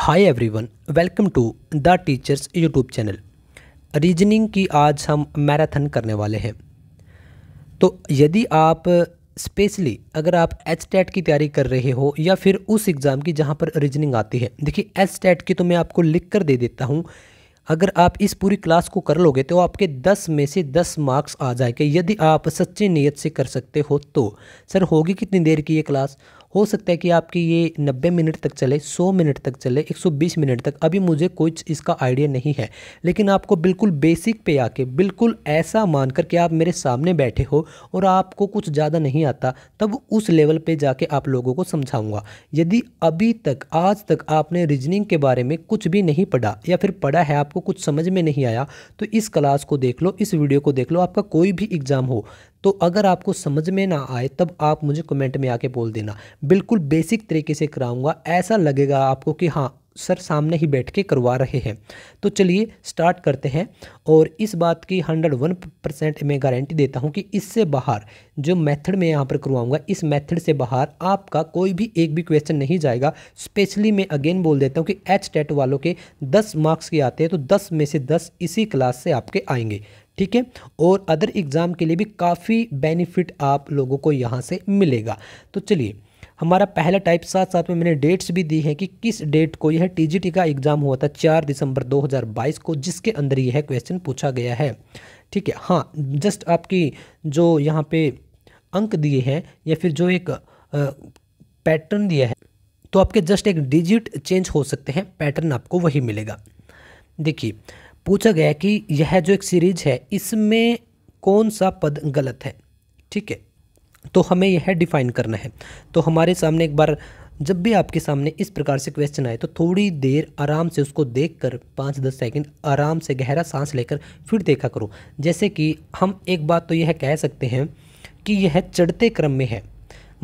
Hi everyone welcome to the teachers YouTube channel reasoning की आज हम मैराथन करने वाले हैं तो यदि आप स्पेशली अगर आप एच टैट की तैयारी कर रहे हो या फिर उस एग्ज़ाम की जहाँ पर रीजनिंग आती है देखिए एच टैट की तो मैं आपको लिख कर दे देता हूँ अगर आप इस पूरी क्लास को कर लोगे तो आपके 10 में से 10 मार्क्स आ जाएंगे यदि आप सच्ची नीयत से कर सकते हो तो सर होगी कितनी देर की ये क्लास हो सकता है कि आपकी ये नब्बे मिनट तक चले सौ मिनट तक चले एक सौ बीस मिनट तक अभी मुझे कुछ इसका आइडिया नहीं है लेकिन आपको बिल्कुल बेसिक पे आके बिल्कुल ऐसा मान कर के आप मेरे सामने बैठे हो और आपको कुछ ज़्यादा नहीं आता तब उस लेवल पे जाके आप लोगों को समझाऊंगा यदि अभी तक आज तक आपने रीजनिंग के बारे में कुछ भी नहीं पढ़ा या फिर पढ़ा है आपको कुछ समझ में नहीं आया तो इस क्लास को देख लो इस वीडियो को देख लो आपका कोई भी एग्ज़ाम हो तो अगर आपको समझ में ना आए तब आप मुझे कमेंट में आके बोल देना बिल्कुल बेसिक तरीके से कराऊंगा ऐसा लगेगा आपको कि हाँ सर सामने ही बैठ के करवा रहे हैं तो चलिए स्टार्ट करते हैं और इस बात की हंड्रेड वन परसेंट मैं गारंटी देता हूँ कि इससे बाहर जो मेथड मैं यहाँ पर करवाऊँगा इस मेथड से बाहर आपका कोई भी एक भी क्वेश्चन नहीं जाएगा स्पेशली मैं अगेन बोल देता हूँ कि एच टेट वालों के दस मार्क्स के आते हैं तो दस में से दस इसी क्लास से आपके आएंगे ठीक है और अदर एग्ज़ाम के लिए भी काफ़ी बेनिफिट आप लोगों को यहाँ से मिलेगा तो चलिए हमारा पहला टाइप साथ साथ में मैंने डेट्स भी दी हैं कि किस डेट को यह टीजीटी का एग्ज़ाम हुआ था चार दिसंबर 2022 को जिसके अंदर यह क्वेश्चन पूछा गया है ठीक है हाँ जस्ट आपकी जो यहाँ पे अंक दिए हैं या फिर जो एक पैटर्न दिया है तो आपके जस्ट एक डिजिट चेंज हो सकते हैं पैटर्न आपको वही मिलेगा देखिए पूछा गया कि यह जो एक सीरीज है इसमें कौन सा पद गलत है ठीक है तो हमें यह डिफाइन करना है तो हमारे सामने एक बार जब भी आपके सामने इस प्रकार से क्वेश्चन आए तो थोड़ी देर आराम से उसको देख कर पाँच दस सेकेंड आराम से गहरा सांस लेकर फिर देखा करो जैसे कि हम एक बात तो यह कह सकते हैं कि यह चढ़ते क्रम में है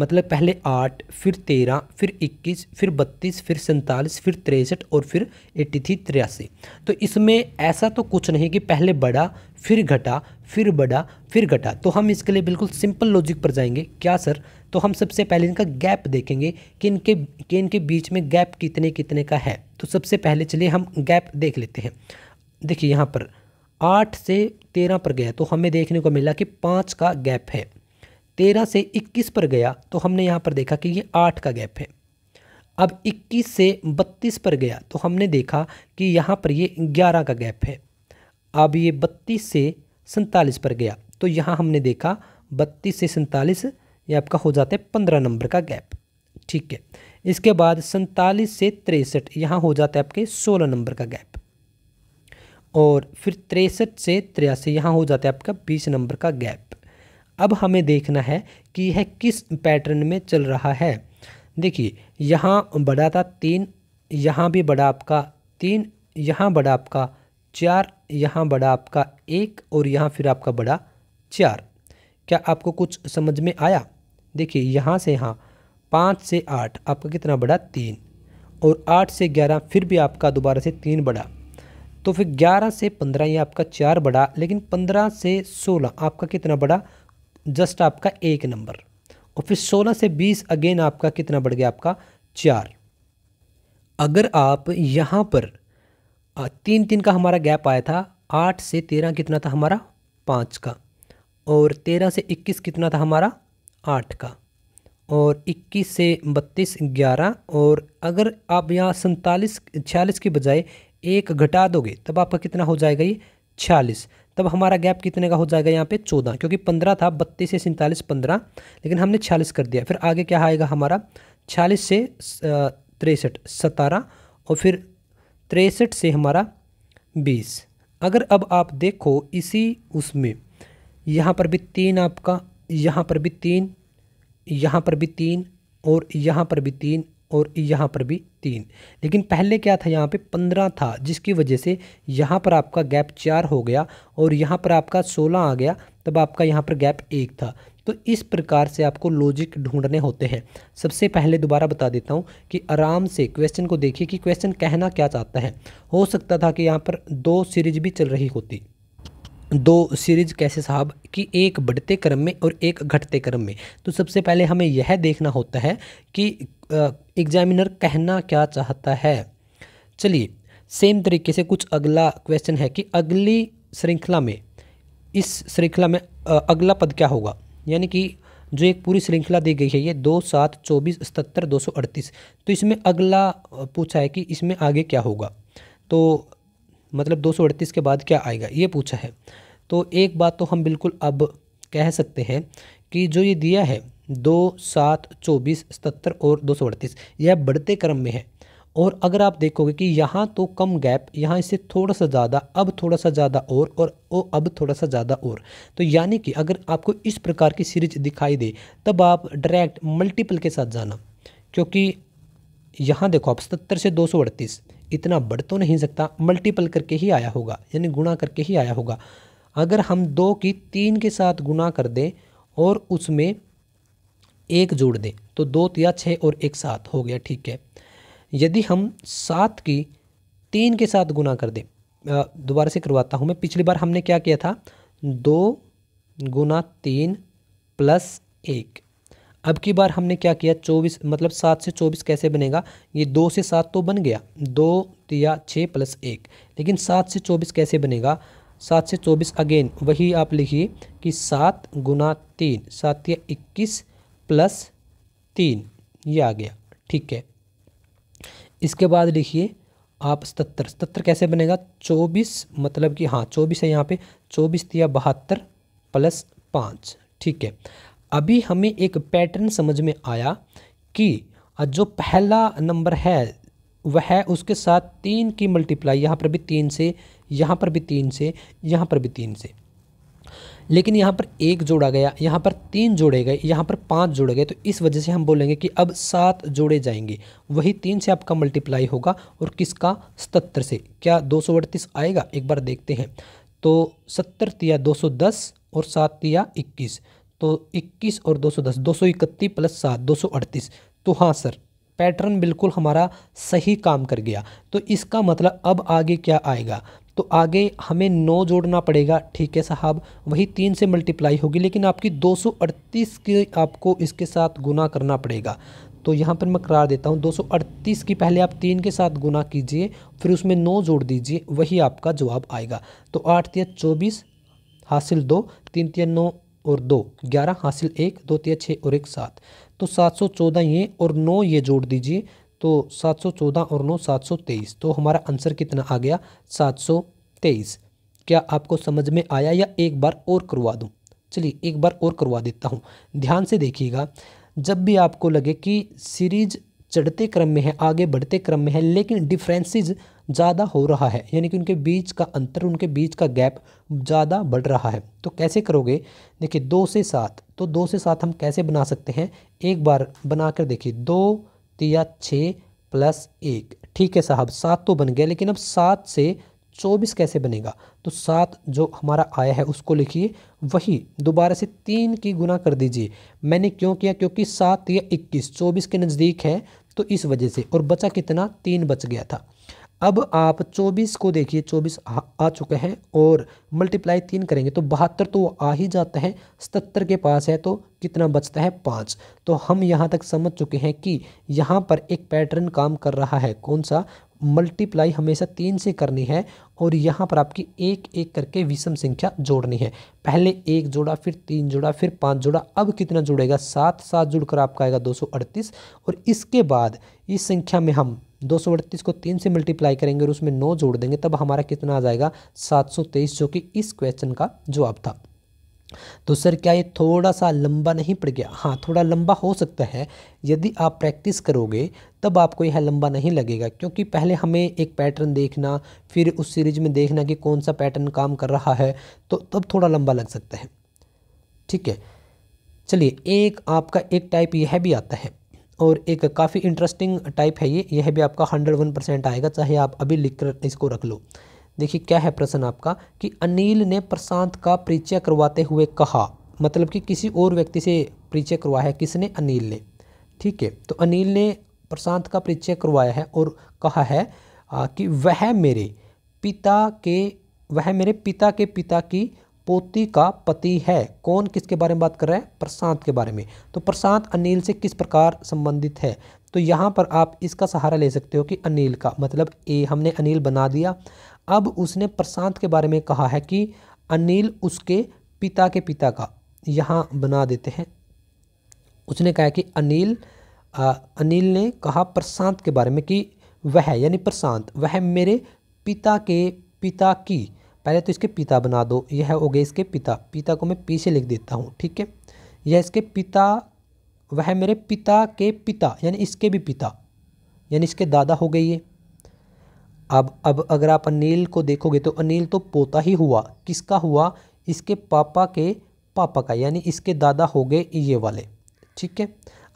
मतलब पहले आठ फिर तेरह फिर इक्कीस फिर बत्तीस फिर सैंतालीस फिर तिरसठ और फिर एट्टी थ्री तिरासी तो इसमें ऐसा तो कुछ नहीं कि पहले बड़ा फिर घटा फिर बड़ा फिर घटा तो हम इसके लिए बिल्कुल सिंपल लॉजिक पर जाएंगे क्या सर तो हम सबसे पहले इनका गैप देखेंगे कि इनके कि इनके बीच में गैप कितने कितने का है तो सबसे पहले चलिए हम गैप देख लेते हैं देखिए यहाँ पर आठ से तेरह पर गया तो हमें देखने को मिला कि पाँच का गैप है तेरह से इक्कीस पर गया तो हमने यहाँ पर देखा कि ये आठ का गैप है अब इक्कीस से बत्तीस पर गया तो हमने देखा कि यहाँ पर ये ग्यारह का गैप है अब ये बत्तीस से सैंतालीस पर गया तो यहाँ हमने देखा बत्तीस से सैंतालीस ये आपका हो जाता है पंद्रह नंबर का गैप ठीक है इसके बाद सैंतालीस से तिरसठ यहाँ हो जाता है आपके सोलह नंबर का गैप और फिर तिरसठ से तिरासी यहाँ हो जाता है आपका बीस नंबर का गैप अब हमें देखना है कि यह किस पैटर्न में चल रहा है देखिए यहाँ बड़ा था तीन यहाँ भी बड़ा आपका तीन यहाँ बड़ा आपका चार यहाँ बड़ा आपका एक और यहाँ फिर आपका बड़ा चार क्या आपको कुछ समझ में आया देखिए यहाँ से यहाँ पाँच से आठ आपका कितना बड़ा तीन और आठ से ग्यारह फिर भी आपका दोबारा से तीन बड़ा तो फिर ग्यारह से पंद्रह ये आपका चार बड़ा लेकिन पंद्रह से सोलह आपका कितना बड़ा जस्ट आपका एक नंबर और फिर सोलह से बीस अगेन आपका कितना बढ़ गया आपका चार अगर आप यहाँ पर तीन तीन का हमारा गैप आया था आठ से तेरह कितना था हमारा पाँच का और तेरह से इक्कीस कितना था हमारा आठ का और इक्कीस से बत्तीस ग्यारह और अगर आप यहाँ सैंतालीस छियालीस के बजाय एक घटा दोगे तब आपका कितना हो जाएगा ये छियालीस तब हमारा गैप कितने का हो जाएगा यहाँ पे चौदह क्योंकि पंद्रह था बत्तीस से सैंतालीस पंद्रह लेकिन हमने छियालीस कर दिया फिर आगे क्या आएगा हमारा छियालीस से तिरसठ सतारह और फिर तिरसठ से हमारा बीस अगर अब आप देखो इसी उसमें यहाँ पर भी तीन आपका यहाँ पर भी तीन यहाँ पर भी तीन और यहाँ पर भी तीन और यहाँ पर भी तीन लेकिन पहले क्या था यहाँ पे पंद्रह था जिसकी वजह से यहाँ पर आपका गैप चार हो गया और यहाँ पर आपका सोलह आ गया तब आपका यहाँ पर गैप एक था तो इस प्रकार से आपको लॉजिक ढूंढने होते हैं सबसे पहले दोबारा बता देता हूँ कि आराम से क्वेश्चन को देखिए कि क्वेश्चन कहना क्या चाहता है हो सकता था कि यहाँ पर दो सीरीज भी चल रही होती दो सीरीज कैसे साहब कि एक बढ़ते क्रम में और एक घटते क्रम में तो सबसे पहले हमें यह देखना होता है कि एग्जामिनर कहना क्या चाहता है चलिए सेम तरीके से कुछ अगला क्वेश्चन है कि अगली श्रृंखला में इस श्रृंखला में अगला पद क्या होगा यानी कि जो एक पूरी श्रृंखला दी गई है ये दो सात चौबीस सतहत्तर दो सौ अड़तीस तो इसमें अगला पूछा है कि इसमें आगे क्या होगा तो मतलब दो सौ अड़तीस के बाद क्या आएगा ये पूछा है तो एक बात तो हम बिल्कुल अब कह सकते हैं कि जो ये दिया है दो सात चौबीस सतहत्तर और दो सौ अड़तीस यह बढ़ते क्रम में है और अगर आप देखोगे कि यहाँ तो कम गैप यहाँ इससे थोड़ा सा ज़्यादा अब थोड़ा सा ज़्यादा और और ओ अब थोड़ा सा ज़्यादा और तो यानी कि अगर आपको इस प्रकार की सीरीज दिखाई दे तब आप डायरेक्ट मल्टीपल के साथ जाना क्योंकि यहाँ देखो आप सत्तर से दो सौ अड़तीस इतना बढ़ तो नहीं सकता मल्टीपल करके ही आया होगा यानी गुणा करके ही आया होगा अगर हम दो की तीन के साथ गुना कर दें और उसमें एक जोड़ दें तो दो या छः और एक सात हो गया ठीक है यदि हम सात की तीन के साथ गुना कर दें दोबारा से करवाता हूँ मैं पिछली बार हमने क्या किया था दो गुना तीन प्लस एक अब की बार हमने क्या किया चौबीस मतलब सात से चौबीस कैसे बनेगा ये दो से सात तो बन गया दो या छः प्लस एक लेकिन सात से चौबीस कैसे बनेगा सात से चौबीस अगेन वही आप लिखिए कि सात गुना तीन सात या इक्कीस प्लस तीन ये आ गया ठीक है इसके बाद लिखिए आप सतर सतर कैसे बनेगा चौबीस मतलब कि हाँ चौबीस है यहाँ पे चौबीस या बहत्तर प्लस पाँच ठीक है अभी हमें एक पैटर्न समझ में आया कि जो पहला नंबर है वह उसके साथ तीन की मल्टीप्लाई यहाँ पर भी तीन से यहाँ पर भी तीन से यहाँ पर भी तीन से लेकिन यहाँ पर एक जोड़ा गया यहाँ पर तीन जोड़े गए यहाँ पर पाँच जोड़े गए तो इस वजह से हम बोलेंगे कि अब सात जोड़े जाएंगे वही तीन से आपका मल्टीप्लाई होगा और किसका सतर से क्या दो सौ अड़तीस आएगा एक बार देखते हैं तो सत्तर तिया दो सौ दस और सात तिया इक्कीस तो इक्कीस और दो सौ दस दो सौ इकतीस प्लस सात दो सौ अड़तीस तो हाँ सर पैटर्न बिल्कुल हमारा सही काम कर गया तो इसका मतलब अब आगे क्या आएगा तो आगे हमें नौ जोड़ना पड़ेगा ठीक है साहब वही तीन से मल्टीप्लाई होगी लेकिन आपकी 238 के आपको इसके साथ गुना करना पड़ेगा तो यहाँ पर मैं करार देता हूँ 238 की पहले आप तीन के साथ गुना कीजिए फिर उसमें नौ जोड़ दीजिए वही आपका जवाब आएगा तो आठ तिया चौबीस हासिल दो तीन तिया नौ और दो ग्यारह हासिल एक दो तिया छः और एक सात तो सात सौ चौदह ये और नौ ये जोड़ दीजिए तो 714 और 9 723 तो हमारा आंसर कितना आ गया 723 क्या आपको समझ में आया या एक बार और करवा दूँ चलिए एक बार और करवा देता हूँ ध्यान से देखिएगा जब भी आपको लगे कि सीरीज चढ़ते क्रम में है आगे बढ़ते क्रम में है लेकिन डिफ्रेंसेज ज़्यादा हो रहा है यानी कि उनके बीच का अंतर उनके बीच का गैप ज़्यादा बढ़ रहा है तो कैसे करोगे देखिए दो से सात तो दो से सात हम कैसे बना सकते हैं एक बार बना कर देखिए दो तिया छः प्लस एक ठीक है साहब सात तो बन गया लेकिन अब सात से चौबीस कैसे बनेगा तो सात जो हमारा आया है उसको लिखिए वही दोबारा से तीन की गुना कर दीजिए मैंने क्यों किया क्योंकि सात या इक्कीस चौबीस के नज़दीक है तो इस वजह से और बचा कितना तीन बच गया था अब आप 24 को देखिए 24 आ, आ चुके हैं और मल्टीप्लाई तीन करेंगे तो बहत्तर तो वो आ ही जाता है सतर के पास है तो कितना बचता है पाँच तो हम यहाँ तक समझ चुके हैं कि यहाँ पर एक पैटर्न काम कर रहा है कौन सा मल्टीप्लाई हमेशा तीन से करनी है और यहाँ पर आपकी एक एक करके विषम संख्या जोड़नी है पहले एक जोड़ा फिर तीन जोड़ा फिर पाँच जोड़ा अब कितना जुड़ेगा सात सात जुड़कर आपका आएगा दो सौ अड़तीस और इसके बाद इस संख्या में हम दो सौ अड़तीस को तीन से मल्टीप्लाई करेंगे और उसमें नौ जोड़ देंगे तब हमारा कितना आ जाएगा सात सौ तेईस जो कि इस क्वेश्चन का जवाब था तो सर क्या ये थोड़ा सा लंबा नहीं पड़ गया हाँ थोड़ा लंबा हो सकता है यदि आप प्रैक्टिस करोगे तब आपको यह लंबा नहीं लगेगा क्योंकि पहले हमें एक पैटर्न देखना फिर उस सीरीज में देखना कि कौन सा पैटर्न काम कर रहा है तो तब थोड़ा लंबा लग सकता है ठीक है चलिए एक आपका एक टाइप यह भी आता है और एक काफ़ी इंटरेस्टिंग टाइप है ये यह भी आपका हंड्रेड वन परसेंट आएगा चाहे आप अभी लिख कर इसको रख लो देखिए क्या है प्रश्न आपका कि अनिल ने प्रशांत का परिचय करवाते हुए कहा मतलब कि किसी और व्यक्ति से परिचय करवाया है किसने अनिल ने ठीक है तो अनिल ने प्रशांत का परिचय करवाया है और कहा है कि वह मेरे पिता के वह मेरे पिता के पिता की पोती का पति है कौन किसके बारे में बात कर रहा है प्रशांत के बारे में तो प्रशांत अनिल से किस प्रकार संबंधित है तो यहाँ पर आप इसका सहारा ले सकते हो कि अनिल का मतलब ए हमने अनिल बना दिया अब उसने प्रशांत के बारे में कहा है कि अनिल उसके पिता के पिता का यहाँ बना देते हैं उसने कहा कि अनिल आ, अनिल ने कहा प्रशांत के बारे में कि वह यानी प्रशांत वह मेरे पिता के पिता की पहले तो इसके पिता बना दो यह हो गए इसके पिता पिता को मैं पीछे लिख देता हूँ ठीक है यह इसके पिता वह मेरे पिता के पिता यानी इसके भी पिता यानी इसके दादा हो गए ये अब अब अगर आप अनिल को देखोगे तो अनिल तो पोता ही हुआ किसका हुआ इसके पापा के पापा का यानी इसके दादा हो गए ये वाले ठीक है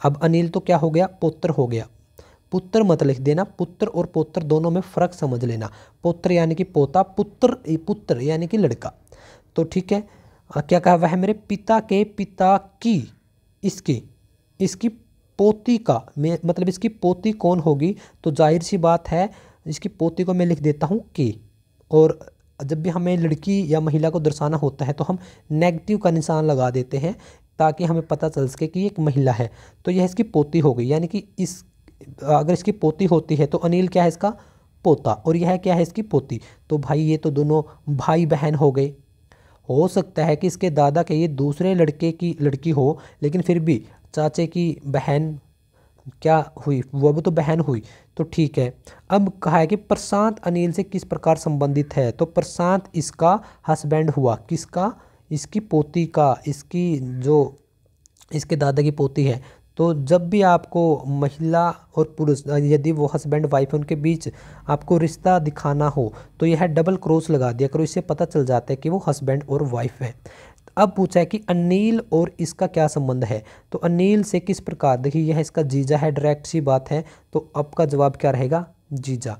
अब अनिल तो क्या हो गया पोत्र हो गया पुत्र मत लिख देना पुत्र और पोत्र दोनों में फ़र्क समझ लेना पोत्र यानी कि पोता पुत्र पुत्र यानी कि लड़का तो ठीक है क्या कहा वह मेरे पिता के पिता की इसके इसकी पोती का मैं मतलब इसकी पोती कौन होगी तो जाहिर सी बात है इसकी पोती को मैं लिख देता हूँ के और जब भी हमें लड़की या महिला को दर्शाना होता है तो हम नेगेटिव का निशान लगा देते हैं ताकि हमें पता चल सके कि एक महिला है तो यह इसकी पोती हो गई यानी कि इस अगर इसकी पोती होती है तो अनिल क्या है इसका पोता और यह क्या है इसकी पोती तो भाई ये तो दोनों भाई बहन हो गए हो सकता है कि इसके दादा के ये दूसरे लड़के की लड़की हो लेकिन फिर भी चाचे की बहन क्या हुई वो भी तो बहन हुई तो ठीक है अब कहा है कि प्रशांत अनिल से किस प्रकार संबंधित है तो प्रशांत इसका हस्बैंड हुआ किसका इसकी पोती का इसकी जो इसके दादा की पोती है तो जब भी आपको महिला और पुरुष यदि वो हस्बैंड वाइफ उनके बीच आपको रिश्ता दिखाना हो तो यह डबल क्रोस लगा दिया करो इससे पता चल जाता है कि वो हस्बैंड और वाइफ है अब पूछा है कि अनिल और इसका क्या संबंध है तो अनिल से किस प्रकार देखिए यह इसका जीजा है डायरेक्ट सी बात है तो आपका जवाब क्या रहेगा जीजा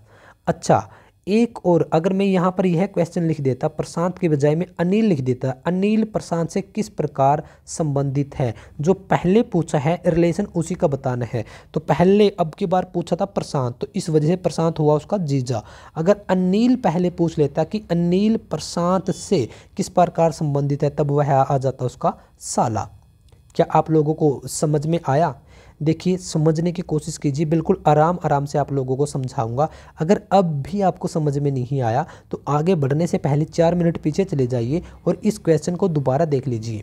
अच्छा एक और अगर मैं यहाँ पर यह क्वेश्चन लिख देता प्रशांत के बजाय मैं अनिल लिख देता अनिल प्रशांत से किस प्रकार संबंधित है जो पहले पूछा है रिलेशन उसी का बताना है तो पहले अब की बार पूछा था प्रशांत तो इस वजह से प्रशांत हुआ उसका जीजा अगर अनिल पहले पूछ लेता कि अनिल प्रशांत से किस प्रकार संबंधित है तब वह आ जाता उसका साला क्या आप लोगों को समझ में आया देखिए समझने की कोशिश कीजिए बिल्कुल आराम आराम से आप लोगों को समझाऊंगा अगर अब भी आपको समझ में नहीं आया तो आगे बढ़ने से पहले चार मिनट पीछे चले जाइए और इस क्वेश्चन को दोबारा देख लीजिए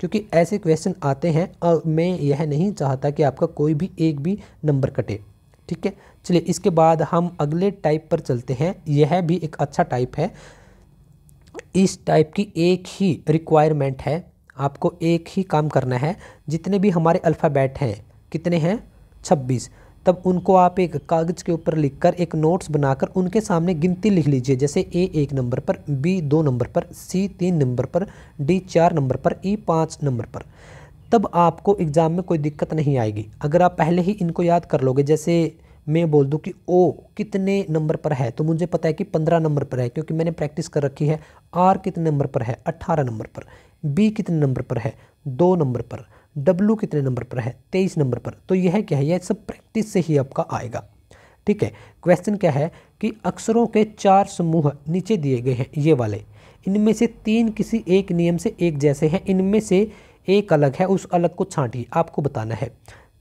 क्योंकि ऐसे क्वेश्चन आते हैं और मैं यह नहीं चाहता कि आपका कोई भी एक भी नंबर कटे ठीक है चलिए इसके बाद हम अगले टाइप पर चलते हैं यह भी एक अच्छा टाइप है इस टाइप की एक ही रिक्वायरमेंट है आपको एक ही काम करना है जितने भी हमारे अल्फ़ाबेट हैं कितने हैं छब्बीस तब उनको आप एक कागज़ के ऊपर लिखकर एक नोट्स बनाकर उनके सामने गिनती लिख लीजिए जैसे ए एक नंबर पर बी दो नंबर पर सी तीन नंबर पर डी चार नंबर पर ई पाँच नंबर पर तब आपको एग्ज़ाम में कोई दिक्कत नहीं आएगी अगर आप पहले ही इनको याद कर लोगे जैसे मैं बोल दूं कि ओ कितने नंबर पर है तो मुझे पता है कि पंद्रह नंबर पर है क्योंकि मैंने प्रैक्टिस कर रखी है आर कितने नंबर पर है अट्ठारह नंबर पर बी कितने नंबर पर है दो नंबर पर डब्लू कितने नंबर पर है तेईस नंबर पर तो यह क्या है यह सब प्रैक्टिस से ही आपका आएगा ठीक है क्वेश्चन क्या है कि अक्षरों के चार समूह नीचे दिए गए हैं ये वाले इनमें से तीन किसी एक नियम से एक जैसे हैं इनमें से एक अलग है उस अलग को छांटिए आपको बताना है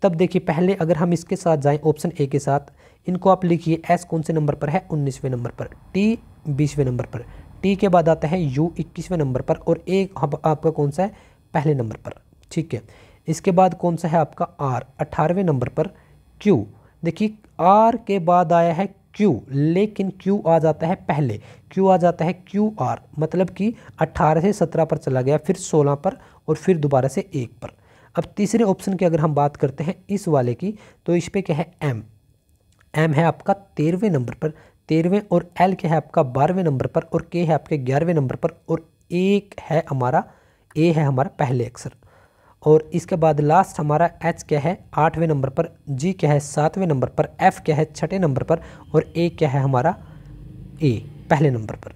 तब देखिए पहले अगर हम इसके साथ जाएं ऑप्शन ए के साथ इनको आप लिखिए एस कौन से नंबर पर है उन्नीसवें नंबर पर टी बीसवें नंबर पर टी के बाद आता है यू इक्कीसवें नंबर पर और ए आपका कौन सा है पहले नंबर पर ठीक है इसके बाद कौन सा है आपका आर अठारहवें नंबर पर क्यू देखिए आर के बाद आया है क्यू लेकिन क्यू आ जाता है पहले क्यू आ जाता है क्यू आर मतलब कि अट्ठारह से सत्रह पर चला गया फिर सोलह पर और फिर दोबारा से एक पर अब तीसरे ऑप्शन की अगर हम बात करते हैं इस वाले की तो इस पर क्या है एम एम है आपका तेरहवें नंबर पर तेरहवें और एल के है आपका बारहवें नंबर पर और के है आपके ग्यारहवें नंबर पर और एक है हमारा ए है हमारा पहले अक्षर और इसके बाद लास्ट हमारा एच क्या है आठवें नंबर पर जी क्या है सातवें नंबर पर एफ़ क्या है छठे नंबर पर और ए क्या है हमारा ए पहले नंबर पर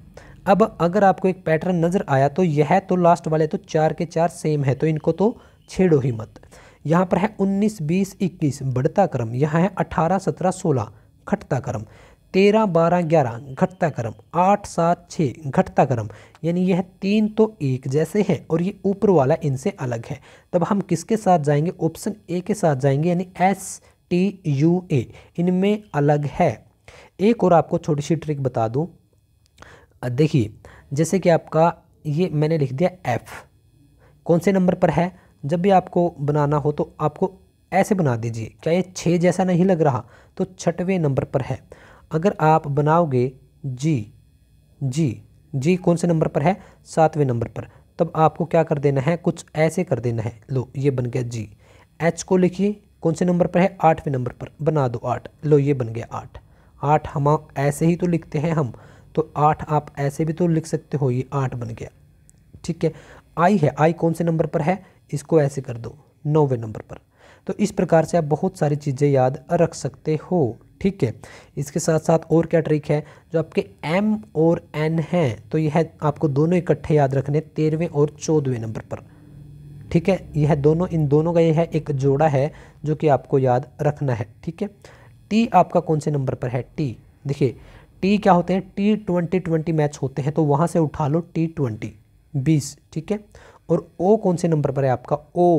अब अगर आपको एक पैटर्न नज़र आया तो यह तो लास्ट वाले तो चार के चार सेम है तो इनको तो छेड़ो ही मत यहाँ पर है उन्नीस बीस इक्कीस बढ़ता क्रम यहाँ है अठारह सत्रह सोलह खटता क्रम तेरह बारह ग्यारह घटता क्रम आठ सात छः घटता क्रम यानी यह तीन तो एक जैसे हैं और ये ऊपर वाला इनसे अलग है तब हम किसके साथ जाएंगे ऑप्शन ए के साथ जाएंगे यानी एस टी यू ए इनमें अलग है एक और आपको छोटी सी ट्रिक बता दूँ देखिए जैसे कि आपका ये मैंने लिख दिया एफ़ कौन से नंबर पर है जब भी आपको बनाना हो तो आपको ऐसे बना दीजिए क्या ये छः जैसा नहीं लग रहा तो छठवें नंबर पर है अगर आप बनाओगे जी जी जी कौन से नंबर पर है सातवें नंबर पर तब आपको क्या कर देना है कुछ ऐसे कर देना है लो ये बन गया जी एच को लिखिए कौन से नंबर पर है आठवें नंबर पर बना दो आठ लो ये बन गया आठ आठ हम ऐसे ही तो लिखते हैं हम तो आठ आप ऐसे भी तो लिख सकते हो ये आठ बन गया ठीक है आई है आई कौन से नंबर पर है इसको ऐसे कर दो नौवें नंबर पर तो इस प्रकार से आप बहुत सारी चीज़ें याद रख सकते हो ठीक है इसके साथ साथ और क्या ट्रिक है जो आपके एम और एन हैं तो यह आपको दोनों इकट्ठे याद रखने तेरहवें और चौदहवें नंबर पर ठीक है यह दोनों इन दोनों का यह एक जोड़ा है जो कि आपको याद रखना है ठीक है टी आपका कौन से नंबर पर है टी देखिए टी क्या होते हैं टी ट्वेंटी ट्वेंटी मैच होते हैं तो वहाँ से उठा लो टी ट्वेंटी बीस ठीक है और ओ कौन से नंबर पर है आपका ओ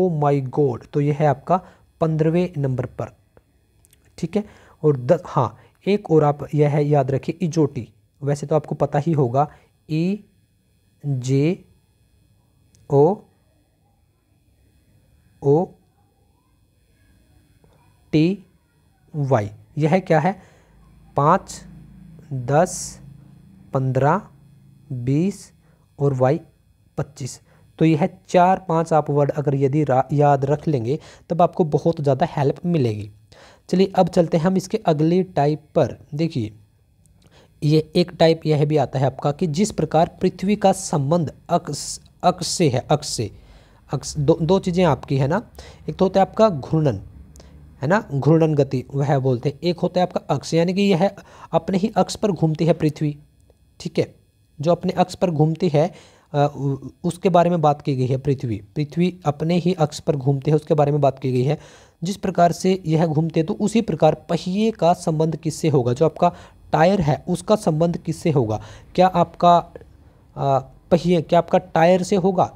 ओ माई गोड तो यह है आपका पंद्रहवें नंबर पर ठीक है और दस हाँ एक और आप यह है याद रखिए इजोटी वैसे तो आपको पता ही होगा ई जे ओ ओ टी वाई यह क्या है पाँच दस पंद्रह बीस और वाई पच्चीस तो यह चार पांच आप वर्ड अगर यदि याद रख लेंगे तब आपको बहुत ज़्यादा हेल्प मिलेगी चलिए अब चलते हैं हम इसके अगले टाइप पर देखिए ये एक टाइप यह भी आता है आपका कि जिस प्रकार पृथ्वी का संबंध अक्स अक्ष से है अक्ष से अक्ष दो दो चीज़ें आपकी है ना एक तो होता है आपका घूर्णन है ना घूर्णन गति वह बोलते हैं एक होता है आपका अक्ष यानी कि यह अपने ही अक्ष पर घूमती है पृथ्वी ठीक है जो अपने अक्ष पर घूमती है उसके बारे में बात की गई है पृथ्वी पृथ्वी अपने ही अक्ष पर घूमती है उसके बारे में बात की गई है जिस प्रकार से यह घूमते तो उसी प्रकार पहिए का संबंध किससे होगा जो आपका टायर है उसका संबंध किससे होगा क्या आपका पहिए क्या आपका टायर से होगा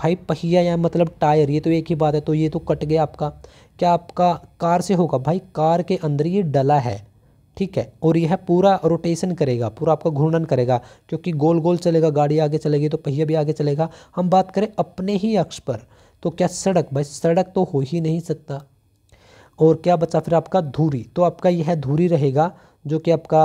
भाई पहिया या मतलब टायर ये तो एक ही बात है तो ये तो कट गया आपका क्या आपका कार से होगा भाई कार के अंदर ये डला है ठीक है और यह पूरा रोटेशन करेगा पूरा आपका घूर्णन करेगा क्योंकि गोल गोल चलेगा गाड़ी आगे चलेगी तो पहिया भी आगे चलेगा हम बात करें अपने ही अक्ष पर तो क्या सड़क भाई सड़क तो हो ही नहीं सकता और क्या बचा फिर आपका धूरी तो आपका यह धूरी रहेगा जो कि आपका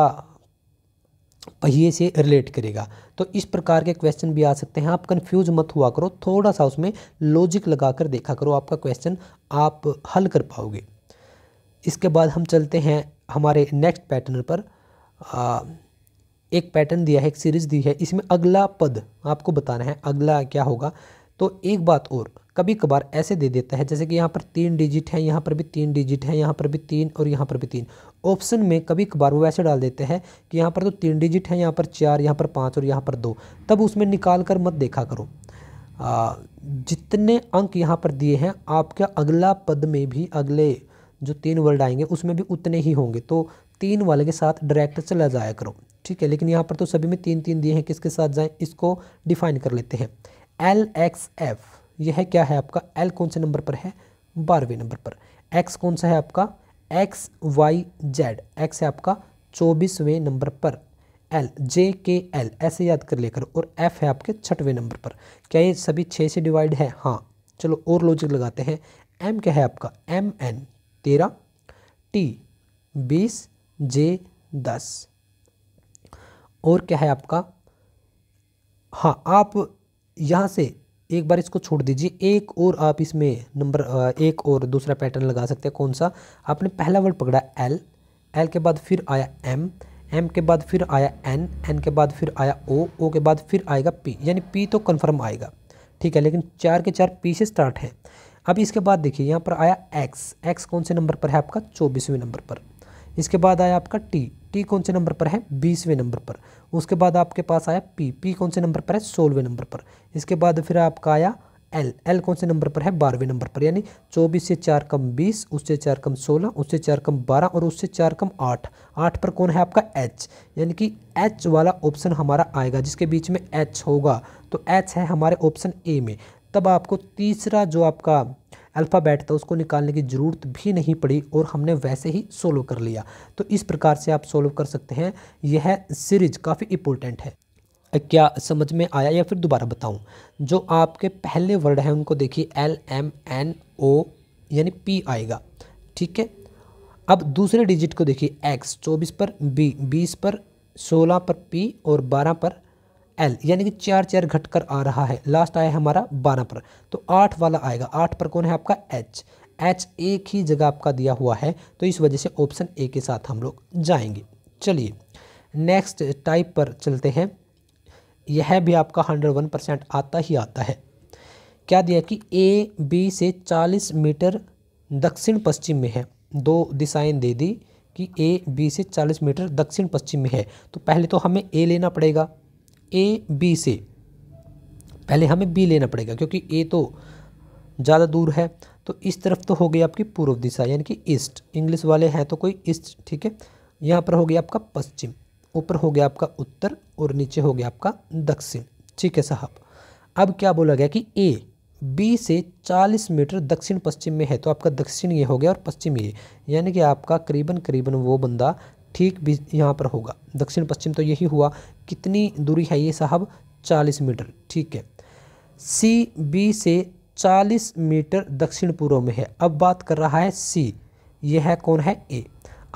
पहिए से रिलेट करेगा तो इस प्रकार के क्वेश्चन भी आ सकते हैं आप कंफ्यूज मत हुआ करो थोड़ा सा उसमें लॉजिक लगा कर देखा करो आपका क्वेश्चन आप हल कर पाओगे इसके बाद हम चलते हैं हमारे नेक्स्ट पैटर्न पर आ, एक पैटर्न दिया है एक सीरीज दी है इसमें अगला पद आपको बताना है अगला क्या होगा तो एक बात और कभी कभार ऐसे दे देता है जैसे कि यहाँ पर तीन डिजिट है यहाँ पर भी तीन डिजिट है यहाँ पर भी तीन और यहाँ पर भी तीन ऑप्शन में कभी कभार वो ऐसे डाल देते हैं कि यहाँ पर तो तीन डिजिट है यहाँ पर चार यहाँ पर पाँच और यहाँ पर दो तब उसमें निकाल कर मत देखा करो आ, जितने अंक यहाँ पर दिए हैं आपके अगला पद में भी अगले जो तीन वर्ड आएंगे उसमें भी उतने ही होंगे तो तीन वाले के साथ डायरेक्ट चला जाया करो ठीक है लेकिन यहाँ पर तो सभी में तीन तीन दिए हैं किसके साथ जाएँ इसको डिफाइन कर लेते हैं एल एक्स एफ यह क्या है आपका एल कौन से नंबर पर है बारहवें नंबर पर एक्स कौन सा है आपका एक्स वाई जेड एक्स है आपका चौबीसवें नंबर पर एल जे के एल ऐसे याद कर लेकर और एफ है आपके छठवें नंबर पर क्या ये सभी छः से डिवाइड है हाँ चलो और लॉजिक लगाते हैं एम क्या है आपका एम एन तेरह टी बीस जे दस और क्या है आपका हाँ आप यहाँ से एक बार इसको छोड़ दीजिए एक और आप इसमें नंबर एक और दूसरा पैटर्न लगा सकते हैं कौन सा आपने पहला वर्ड पकड़ा एल एल के बाद फिर आया एम एम के बाद फिर आया एन एन के बाद फिर आया ओ ओ के बाद फिर आएगा पी यानी पी तो कन्फर्म आएगा ठीक है लेकिन चार के चार पी से स्टार्ट हैं अब इसके बाद देखिए यहाँ पर आया एक्स एक्स कौन से नंबर पर है आपका चौबीसवें नंबर पर इसके बाद आया आपका टी टी कौन से नंबर पर है बीसवें नंबर पर उसके बाद आपके पास आया पी पी कौन से नंबर पर है सोलहवें नंबर पर इसके बाद फिर आपका आया एल एल कौन से नंबर पर है बारहवें नंबर पर यानी चौबीस से चार कम बीस उससे चार कम सोलह उससे चार कम बारह और उससे चार कम आठ आठ पर कौन है आपका एच यानी कि एच वाला ऑप्शन हमारा आएगा जिसके बीच में एच होगा तो एच है हमारे ऑप्शन ए में तब आपको तीसरा जो आपका अल्फ़ाबेट था उसको निकालने की ज़रूरत भी नहीं पड़ी और हमने वैसे ही सोल्व कर लिया तो इस प्रकार से आप सोल्व कर सकते हैं यह सीरीज काफ़ी इंपॉर्टेंट है क्या समझ में आया या फिर दोबारा बताऊं जो आपके पहले वर्ड हैं उनको देखिए एल एम एन ओ यानी पी आएगा ठीक है अब दूसरे डिजिट को देखिए एक्स चौबीस पर बी बीस पर सोलह पर पी और बारह पर एल यानी कि चार चार घटकर आ रहा है लास्ट आया हमारा बारह पर तो आठ वाला आएगा आठ पर कौन है आपका एच एच एक ही जगह आपका दिया हुआ है तो इस वजह से ऑप्शन ए के साथ हम लोग जाएंगे चलिए नेक्स्ट टाइप पर चलते हैं यह भी आपका हंड्रेड वन परसेंट आता ही आता है क्या दिया कि ए बी से चालीस मीटर दक्षिण पश्चिम में है दो दिशाएं दे दी कि ए बी से चालीस मीटर दक्षिण पश्चिम में है तो पहले तो हमें ए लेना पड़ेगा ए बी से पहले हमें बी लेना पड़ेगा क्योंकि ए तो ज़्यादा दूर है तो इस तरफ तो हो गई आपकी पूर्व दिशा यानी कि ईस्ट इंग्लिश वाले हैं तो कोई ईस्ट ठीक है यहाँ पर हो गया आपका पश्चिम ऊपर हो गया आपका उत्तर और नीचे हो गया आपका दक्षिण ठीक है साहब अब क्या बोला गया कि ए बी से 40 मीटर दक्षिण पश्चिम में है तो आपका दक्षिण ये हो गया और पश्चिम ये यानी कि आपका करीबन करीबन वो बंदा ठीक भी यहाँ पर होगा दक्षिण पश्चिम तो यही हुआ कितनी दूरी है ये साहब चालीस मीटर ठीक है सी बी से चालीस मीटर दक्षिण पूर्व में है अब बात कर रहा है सी यह है कौन है ए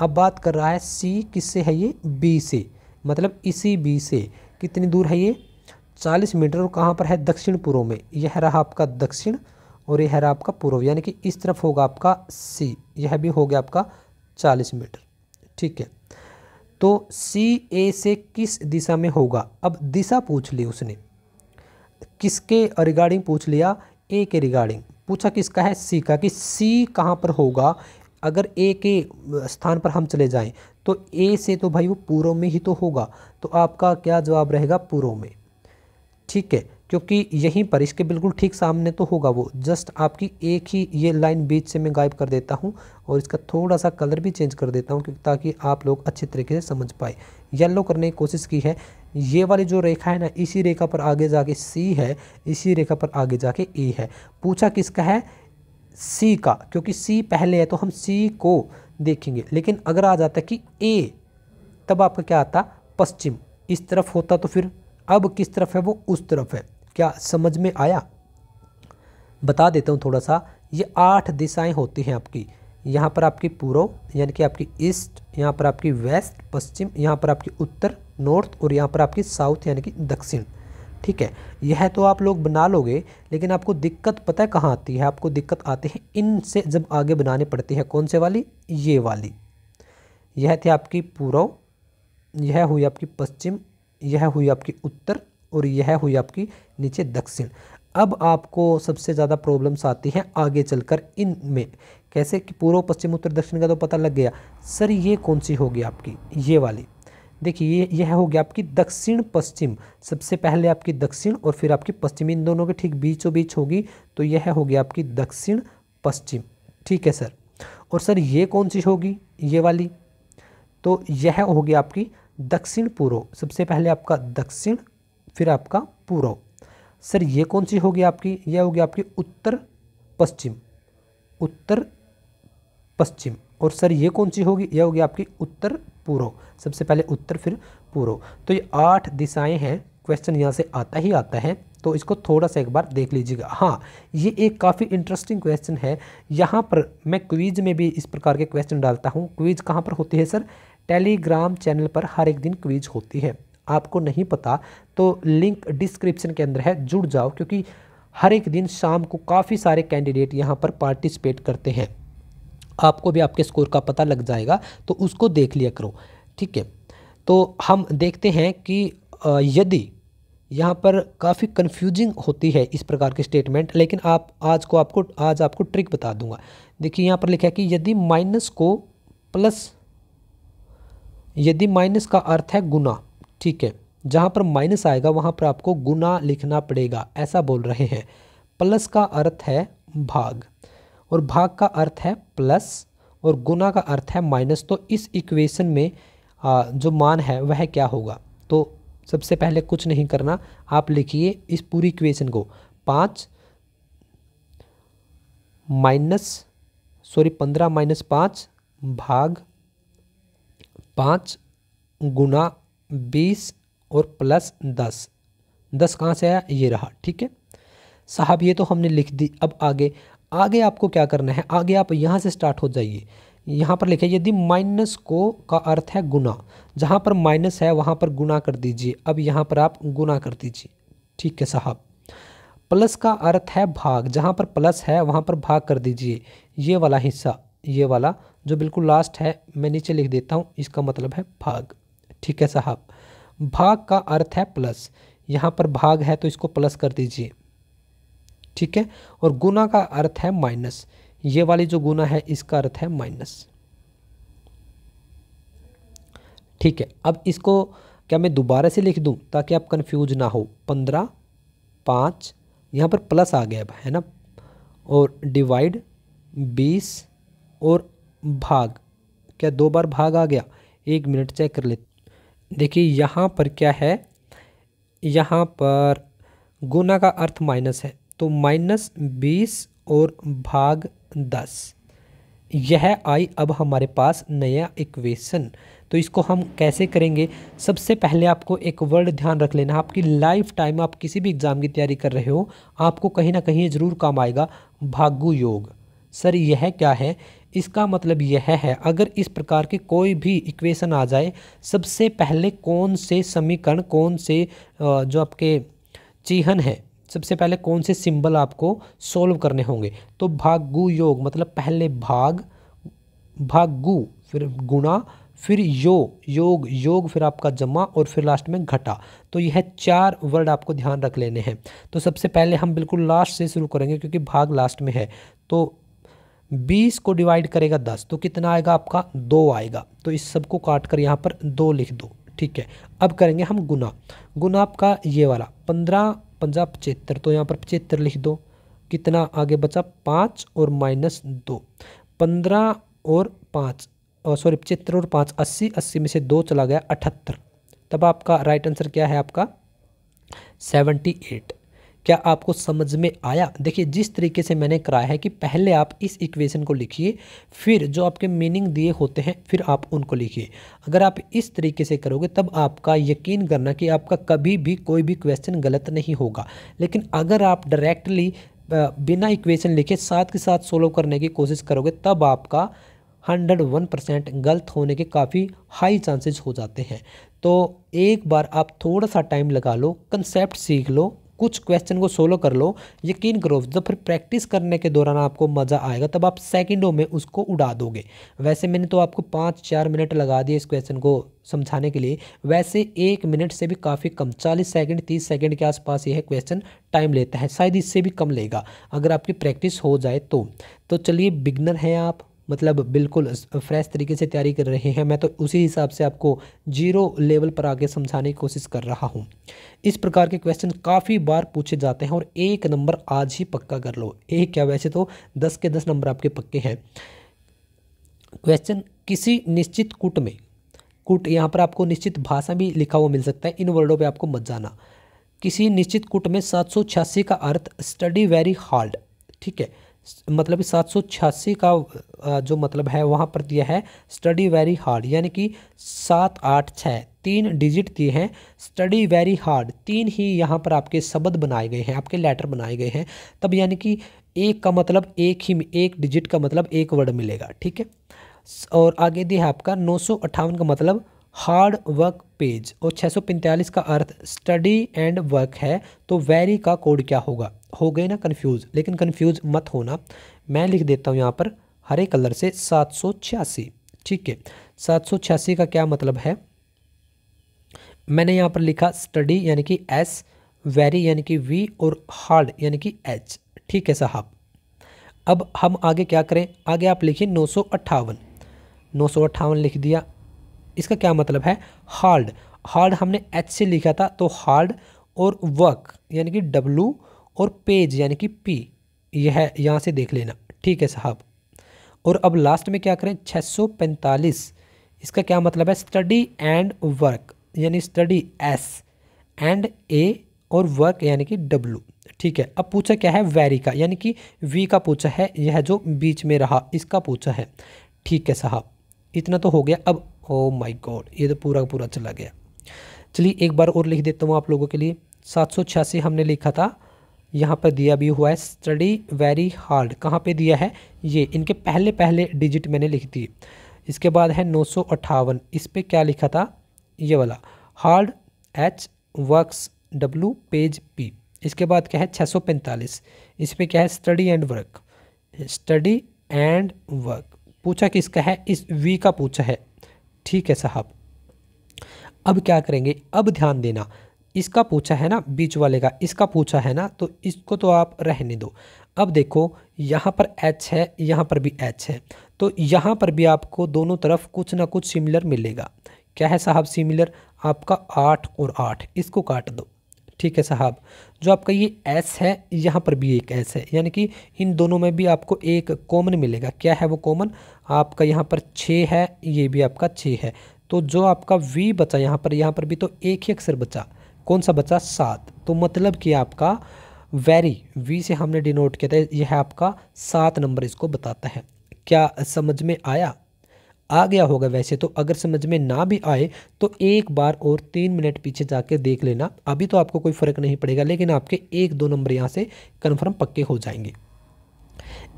अब बात कर रहा है सी किससे है ये बी से मतलब इसी बी से कितनी दूर है ये चालीस मीटर और कहाँ पर है दक्षिण पूर्व में यह रहा आपका दक्षिण और यह रहा आपका पूर्व यानी कि इस तरफ होगा आपका सी यह भी हो गया आपका चालीस मीटर ठीक है तो सी ए से किस दिशा में होगा अब दिशा पूछ ली उसने किसके रिगार्डिंग पूछ लिया ए के रिगार्डिंग पूछा किसका है सी का कि सी कहाँ पर होगा अगर ए के स्थान पर हम चले जाएं तो ए से तो भाई वो पूर्व में ही तो होगा तो आपका क्या जवाब रहेगा पूर्व में ठीक है क्योंकि यहीं पर इसके बिल्कुल ठीक सामने तो होगा वो जस्ट आपकी एक ही ये लाइन बीच से मैं गायब कर देता हूँ और इसका थोड़ा सा कलर भी चेंज कर देता हूँ ताकि आप लोग अच्छे तरीके से समझ पाए येलो करने की कोशिश की है ये वाली जो रेखा है ना इसी रेखा पर आगे जाके सी है इसी रेखा पर आगे जाके ए है पूछा किसका है सी का क्योंकि सी पहले है तो हम सी को देखेंगे लेकिन अगर आ जाता कि ए तब आपका क्या आता पश्चिम इस तरफ होता तो फिर अब किस तरफ है वो उस तरफ है क्या समझ में आया बता देता हूँ थोड़ा सा ये आठ दिशाएं होती हैं आपकी यहाँ पर आपकी पूर्व यानी कि आपकी ईस्ट यहाँ पर आपकी वेस्ट पश्चिम यहाँ पर आपकी उत्तर नॉर्थ और यहाँ पर आपकी साउथ यानी कि दक्षिण ठीक है यह तो आप लोग बना लोगे लेकिन आपको दिक्कत पता है कहाँ आती है आपको दिक्कत आती है इनसे जब आगे बनाने पड़ती है कौन से वाली ये वाली यह थी आपकी पूर्व यह हुई आपकी पश्चिम यह हुई आपकी उत्तर और यह हुई आपकी नीचे दक्षिण अब आपको सबसे ज़्यादा प्रॉब्लम्स आती हैं आगे चलकर इन में कैसे कि पूर्व पश्चिम उत्तर दक्षिण का तो पता लग गया सर ये कौन सी होगी आपकी ये वाली देखिए ये यह हो गया आपकी दक्षिण पश्चिम सबसे पहले आपकी दक्षिण और फिर आपकी पश्चिम इन दोनों के ठीक बीचों बीच होगी तो यह हो गया आपकी दक्षिण पश्चिम ठीक है सर और सर ये कौन सी होगी ये वाली तो यह हो गया आपकी दक्षिण पूर्व सबसे पहले आपका दक्षिण फिर आपका पूर्व सर ये कौन सी होगी आपकी यह होगी आपकी उत्तर पश्चिम उत्तर पश्चिम और सर ये कौन सी होगी यह होगी आपकी उत्तर पूर्व सबसे पहले उत्तर फिर पूर्व तो ये आठ दिशाएं हैं क्वेश्चन यहाँ से आता ही आता है तो इसको थोड़ा सा एक बार देख लीजिएगा हाँ ये एक काफ़ी इंटरेस्टिंग क्वेश्चन है यहाँ पर मैं क्विज में भी इस प्रकार के क्वेश्चन डालता हूँ क्विज कहाँ पर होती है सर टेलीग्राम चैनल पर हर एक दिन क्विज होती है आपको नहीं पता तो लिंक डिस्क्रिप्शन के अंदर है जुड़ जाओ क्योंकि हर एक दिन शाम को काफ़ी सारे कैंडिडेट यहाँ पर पार्टिसिपेट करते हैं आपको भी आपके स्कोर का पता लग जाएगा तो उसको देख लिया करो ठीक है तो हम देखते हैं कि यदि यहाँ पर काफ़ी कन्फ्यूजिंग होती है इस प्रकार के स्टेटमेंट लेकिन आप आज को आपको आज आपको ट्रिक बता दूंगा देखिए यहाँ पर लिखा है कि यदि माइनस को प्लस यदि माइनस का अर्थ है गुना ठीक है जहाँ पर माइनस आएगा वहाँ पर आपको गुना लिखना पड़ेगा ऐसा बोल रहे हैं प्लस का अर्थ है भाग और भाग का अर्थ है प्लस और गुना का अर्थ है माइनस तो इस इक्वेशन में जो मान है वह क्या होगा तो सबसे पहले कुछ नहीं करना आप लिखिए इस पूरी इक्वेशन को पाँच माइनस सॉरी पंद्रह माइनस पाँच भाग पाँच गुना बीस और प्लस दस दस कहाँ से आया ये रहा ठीक है साहब ये तो हमने लिख दी अब आगे आगे आपको क्या करना है आगे आप यहाँ से स्टार्ट हो जाइए यहाँ पर लिखे यदि माइनस को का अर्थ है गुना जहाँ पर माइनस है वहाँ पर गुना कर दीजिए अब यहाँ पर आप गुना कर दीजिए ठीक है साहब प्लस का अर्थ है भाग जहाँ पर प्लस है वहाँ पर भाग कर दीजिए ये वाला हिस्सा ये वाला जो बिल्कुल लास्ट है मैं नीचे लिख देता हूँ इसका मतलब है भाग ठीक है साहब भाग का अर्थ है प्लस यहाँ पर भाग है तो इसको प्लस कर दीजिए ठीक है और गुना का अर्थ है माइनस ये वाली जो गुना है इसका अर्थ है माइनस ठीक है अब इसको क्या मैं दोबारा से लिख दूं ताकि आप कंफ्यूज ना हो पंद्रह पाँच यहाँ पर प्लस आ गया है ना और डिवाइड बीस और भाग क्या दो बार भाग आ गया एक मिनट चेक कर लेते देखिए यहाँ पर क्या है यहाँ पर गुना का अर्थ माइनस है तो माइनस बीस और भाग दस यह आई अब हमारे पास नया इक्वेशन तो इसको हम कैसे करेंगे सबसे पहले आपको एक वर्ड ध्यान रख लेना आपकी लाइफ टाइम आप किसी भी एग्ज़ाम की तैयारी कर रहे हो आपको कहीं ना कहीं ज़रूर काम आएगा भागु योग सर यह क्या है इसका मतलब यह है अगर इस प्रकार के कोई भी इक्वेशन आ जाए सबसे पहले कौन से समीकरण कौन से जो आपके चिहन है सबसे पहले कौन से सिंबल आपको सॉल्व करने होंगे तो भागु योग मतलब पहले भाग भागु फिर गुणा फिर यो योग योग फिर आपका जमा और फिर लास्ट में घटा तो यह चार वर्ड आपको ध्यान रख लेने हैं तो सबसे पहले हम बिल्कुल लास्ट से शुरू करेंगे क्योंकि भाग लास्ट में है तो बीस को डिवाइड करेगा दस तो कितना आएगा आपका दो आएगा तो इस सब को काट कर यहाँ पर दो लिख दो ठीक है अब करेंगे हम गुना गुना आपका ये वाला पंद्रह पंजा पचहत्तर तो यहाँ पर पचहत्तर लिख दो कितना आगे बचा पाँच और माइनस दो पंद्रह और पाँच सॉरी पचहत्तर और पाँच अस्सी अस्सी में से दो चला गया अठहत्तर तब आपका राइट आंसर क्या है आपका सेवेंटी एट क्या आपको समझ में आया देखिए जिस तरीके से मैंने कराया है कि पहले आप इस इक्वेशन को लिखिए फिर जो आपके मीनिंग दिए होते हैं फिर आप उनको लिखिए अगर आप इस तरीके से करोगे तब आपका यकीन करना कि आपका कभी भी कोई भी क्वेश्चन गलत नहीं होगा लेकिन अगर आप डायरेक्टली बिना इक्वेशन लिखे साथ के साथ सोल्व करने की कोशिश करोगे तब आपका हंड्रेड वन परसेंट गलत होने के काफ़ी हाई चांसेस हो जाते हैं तो एक बार आप थोड़ा सा टाइम लगा लो कंसेप्ट सीख लो कुछ क्वेश्चन को सोलो कर लो यकीन करो जब फिर प्रैक्टिस करने के दौरान आपको मज़ा आएगा तब आप सेकेंडों में उसको उड़ा दोगे वैसे मैंने तो आपको पाँच चार मिनट लगा दिए इस क्वेश्चन को समझाने के लिए वैसे एक मिनट से भी काफ़ी कम चालीस सेकंड तीस सेकंड के आसपास यह क्वेश्चन टाइम लेता है शायद इससे भी कम लेगा अगर आपकी प्रैक्टिस हो जाए तो, तो चलिए बिगनर हैं आप मतलब बिल्कुल फ्रेश तरीके से तैयारी कर रहे हैं मैं तो उसी हिसाब से आपको जीरो लेवल पर आगे समझाने की कोशिश कर रहा हूँ इस प्रकार के क्वेश्चन काफ़ी बार पूछे जाते हैं और एक नंबर आज ही पक्का कर लो एक क्या वैसे तो दस के दस नंबर आपके पक्के हैं क्वेश्चन किसी निश्चित कुट में कुट यहाँ पर आपको निश्चित भाषा भी लिखा हुआ मिल सकता है इन वर्डों पे आपको मत जाना किसी निश्चित कुट में सात का अर्थ स्टडी वेरी हार्ड ठीक है मतलब सात सौ छियासी का जो मतलब है वहाँ पर दिया है स्टडी वेरी हार्ड यानी कि सात आठ छः तीन डिजिट दिए हैं स्टडी वेरी हार्ड तीन ही यहाँ पर आपके शब्द बनाए गए हैं आपके लेटर बनाए गए हैं तब यानी कि एक का मतलब एक ही एक डिजिट का मतलब एक वर्ड मिलेगा ठीक है और आगे दिया है आपका नौ का मतलब हार्ड वर्क पेज और छः का अर्थ स्टडी एंड वर्क है तो वेरी का कोड क्या होगा हो गए ना कन्फ्यूज़ लेकिन कन्फ्यूज़ मत होना मैं लिख देता हूँ यहाँ पर हरे कलर से सात सौ छियासी ठीक है सात सौ छियासी का क्या मतलब है मैंने यहाँ पर लिखा स्टडी यानी कि एस वेरी यानी कि वी और हार्ड यानी कि एच ठीक है साहब अब हम आगे क्या करें आगे आप लिखिए नौ सौ अट्ठावन नौ सौ अट्ठावन लिख दिया इसका क्या मतलब है हार्ड हार्ड हमने एच से लिखा था तो हार्ड और वर्क यानी कि डब्लू और पेज यानी कि पी यह यहाँ से देख लेना ठीक है साहब और अब लास्ट में क्या करें 645 इसका क्या मतलब है स्टडी एंड वर्क यानी स्टडी एस एंड ए और वर्क यानी कि डब्लू ठीक है अब पूछा क्या है वेरी का यानी कि वी का पूछा है यह जो बीच में रहा इसका पूछा है ठीक है साहब इतना तो हो गया अब ओ माय गॉड ये तो पूरा पूरा चला गया चलिए एक बार और लिख देता हूँ आप लोगों के लिए सात सौ छियासी हमने लिखा था यहाँ पर दिया भी हुआ है स्टडी वेरी हार्ड कहाँ पे दिया है ये इनके पहले पहले डिजिट मैंने लिख दिए इसके बाद है नौ सौ अट्ठावन इस पर क्या लिखा था ये वाला hard H works W page P इसके बाद क्या है छः सौ पैंतालीस इस पर क्या है study and work study and work पूछा किसका है इस वी का पूछा है ठीक है साहब अब क्या करेंगे अब ध्यान देना इसका पूछा है ना बीच वाले का इसका पूछा है ना तो इसको तो आप रहने दो अब देखो यहाँ पर एच है यहाँ पर भी एच है तो यहाँ पर भी आपको दोनों तरफ कुछ ना कुछ सिमिलर मिलेगा क्या है साहब सिमिलर आपका आठ और आठ इसको काट दो ठीक है साहब जो आपका ये एस है यहाँ पर भी एक एस है यानी कि इन दोनों में भी आपको एक कॉमन मिलेगा क्या है वो कॉमन आपका यहाँ पर छः है ये भी आपका छः है तो जो आपका वी बचा यहाँ पर यहाँ पर भी तो एक ही अक्सर बचा कौन सा बचा सात तो मतलब कि आपका वेरी वी से हमने डिनोट किया था यह आपका सात नंबर इसको बताता है क्या समझ में आया आ गया होगा वैसे तो अगर समझ में ना भी आए तो एक बार और तीन मिनट पीछे जाके देख लेना अभी तो आपको कोई फ़र्क नहीं पड़ेगा लेकिन आपके एक दो नंबर यहाँ से कन्फर्म पक्के हो जाएंगे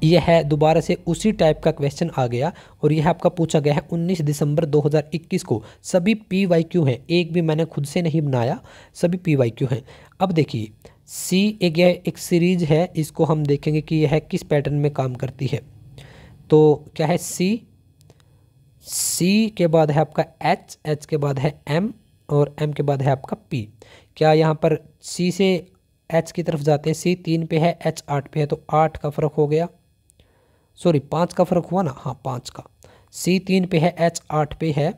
यह है दोबारा से उसी टाइप का क्वेश्चन आ गया और यह आपका पूछा गया है 19 दिसंबर 2021 को सभी पी वाई क्यू हैं एक भी मैंने खुद से नहीं बनाया सभी पी वाई क्यू हैं अब देखिए सी एक यह एक सीरीज है इसको हम देखेंगे कि यह किस पैटर्न में काम करती है तो क्या है सी सी के बाद है आपका एच एच के बाद है एम और एम के बाद है आपका पी क्या यहाँ पर सी से एच की तरफ जाते हैं सी तीन पे है एच आठ पे है तो आठ का फर्क हो गया सॉरी पाँच का फर्क हुआ ना हाँ पाँच का सी तीन पे है एच आठ पे है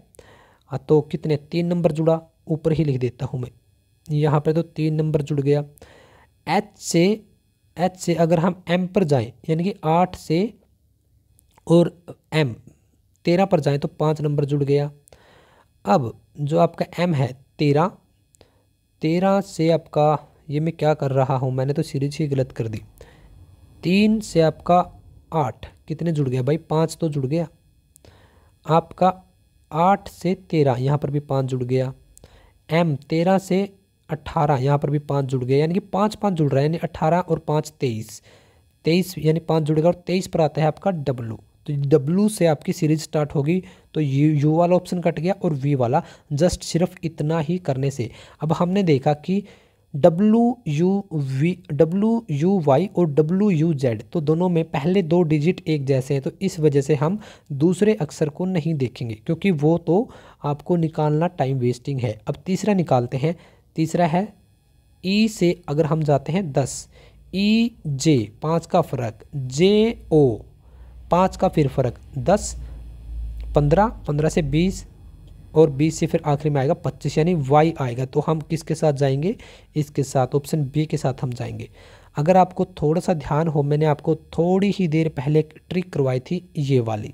तो कितने तीन नंबर जुड़ा ऊपर ही लिख देता हूँ मैं यहाँ पे तो तीन नंबर जुड़ गया एच से एच से अगर हम एम पर जाएं यानी कि आठ से और एम तेरह पर जाएं तो पाँच नंबर जुड़ गया अब जो आपका एम है तेरह तेरह से आपका ये मैं क्या कर रहा हूँ मैंने तो सीरीज ही गलत कर दी तीन से आपका आठ कितने जुड़ गया भाई पाँच तो जुड़ गया आपका आठ से तेरह यहाँ पर भी पाँच जुड़ गया एम तेरह से अट्ठारह यहाँ पर भी पाँच जुड़ गया यानी कि पाँच पाँच जुड़ रहा है यानी अट्ठारह और पाँच तेईस तेईस यानी पाँच जुड़ेगा और तेईस पर आता है आपका डब्लू तो डब्लू से आपकी सीरीज स्टार्ट होगी तो यू यू वाला ऑप्शन कट गया और वी वाला जस्ट सिर्फ इतना ही करने से अब हमने देखा कि W U V W U Y और डब्लू यू जेड तो दोनों में पहले दो डिजिट एक जैसे हैं तो इस वजह से हम दूसरे अक्षर को नहीं देखेंगे क्योंकि वो तो आपको निकालना टाइम वेस्टिंग है अब तीसरा निकालते हैं तीसरा है ई e से अगर हम जाते हैं दस ई e, जे पाँच का फ़र्क जे ओ पाँच का फिर फ़र्क दस पंद्रह पंद्रह से बीस और बीस से फिर आखिरी में आएगा पच्चीस यानी वाई आएगा तो हम किसके साथ जाएंगे इसके साथ ऑप्शन बी के साथ हम जाएंगे अगर आपको थोड़ा सा ध्यान हो मैंने आपको थोड़ी ही देर पहले एक ट्रिक करवाई थी ये वाली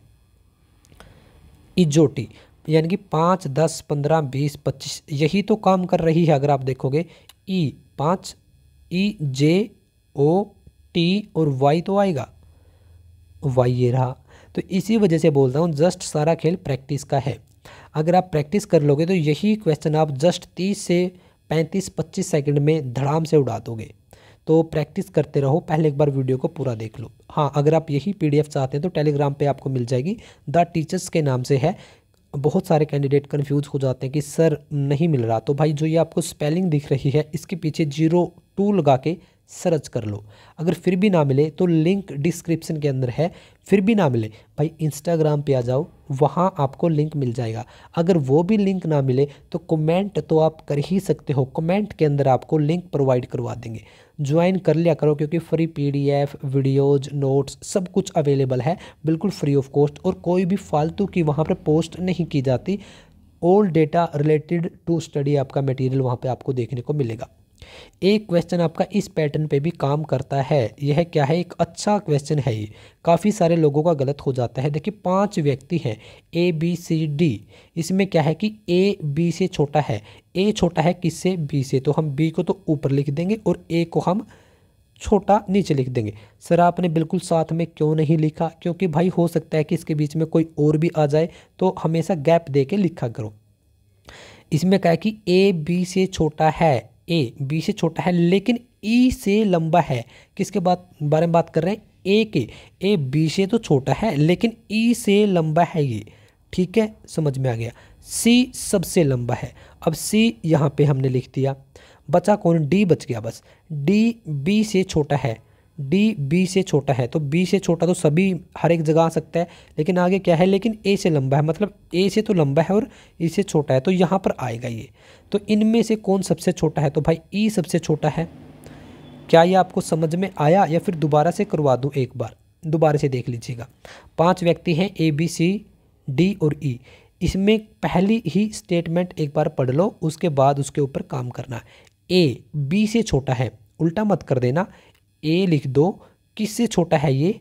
इजोटी यानी कि पाँच दस पंद्रह बीस पच्चीस यही तो काम कर रही है अगर आप देखोगे ई e पाँच ई जे ओ टी और वाई तो आएगा वाई ये रहा तो इसी वजह से बोलता हूँ जस्ट सारा खेल प्रैक्टिस का है अगर आप प्रैक्टिस कर लोगे तो यही क्वेश्चन आप जस्ट तीस से पैंतीस पच्चीस सेकंड में धड़ाम से उड़ा दोगे तो प्रैक्टिस करते रहो पहले एक बार वीडियो को पूरा देख लो हाँ अगर आप यही पीडीएफ चाहते हैं तो टेलीग्राम पे आपको मिल जाएगी द टीचर्स के नाम से है बहुत सारे कैंडिडेट कन्फ्यूज हो जाते हैं कि सर नहीं मिल रहा तो भाई जो ये आपको स्पेलिंग दिख रही है इसके पीछे जीरो टू लगा के सर्च कर लो अगर फिर भी ना मिले तो लिंक डिस्क्रिप्शन के अंदर है फिर भी ना मिले भाई इंस्टाग्राम पे आ जाओ वहाँ आपको लिंक मिल जाएगा अगर वो भी लिंक ना मिले तो कमेंट तो आप कर ही सकते हो कमेंट के अंदर आपको लिंक प्रोवाइड करवा देंगे ज्वाइन कर लिया करो क्योंकि फ्री पीडीएफ वीडियोज नोट्स सब कुछ अवेलेबल है बिल्कुल फ्री ऑफ कॉस्ट और कोई भी फालतू की वहाँ पर पोस्ट नहीं की जाती old data related to study आपका मटेरियल वहाँ पे आपको देखने को मिलेगा एक क्वेश्चन आपका इस पैटर्न पे भी काम करता है यह क्या है एक अच्छा क्वेश्चन है ये काफ़ी सारे लोगों का गलत हो जाता है देखिए पांच व्यक्ति हैं ए बी सी डी इसमें क्या है कि ए बी से छोटा है ए छोटा है किससे बी से तो हम बी को तो ऊपर लिख देंगे और ए को हम छोटा नीचे लिख देंगे सर आपने बिल्कुल साथ में क्यों नहीं लिखा क्योंकि भाई हो सकता है कि इसके बीच में कोई और भी आ जाए तो हमेशा गैप दे के लिखा करो इसमें क्या है कि ए बी से छोटा है ए बी से छोटा है लेकिन ई e से लंबा है किसके बात बारे में बात कर रहे हैं ए के ए बी से तो छोटा है लेकिन ई e से लंबा है ये ठीक है समझ में आ गया सी सबसे लंबा है अब सी यहाँ पे हमने लिख दिया बचा कौन डी बच गया बस डी बी से छोटा है डी बी से छोटा है तो बी से छोटा तो सभी हर एक जगह आ सकता है लेकिन आगे क्या है लेकिन ए से लंबा है मतलब ए से तो लंबा है और ई e से छोटा है तो यहाँ पर आएगा ये तो इनमें से कौन सबसे छोटा है तो भाई ई e सबसे छोटा है क्या ये आपको समझ में आया या फिर दोबारा से करवा दूँ एक बार दोबारा से देख लीजिएगा पाँच व्यक्ति हैं ए बी सी डी और ई e. इसमें पहली ही स्टेटमेंट एक बार पढ़ लो उसके बाद उसके ऊपर काम करना ए बी से छोटा है उल्टा मत कर देना ए लिख दो किससे छोटा है ये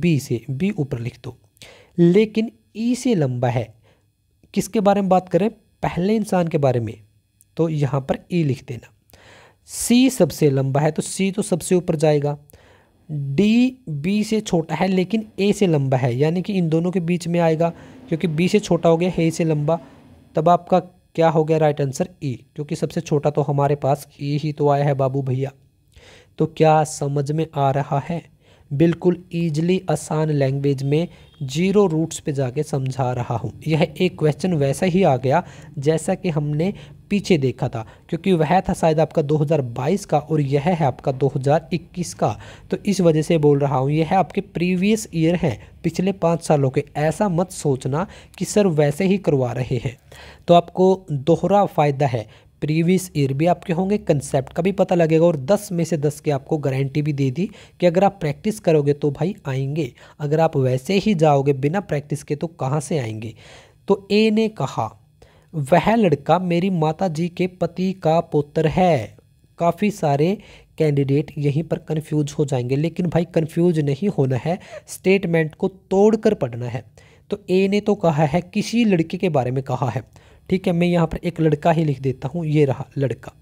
बी से बी ऊपर लिख दो लेकिन ई से लंबा है किसके बारे में बात करें पहले इंसान के बारे में तो यहाँ पर ई लिख देना सी सबसे लंबा है तो सी तो सबसे ऊपर जाएगा डी बी से छोटा है लेकिन ए से लंबा है यानी कि इन दोनों के बीच में आएगा क्योंकि बी से छोटा हो गया ए से लंबा तब आपका क्या हो गया राइट आंसर ई क्योंकि सबसे छोटा तो हमारे पास ई ही तो आया है बाबू भैया तो क्या समझ में आ रहा है बिल्कुल ईजली आसान लैंग्वेज में जीरो रूट्स पे जाके समझा रहा हूँ यह एक क्वेश्चन वैसा ही आ गया जैसा कि हमने पीछे देखा था क्योंकि वह था शायद आपका 2022 का और यह है आपका 2021 का तो इस वजह से बोल रहा हूँ यह आपके प्रीवियस ईयर हैं पिछले पाँच सालों के ऐसा मत सोचना कि सर वैसे ही करवा रहे हैं तो आपको दोहरा फ़ायदा है प्रीवियस ईयर भी आपके होंगे कंसेप्ट का भी पता लगेगा और 10 में से 10 के आपको गारंटी भी दे दी कि अगर आप प्रैक्टिस करोगे तो भाई आएंगे अगर आप वैसे ही जाओगे बिना प्रैक्टिस के तो कहाँ से आएंगे तो ए ने कहा वह लड़का मेरी माता जी के पति का पुत्र है काफ़ी सारे कैंडिडेट यहीं पर कन्फ्यूज हो जाएंगे लेकिन भाई कन्फ्यूज नहीं होना है स्टेटमेंट को तोड़ पढ़ना है तो ए ने तो कहा है किसी लड़के के बारे में कहा है ठीक है मैं यहाँ पर एक लड़का ही लिख देता हूँ ये रहा लड़का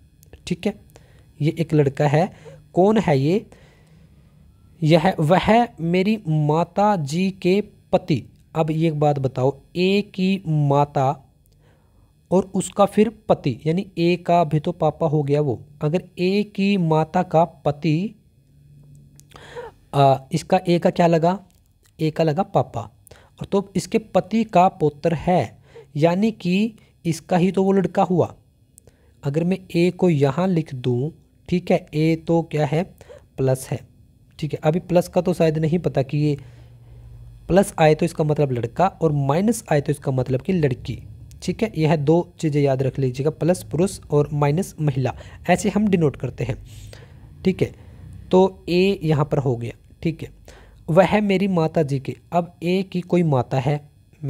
ठीक है ये एक लड़का है कौन है ये यह वह मेरी माता जी के पति अब ये बात बताओ ए की माता और उसका फिर पति यानी ए का भी तो पापा हो गया वो अगर ए की माता का पति इसका ए का क्या लगा ए का लगा पापा और तो इसके पति का पोत्र है यानी कि इसका ही तो वो लड़का हुआ अगर मैं ए को यहाँ लिख दूँ ठीक है ए तो क्या है प्लस है ठीक है अभी प्लस का तो शायद नहीं पता कि ये प्लस आए तो इसका मतलब लड़का और माइनस आए तो इसका मतलब कि लड़की ठीक है यह दो चीज़ें याद रख लीजिएगा प्लस पुरुष और माइनस महिला ऐसे हम डिनोट करते हैं ठीक है तो ए यहाँ पर हो गया ठीक है वह मेरी माता जी के अब ए की कोई माता है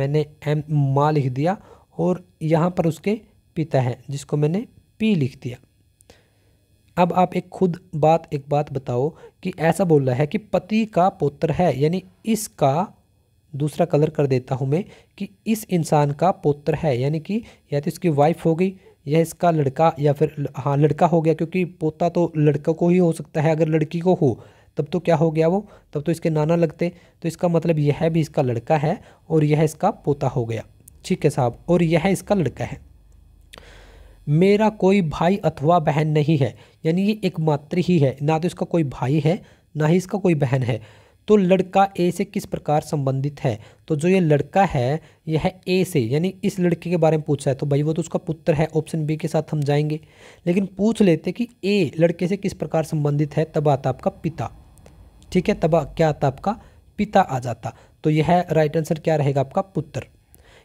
मैंने एम माँ लिख दिया और यहाँ पर उसके पिता हैं जिसको मैंने पी लिख दिया अब आप एक खुद बात एक बात बताओ कि ऐसा बोल रहा है कि पति का पुत्र है यानी इसका दूसरा कलर कर देता हूँ मैं कि इस इंसान का पुत्र है यानी कि या तो इसकी वाइफ हो गई या इसका लड़का या फिर हाँ लड़का हो गया क्योंकि पोता तो लड़का को ही हो सकता है अगर लड़की को हो तब तो क्या हो गया वो तब तो इसके नाना लगते तो इसका मतलब यह भी इसका लड़का है और यह इसका पोता हो गया ठीक है साहब और यह इसका लड़का है मेरा कोई भाई अथवा बहन नहीं है यानी ये एकमात्र ही है ना तो इसका कोई भाई है ना ही इसका कोई बहन है तो लड़का ए से किस प्रकार संबंधित है तो जो ये लड़का है यह है ए से यानी इस लड़के के बारे में पूछा है तो भाई वो तो उसका पुत्र है ऑप्शन बी के साथ हम जाएंगे लेकिन पूछ लेते कि ए लड़के से किस प्रकार संबंधित है तब आता आपका पिता ठीक है तब क्या आता आपका पिता आ जाता तो यह राइट आंसर क्या रहेगा आपका पुत्र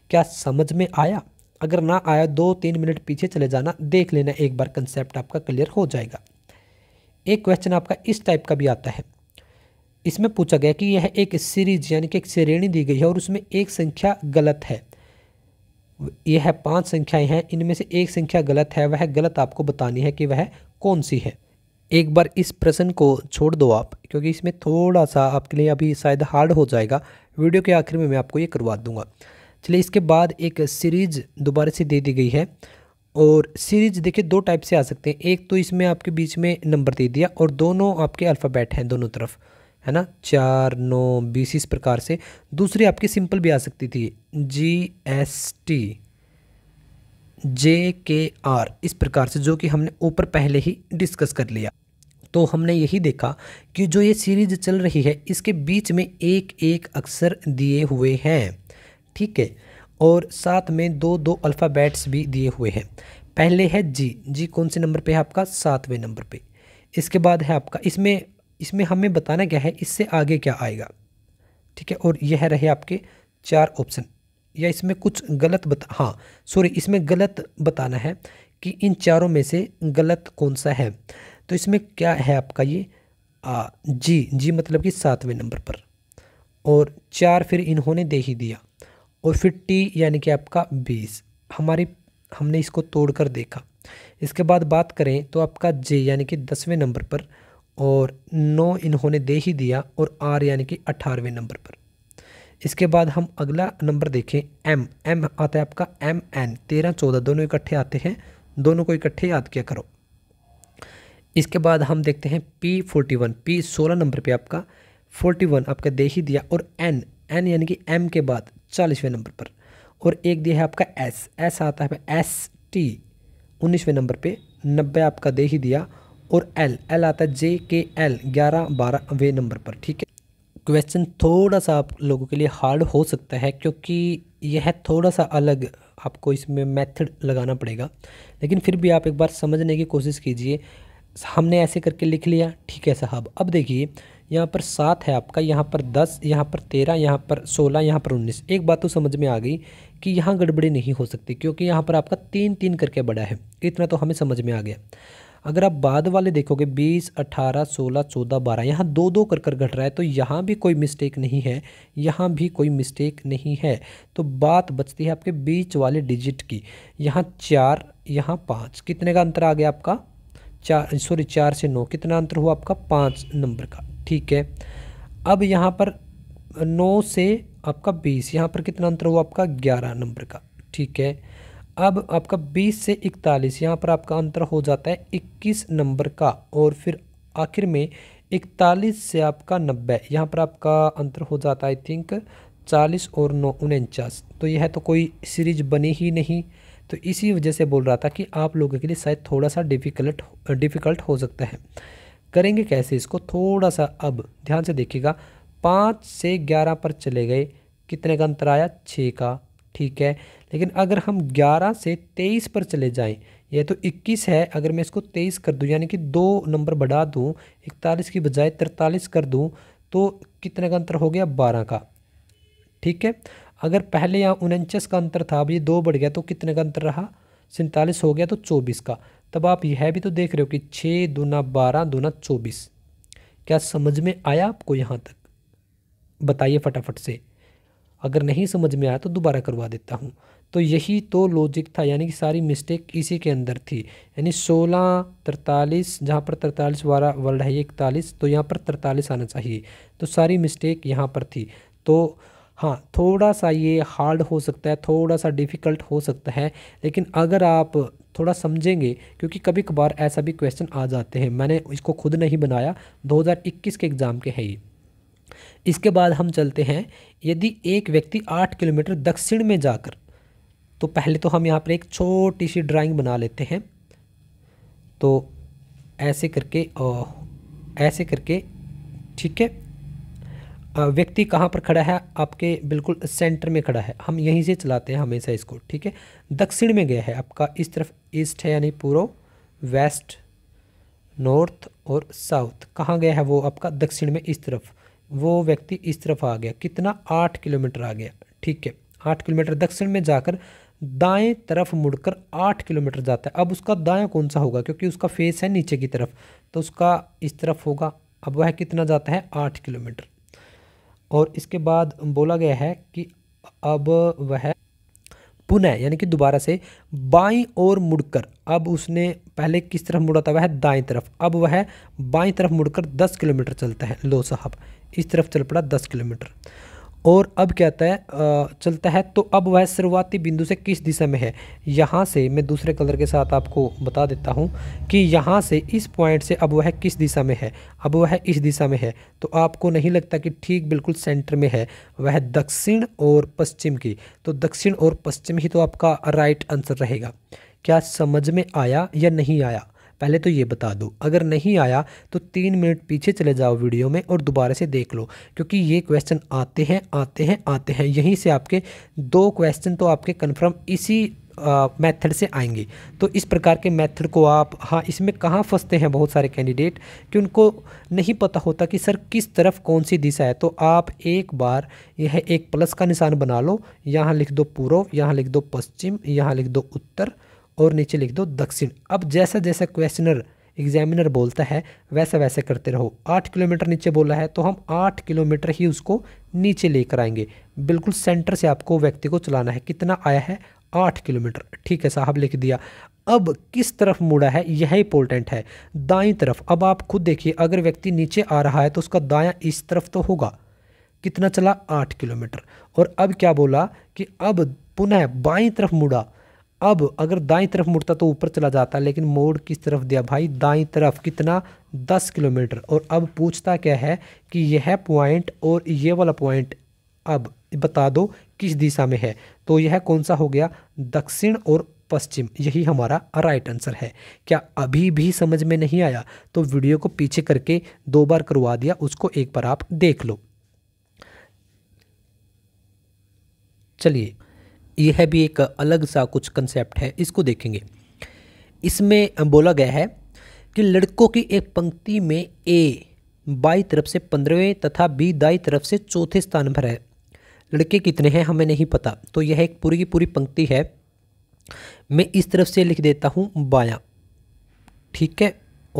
क्या समझ में आया अगर ना आया दो तीन मिनट पीछे चले जाना देख लेना एक बार कंसेप्ट आपका क्लियर हो जाएगा एक क्वेश्चन आपका इस टाइप का भी आता है इसमें पूछा गया कि यह एक सीरीज यानी कि एक श्रेणी दी गई है और उसमें एक संख्या गलत है यह है पांच संख्याएं हैं इनमें से एक संख्या गलत है वह गलत आपको बतानी है कि वह कौन सी है एक बार इस प्रश्न को छोड़ दो आप क्योंकि इसमें थोड़ा सा आपके लिए अभी शायद हार्ड हो जाएगा वीडियो के आखिर में मैं आपको ये करवा दूंगा चलिए इसके बाद एक सीरीज दोबारा से दे दी गई है और सीरीज देखिए दो टाइप से आ सकते हैं एक तो इसमें आपके बीच में नंबर दे दिया और दोनों आपके अल्फ़ाबेट हैं दोनों तरफ है ना चार नौ बीस इस प्रकार से दूसरी आपकी सिंपल भी आ सकती थी जी एस टी जे के आर इस प्रकार से जो कि हमने ऊपर पहले ही डिस्कस कर लिया तो हमने यही देखा कि जो ये सीरीज चल रही है इसके बीच में एक एक अक्षर दिए हुए हैं ठीक है और साथ में दो दो अल्फ़ाबैट्स भी दिए हुए हैं पहले है जी जी कौन से नंबर पे है आपका सातवें नंबर पे इसके बाद है आपका इसमें इसमें हमें बताना क्या है इससे आगे क्या आएगा ठीक है और यह रहे आपके चार ऑप्शन या इसमें कुछ गलत बता हाँ सॉरी इसमें गलत बताना है कि इन चारों में से गलत कौन सा है तो इसमें क्या है आपका ये आ, जी जी मतलब कि सातवें नंबर पर और चार फिर इन्होंने दे ही दिया और फिर टी यानी कि आपका बीस हमारी हमने इसको तोड़ कर देखा इसके बाद बात करें तो आपका जे यानी कि दसवें नंबर पर और नौ इन्होंने दे ही दिया और आर यानी कि अठारहवें नंबर पर इसके बाद हम अगला नंबर देखें एम एम आता है आपका एम एन तेरह चौदह दोनों इकट्ठे आते हैं दोनों को इकट्ठे याद किया करो इसके बाद हम देखते हैं पी फोर्टी वन पी सोलह नंबर पे आपका फोर्टी वन आपका दे ही दिया और एन एन यानी कि एम के बाद चालीसवें नंबर पर और एक दिया है आपका एस एस आता है एस टी उन्नीसवें नंबर पे नब्बे आपका दे ही दिया और एल एल आता है जे के एल ग्यारह बारहवें नंबर पर ठीक है क्वेश्चन थोड़ा सा आप लोगों के लिए हार्ड हो सकता है क्योंकि यह थोड़ा सा अलग आपको इसमें मेथड लगाना पड़ेगा लेकिन फिर भी आप एक बार समझने की कोशिश कीजिए हमने ऐसे करके लिख लिया ठीक है साहब अब देखिए यहाँ पर सात है आपका यहाँ पर दस यहाँ पर तेरह यहाँ पर सोलह यहाँ पर उन्नीस एक बात तो समझ में आ गई कि यहाँ गड़बड़ी नहीं हो सकती क्योंकि यहाँ पर आपका तीन तीन करके बड़ा है इतना तो हमें समझ में आ गया अगर आप बाद वाले देखोगे बीस अट्ठारह सोलह चौदह बारह यहाँ दो दो कर कर घट रहा है तो यहाँ भी कोई मिस्टेक नहीं है यहाँ भी कोई मिस्टेक नहीं है तो बात बचती है आपके बीच वाले डिजिट की यहाँ चार यहाँ पाँच कितने का अंतर आ गया आपका चार सॉरी चार से नौ कितना अंतर हुआ आपका पाँच नंबर का ठीक है अब यहाँ पर नौ से आपका बीस यहाँ पर कितना अंतर हुआ आपका ग्यारह नंबर का ठीक है अब आपका बीस से इकतालीस यहाँ पर आपका अंतर हो जाता है इक्कीस नंबर का और फिर आखिर में इकतालीस से आपका नब्बे यहाँ पर आपका अंतर हो जाता है आई थिंक चालीस और नौ उनचास तो यह तो कोई सीरीज बनी ही नहीं तो इसी वजह से बोल रहा था कि आप लोगों के लिए शायद थोड़ा सा डिफ़िकल्ट डिफ़िकल्ट हो सकता है करेंगे कैसे इसको थोड़ा सा अब ध्यान से देखिएगा पाँच से ग्यारह पर चले गए कितने का अंतर आया छः का ठीक है लेकिन अगर हम ग्यारह से तेईस पर चले जाएं यह तो इक्कीस है अगर मैं इसको तेईस कर दूं यानी कि दो नंबर बढ़ा दूं इकतालीस की बजाय तिरतालीस कर दूं तो कितने का अंतर हो गया बारह का ठीक है अगर पहले यहाँ उनचास का अंतर था अब ये दो बढ़ गया तो कितने का अंतर रहा सैंतालीस हो गया तो चौबीस का तब आप यह भी तो देख रहे हो कि छः दूना बारह दूना चौबीस क्या समझ में आया आपको यहाँ तक बताइए फटाफट से अगर नहीं समझ में आया तो दोबारा करवा देता हूँ तो यही तो लॉजिक था यानी कि सारी मिस्टेक इसी के अंदर थी यानी सोलह तरतालीस जहाँ पर तरतालीस वाला वर्ल्ड है इकतालीस तो यहाँ पर तरतालीस आना चाहिए तो सारी मिस्टेक यहाँ पर थी तो हाँ थोड़ा सा ये हार्ड हो सकता है थोड़ा सा डिफ़िकल्ट हो सकता है लेकिन अगर आप थोड़ा समझेंगे क्योंकि कभी कभार ऐसा भी क्वेश्चन आ जाते हैं मैंने इसको खुद नहीं बनाया 2021 के एग्ज़ाम के है ये इसके बाद हम चलते हैं यदि एक व्यक्ति आठ किलोमीटर दक्षिण में जाकर तो पहले तो हम यहाँ पर एक छोटी सी ड्राइंग बना लेते हैं तो ऐसे करके ओ, ऐसे करके ठीक है व्यक्ति कहाँ पर खड़ा है आपके बिल्कुल सेंटर में खड़ा है हम यहीं से चलाते हैं हमेशा इसको ठीक है दक्षिण में गया है आपका इस तरफ ईस्ट है यानी पूर्व वेस्ट नॉर्थ और साउथ कहाँ गया है वो आपका दक्षिण में इस तरफ वो व्यक्ति इस तरफ आ गया कितना आठ किलोमीटर आ गया ठीक है आठ किलोमीटर दक्षिण में जाकर दाएं तरफ मुड़कर आठ किलोमीटर जाता है अब उसका दाया कौन सा होगा क्योंकि उसका फेस है नीचे की तरफ तो उसका इस तरफ होगा अब वह कितना जाता है आठ किलोमीटर और इसके बाद बोला गया है कि अब वह पुनः यानी कि दोबारा से बाई ओर मुड़कर अब उसने पहले किस तरफ मुड़ा था वह दाएं तरफ अब वह बाई तरफ मुड़कर 10 किलोमीटर चलता है लो साहब इस तरफ चल पड़ा 10 किलोमीटर और अब कहता है चलता है तो अब वह शुरुआती बिंदु से किस दिशा में है यहाँ से मैं दूसरे कलर के साथ आपको बता देता हूँ कि यहाँ से इस पॉइंट से अब वह किस दिशा में है अब वह इस दिशा में है तो आपको नहीं लगता कि ठीक बिल्कुल सेंटर में है वह दक्षिण और पश्चिम की तो दक्षिण और पश्चिम ही तो आपका राइट आंसर रहेगा क्या समझ में आया या नहीं आया पहले तो ये बता दो अगर नहीं आया तो तीन मिनट पीछे चले जाओ वीडियो में और दोबारा से देख लो क्योंकि ये क्वेश्चन आते हैं आते हैं आते हैं यहीं से आपके दो क्वेश्चन तो आपके कन्फर्म इसी मेथड से आएंगे तो इस प्रकार के मेथड को आप हाँ इसमें कहाँ फंसते हैं बहुत सारे कैंडिडेट कि उनको नहीं पता होता कि सर किस तरफ कौन सी दिशा है तो आप एक बार यह एक प्लस का निशान बना लो यहाँ लिख दो पूर्व यहाँ लिख दो पश्चिम यहाँ लिख दो उत्तर और नीचे लिख दो दक्षिण अब जैसा जैसा क्वेश्चनर एग्जामिनर बोलता है वैसा वैसे करते रहो आठ किलोमीटर नीचे बोला है तो हम आठ किलोमीटर ही उसको नीचे लेकर आएंगे बिल्कुल सेंटर से आपको व्यक्ति को चलाना है कितना आया है आठ किलोमीटर ठीक है साहब लिख दिया अब किस तरफ मुड़ा है यह इंपॉर्टेंट है दाएं तरफ अब आप खुद देखिए अगर व्यक्ति नीचे आ रहा है तो उसका दाया इस तरफ तो होगा कितना चला आठ किलोमीटर और अब क्या बोला कि अब पुनः बाई तरफ मुड़ा अब अगर दाई तरफ मुड़ता तो ऊपर चला जाता लेकिन मोड़ किस तरफ दिया भाई दाई तरफ कितना दस किलोमीटर और अब पूछता क्या है कि यह पॉइंट और ये वाला पॉइंट अब बता दो किस दिशा में है तो यह कौन सा हो गया दक्षिण और पश्चिम यही हमारा राइट आंसर है क्या अभी भी समझ में नहीं आया तो वीडियो को पीछे करके दो बार करवा दिया उसको एक बार आप देख लो चलिए यह भी एक अलग सा कुछ कंसेप्ट है इसको देखेंगे इसमें बोला गया है कि लड़कों की एक पंक्ति में ए बाई तरफ से पंद्रहवें तथा बी दाई तरफ से चौथे स्थान पर है लड़के कितने हैं हमें नहीं पता तो यह एक पूरी की पूरी पंक्ति है मैं इस तरफ से लिख देता हूँ बाया ठीक है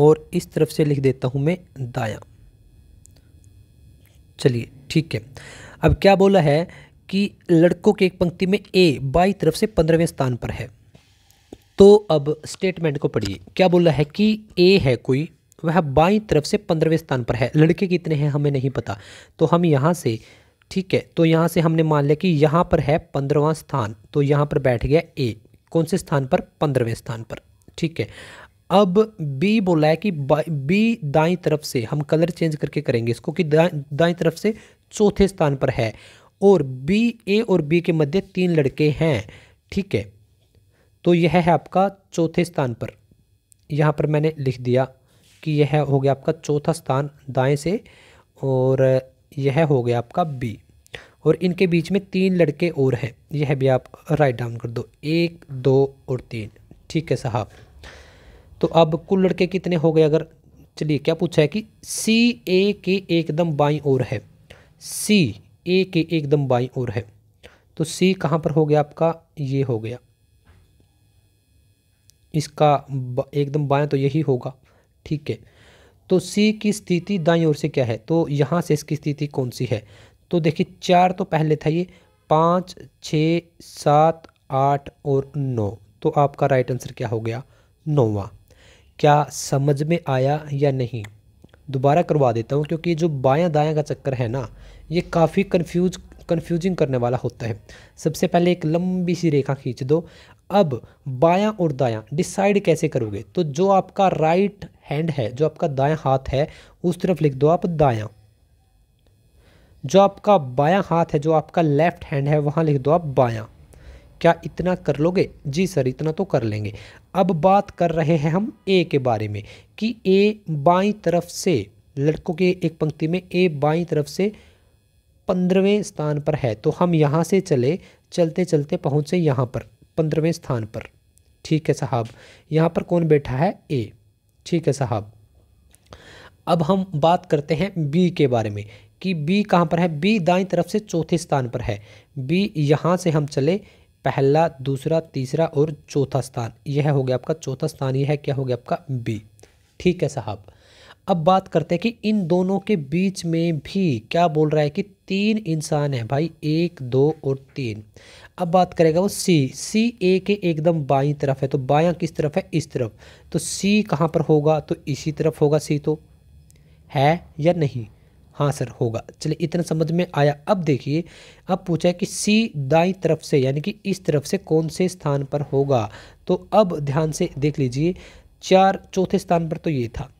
और इस तरफ से लिख देता हूँ मैं दाया चलिए ठीक है अब क्या बोला है कि लड़कों की एक पंक्ति में ए बाई तरफ से पंद्रहवें स्थान पर है तो अब स्टेटमेंट को पढ़िए क्या बोला है कि ए है कोई वह बाई तरफ से पंद्रहवें स्थान पर है लड़के कितने हैं हमें नहीं पता तो हम यहाँ से ठीक है तो यहाँ से हमने मान लिया कि यहाँ पर है पंद्रहवा स्थान तो यहाँ पर बैठ गया ए कौन से स्थान पर पंद्रहवें स्थान पर ठीक है अब बी बोला है कि बी दाई तरफ से हम कलर चेंज करके करेंगे इसको कि दाई तरफ से चौथे स्थान पर है और बी ए और बी के मध्य तीन लड़के हैं ठीक है तो यह है आपका चौथे स्थान पर यहाँ पर मैंने लिख दिया कि यह हो गया आपका चौथा स्थान दाएं से और यह हो गया आपका बी और इनके बीच में तीन लड़के और हैं यह भी आप राइट डाउन कर दो एक दो और तीन ठीक है साहब तो अब कुल लड़के कितने हो गए अगर चलिए क्या पूछा है कि सी ए के एकदम बाई और है सी ए के एकदम बाई और है तो सी कहाँ पर हो गया आपका ये हो गया इसका एकदम बाएं तो यही होगा ठीक है तो सी की स्थिति दाई ओर से क्या है तो यहाँ से इसकी स्थिति कौन सी है तो देखिए चार तो पहले था ये पाँच छ सात आठ और नौ तो आपका राइट आंसर क्या हो गया नौवा क्या समझ में आया या नहीं दोबारा करवा देता हूँ क्योंकि जो बायां दायां का चक्कर है ना ये काफ़ी कन्फ्यूज कन्फ्यूजिंग करने वाला होता है सबसे पहले एक लंबी सी रेखा खींच दो अब बायां और दायां डिसाइड कैसे करोगे तो जो आपका राइट हैंड है जो आपका दायां हाथ है उस तरफ लिख दो आप दायां जो आपका बायां हाथ है जो आपका लेफ्ट हैंड है वहाँ लिख दो आप बायां क्या इतना कर लोगे जी सर इतना तो कर लेंगे अब बात कर रहे हैं हम ए के बारे में कि ए बाई तरफ से लड़कों के एक पंक्ति में ए बाई तरफ से पंद्रहवें स्थान पर है तो हम यहाँ से चले चलते चलते पहुँचे यहाँ पर पंद्रहवें स्थान पर ठीक है साहब यहाँ पर कौन बैठा है ए ठीक है साहब अब हम बात करते हैं बी के बारे में कि बी कहाँ पर है बी दाई तरफ से चौथे स्थान पर है बी यहाँ से हम चले पहला दूसरा तीसरा और चौथा स्थान यह हो गया आपका चौथा स्थान यह है क्या हो गया आपका बी ठीक है साहब अब बात करते हैं कि इन दोनों के बीच में भी क्या बोल रहा है कि तीन इंसान हैं भाई एक दो और तीन अब बात करेगा वो सी सी ए के एकदम बाई तरफ है तो बायां किस तरफ है इस तरफ तो सी कहाँ पर होगा तो इसी तरफ होगा सी तो है या नहीं हाँ सर होगा चलिए इतना समझ में आया अब देखिए अब पूछा है कि सी दाई तरफ से यानी कि इस तरफ से कौन से स्थान पर होगा तो अब ध्यान से देख लीजिए चार चौथे स्थान पर तो ये था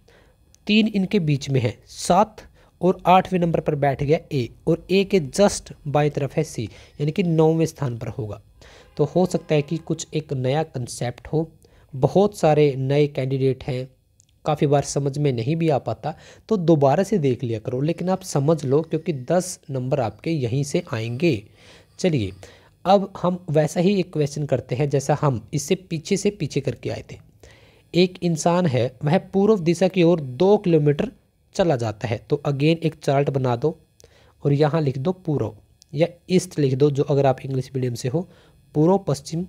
तीन इनके बीच में है सात और आठवें नंबर पर बैठ गया ए और ए के जस्ट बाई तरफ है सी यानी कि नौवें स्थान पर होगा तो हो सकता है कि कुछ एक नया कंसेप्ट हो बहुत सारे नए कैंडिडेट हैं काफ़ी बार समझ में नहीं भी आ पाता तो दोबारा से देख लिया करो लेकिन आप समझ लो क्योंकि दस नंबर आपके यहीं से आएंगे चलिए अब हम वैसा ही एक क्वेश्चन करते हैं जैसा हम इससे पीछे से पीछे करके आए थे एक इंसान है वह पूर्व दिशा की ओर दो किलोमीटर चला जाता है तो अगेन एक चार्ट बना दो और यहाँ लिख दो पूर्व या ईस्ट लिख दो जो अगर आप इंग्लिश मीडियम से हो पूर्व पश्चिम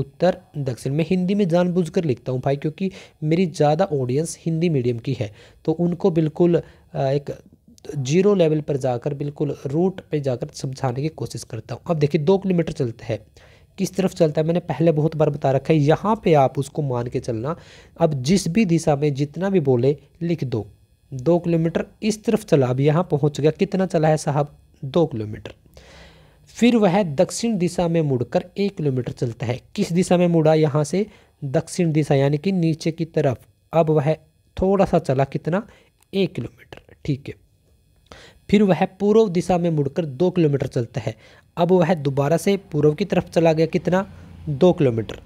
उत्तर दक्षिण मैं हिंदी में जानबूझकर लिखता हूँ भाई क्योंकि मेरी ज़्यादा ऑडियंस हिंदी मीडियम की है तो उनको बिल्कुल एक जीरो लेवल पर जाकर बिल्कुल रूट पे जाकर समझाने की कोशिश करता हूँ अब देखिए दो किलोमीटर चलता है किस तरफ चलता है मैंने पहले बहुत बार बता रखा है यहाँ पर आप उसको मान के चलना अब जिस भी दिशा में जितना भी बोले लिख दो दो किलोमीटर इस तरफ चला अब यहाँ पहुँच गया कितना चला है साहब दो किलोमीटर फिर वह दक्षिण दिशा में मुड़कर एक किलोमीटर चलता है किस दिशा में मुड़ा यहाँ से दक्षिण दिशा यानी कि नीचे की तरफ अब वह थोड़ा सा चला कितना एक किलोमीटर ठीक है फिर वह पूर्व दिशा में मुड़कर दो किलोमीटर चलता है अब वह दोबारा से पूर्व की तरफ चला गया कितना दो किलोमीटर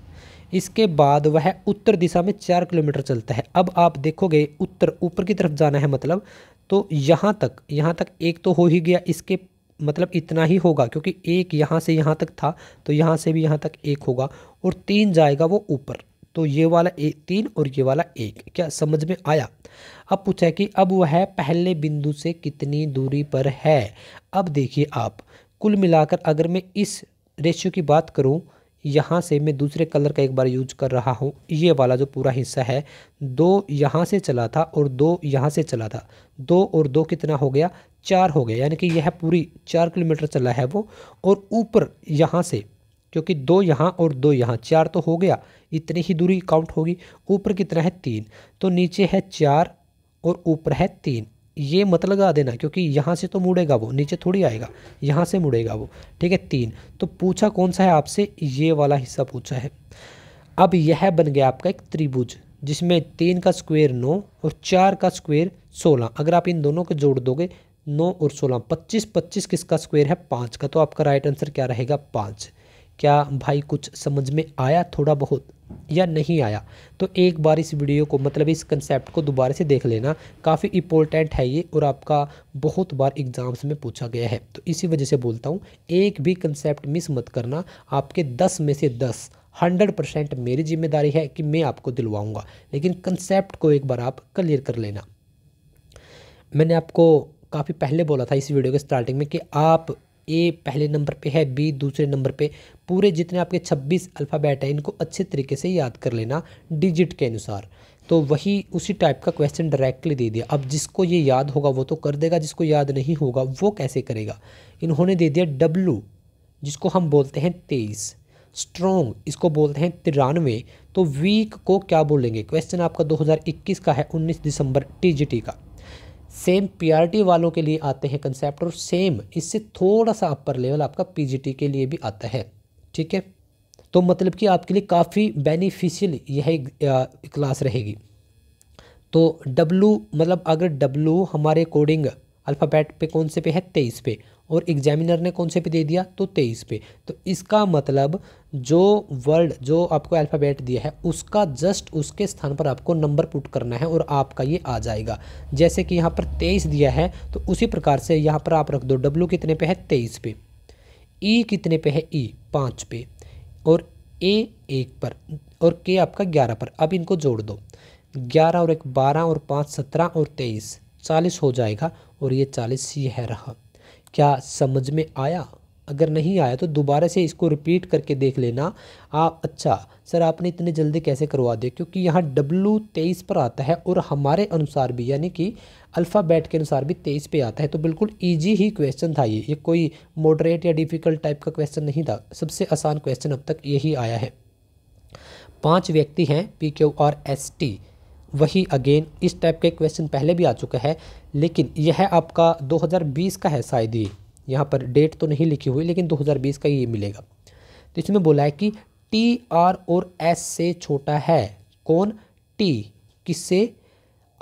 इसके बाद वह उत्तर दिशा में चार किलोमीटर चलता है अब आप देखोगे उत्तर ऊपर की तरफ जाना है मतलब तो यहाँ तक यहाँ तक एक तो हो ही गया इसके मतलब इतना ही होगा क्योंकि एक यहाँ से यहाँ तक था तो यहाँ से भी यहाँ तक एक होगा और तीन जाएगा वो ऊपर तो ये वाला एक तीन और ये वाला एक क्या समझ में आया अब पूछा कि अब वह पहले बिंदु से कितनी दूरी पर है अब देखिए आप कुल मिलाकर अगर मैं इस रेशियो की बात करूं यहाँ से मैं दूसरे कलर का एक बार यूज कर रहा हूँ ये वाला जो पूरा हिस्सा है दो यहाँ से चला था और दो यहाँ से चला था दो और दो कितना हो गया चार हो गया यानी कि यह पूरी चार किलोमीटर चला है वो और ऊपर यहाँ से क्योंकि दो यहाँ और दो यहाँ चार तो हो गया इतनी ही दूरी काउंट होगी ऊपर कितना है तीन तो नीचे है चार और ऊपर है तीन ये मत लगा देना क्योंकि यहाँ से तो मुड़ेगा वो नीचे थोड़ी आएगा यहाँ से मुड़ेगा वो ठीक है तीन तो पूछा कौन सा है आपसे ये वाला हिस्सा पूछा है अब यह बन गया आपका एक त्रिभुज जिसमें तीन का स्क्वेयर नौ और चार का स्क्वेयर सोलह अगर आप इन दोनों को जोड़ दोगे नौ और सोलह पच्चीस पच्चीस किसका स्क्वेयर है पाँच का तो आपका राइट आंसर क्या रहेगा पाँच क्या भाई कुछ समझ में आया थोड़ा बहुत या नहीं आया तो एक बार इस वीडियो को मतलब इस कंसेप्ट को दोबारा से देख लेना काफ़ी इंपॉर्टेंट है ये और आपका बहुत बार एग्ज़ाम्स में पूछा गया है तो इसी वजह से बोलता हूँ एक भी कंसेप्ट मिस मत करना आपके दस में से दस हंड्रेड परसेंट मेरी जिम्मेदारी है कि मैं आपको दिलवाऊंगा लेकिन कंसेप्ट को एक बार आप क्लियर कर लेना मैंने आपको काफ़ी पहले बोला था इस वीडियो के स्टार्टिंग में कि आप ए पहले नंबर पे है बी दूसरे नंबर पे पूरे जितने आपके 26 अल्फ़ाबेट हैं इनको अच्छे तरीके से याद कर लेना डिजिट के अनुसार तो वही उसी टाइप का क्वेश्चन डायरेक्टली दे दिया अब जिसको ये याद होगा वो तो कर देगा जिसको याद नहीं होगा वो कैसे करेगा इन्होंने दे दिया डब्लू जिसको हम बोलते हैं तेईस स्ट्रोंग इसको बोलते हैं तिरानवे तो वीक को क्या बोलेंगे क्वेश्चन आपका 2021 का है 19 दिसंबर टीजीटी का सेम पीआरटी वालों के लिए आते हैं कंसेप्ट और सेम इससे थोड़ा सा अपर लेवल आपका पीजीटी के लिए भी आता है ठीक है तो मतलब कि आपके लिए काफ़ी बेनिफिशियल यह क्लास रहेगी तो डब्लू मतलब अगर डब्लू हमारे अकॉर्डिंग अल्फ़ाबेट पे कौन से पे है तेईस पे और एग्जामिनर ने कौन से पे दे दिया तो तेईस पे तो इसका मतलब जो वर्ड जो आपको अल्फ़ाबेट दिया है उसका जस्ट उसके स्थान पर आपको नंबर पुट करना है और आपका ये आ जाएगा जैसे कि यहाँ पर तेईस दिया है तो उसी प्रकार से यहाँ पर आप रख दो डब्लू कितने पे है तेईस पे ई कितने पे है ई पाँच पे और ए एक पर और के आपका ग्यारह पर अब इनको जोड़ दो ग्यारह और एक बारह और पाँच सत्रह और तेईस चालीस हो जाएगा और ये चालीस सी है रहा क्या समझ में आया अगर नहीं आया तो दोबारा से इसको रिपीट करके देख लेना आप अच्छा सर आपने इतने जल्दी कैसे करवा दिया क्योंकि यहाँ डब्लू तेईस पर आता है और हमारे अनुसार भी यानी कि अल्फ़ाबेट के अनुसार भी तेईस पे आता है तो बिल्कुल इजी ही क्वेश्चन था ये ये कोई मॉडरेट या डिफ़िकल्ट टाइप का क्वेश्चन नहीं था सबसे आसान क्वेश्चन अब तक यही आया है पाँच व्यक्ति हैं P Q R S T वही अगेन इस टाइप का क्वेश्चन पहले भी आ चुका है लेकिन यह आपका 2020 का है शायद ये यहाँ पर डेट तो नहीं लिखी हुई लेकिन 2020 का ये मिलेगा तो इसमें बोला है कि टी आर और एस से छोटा है कौन टी किससे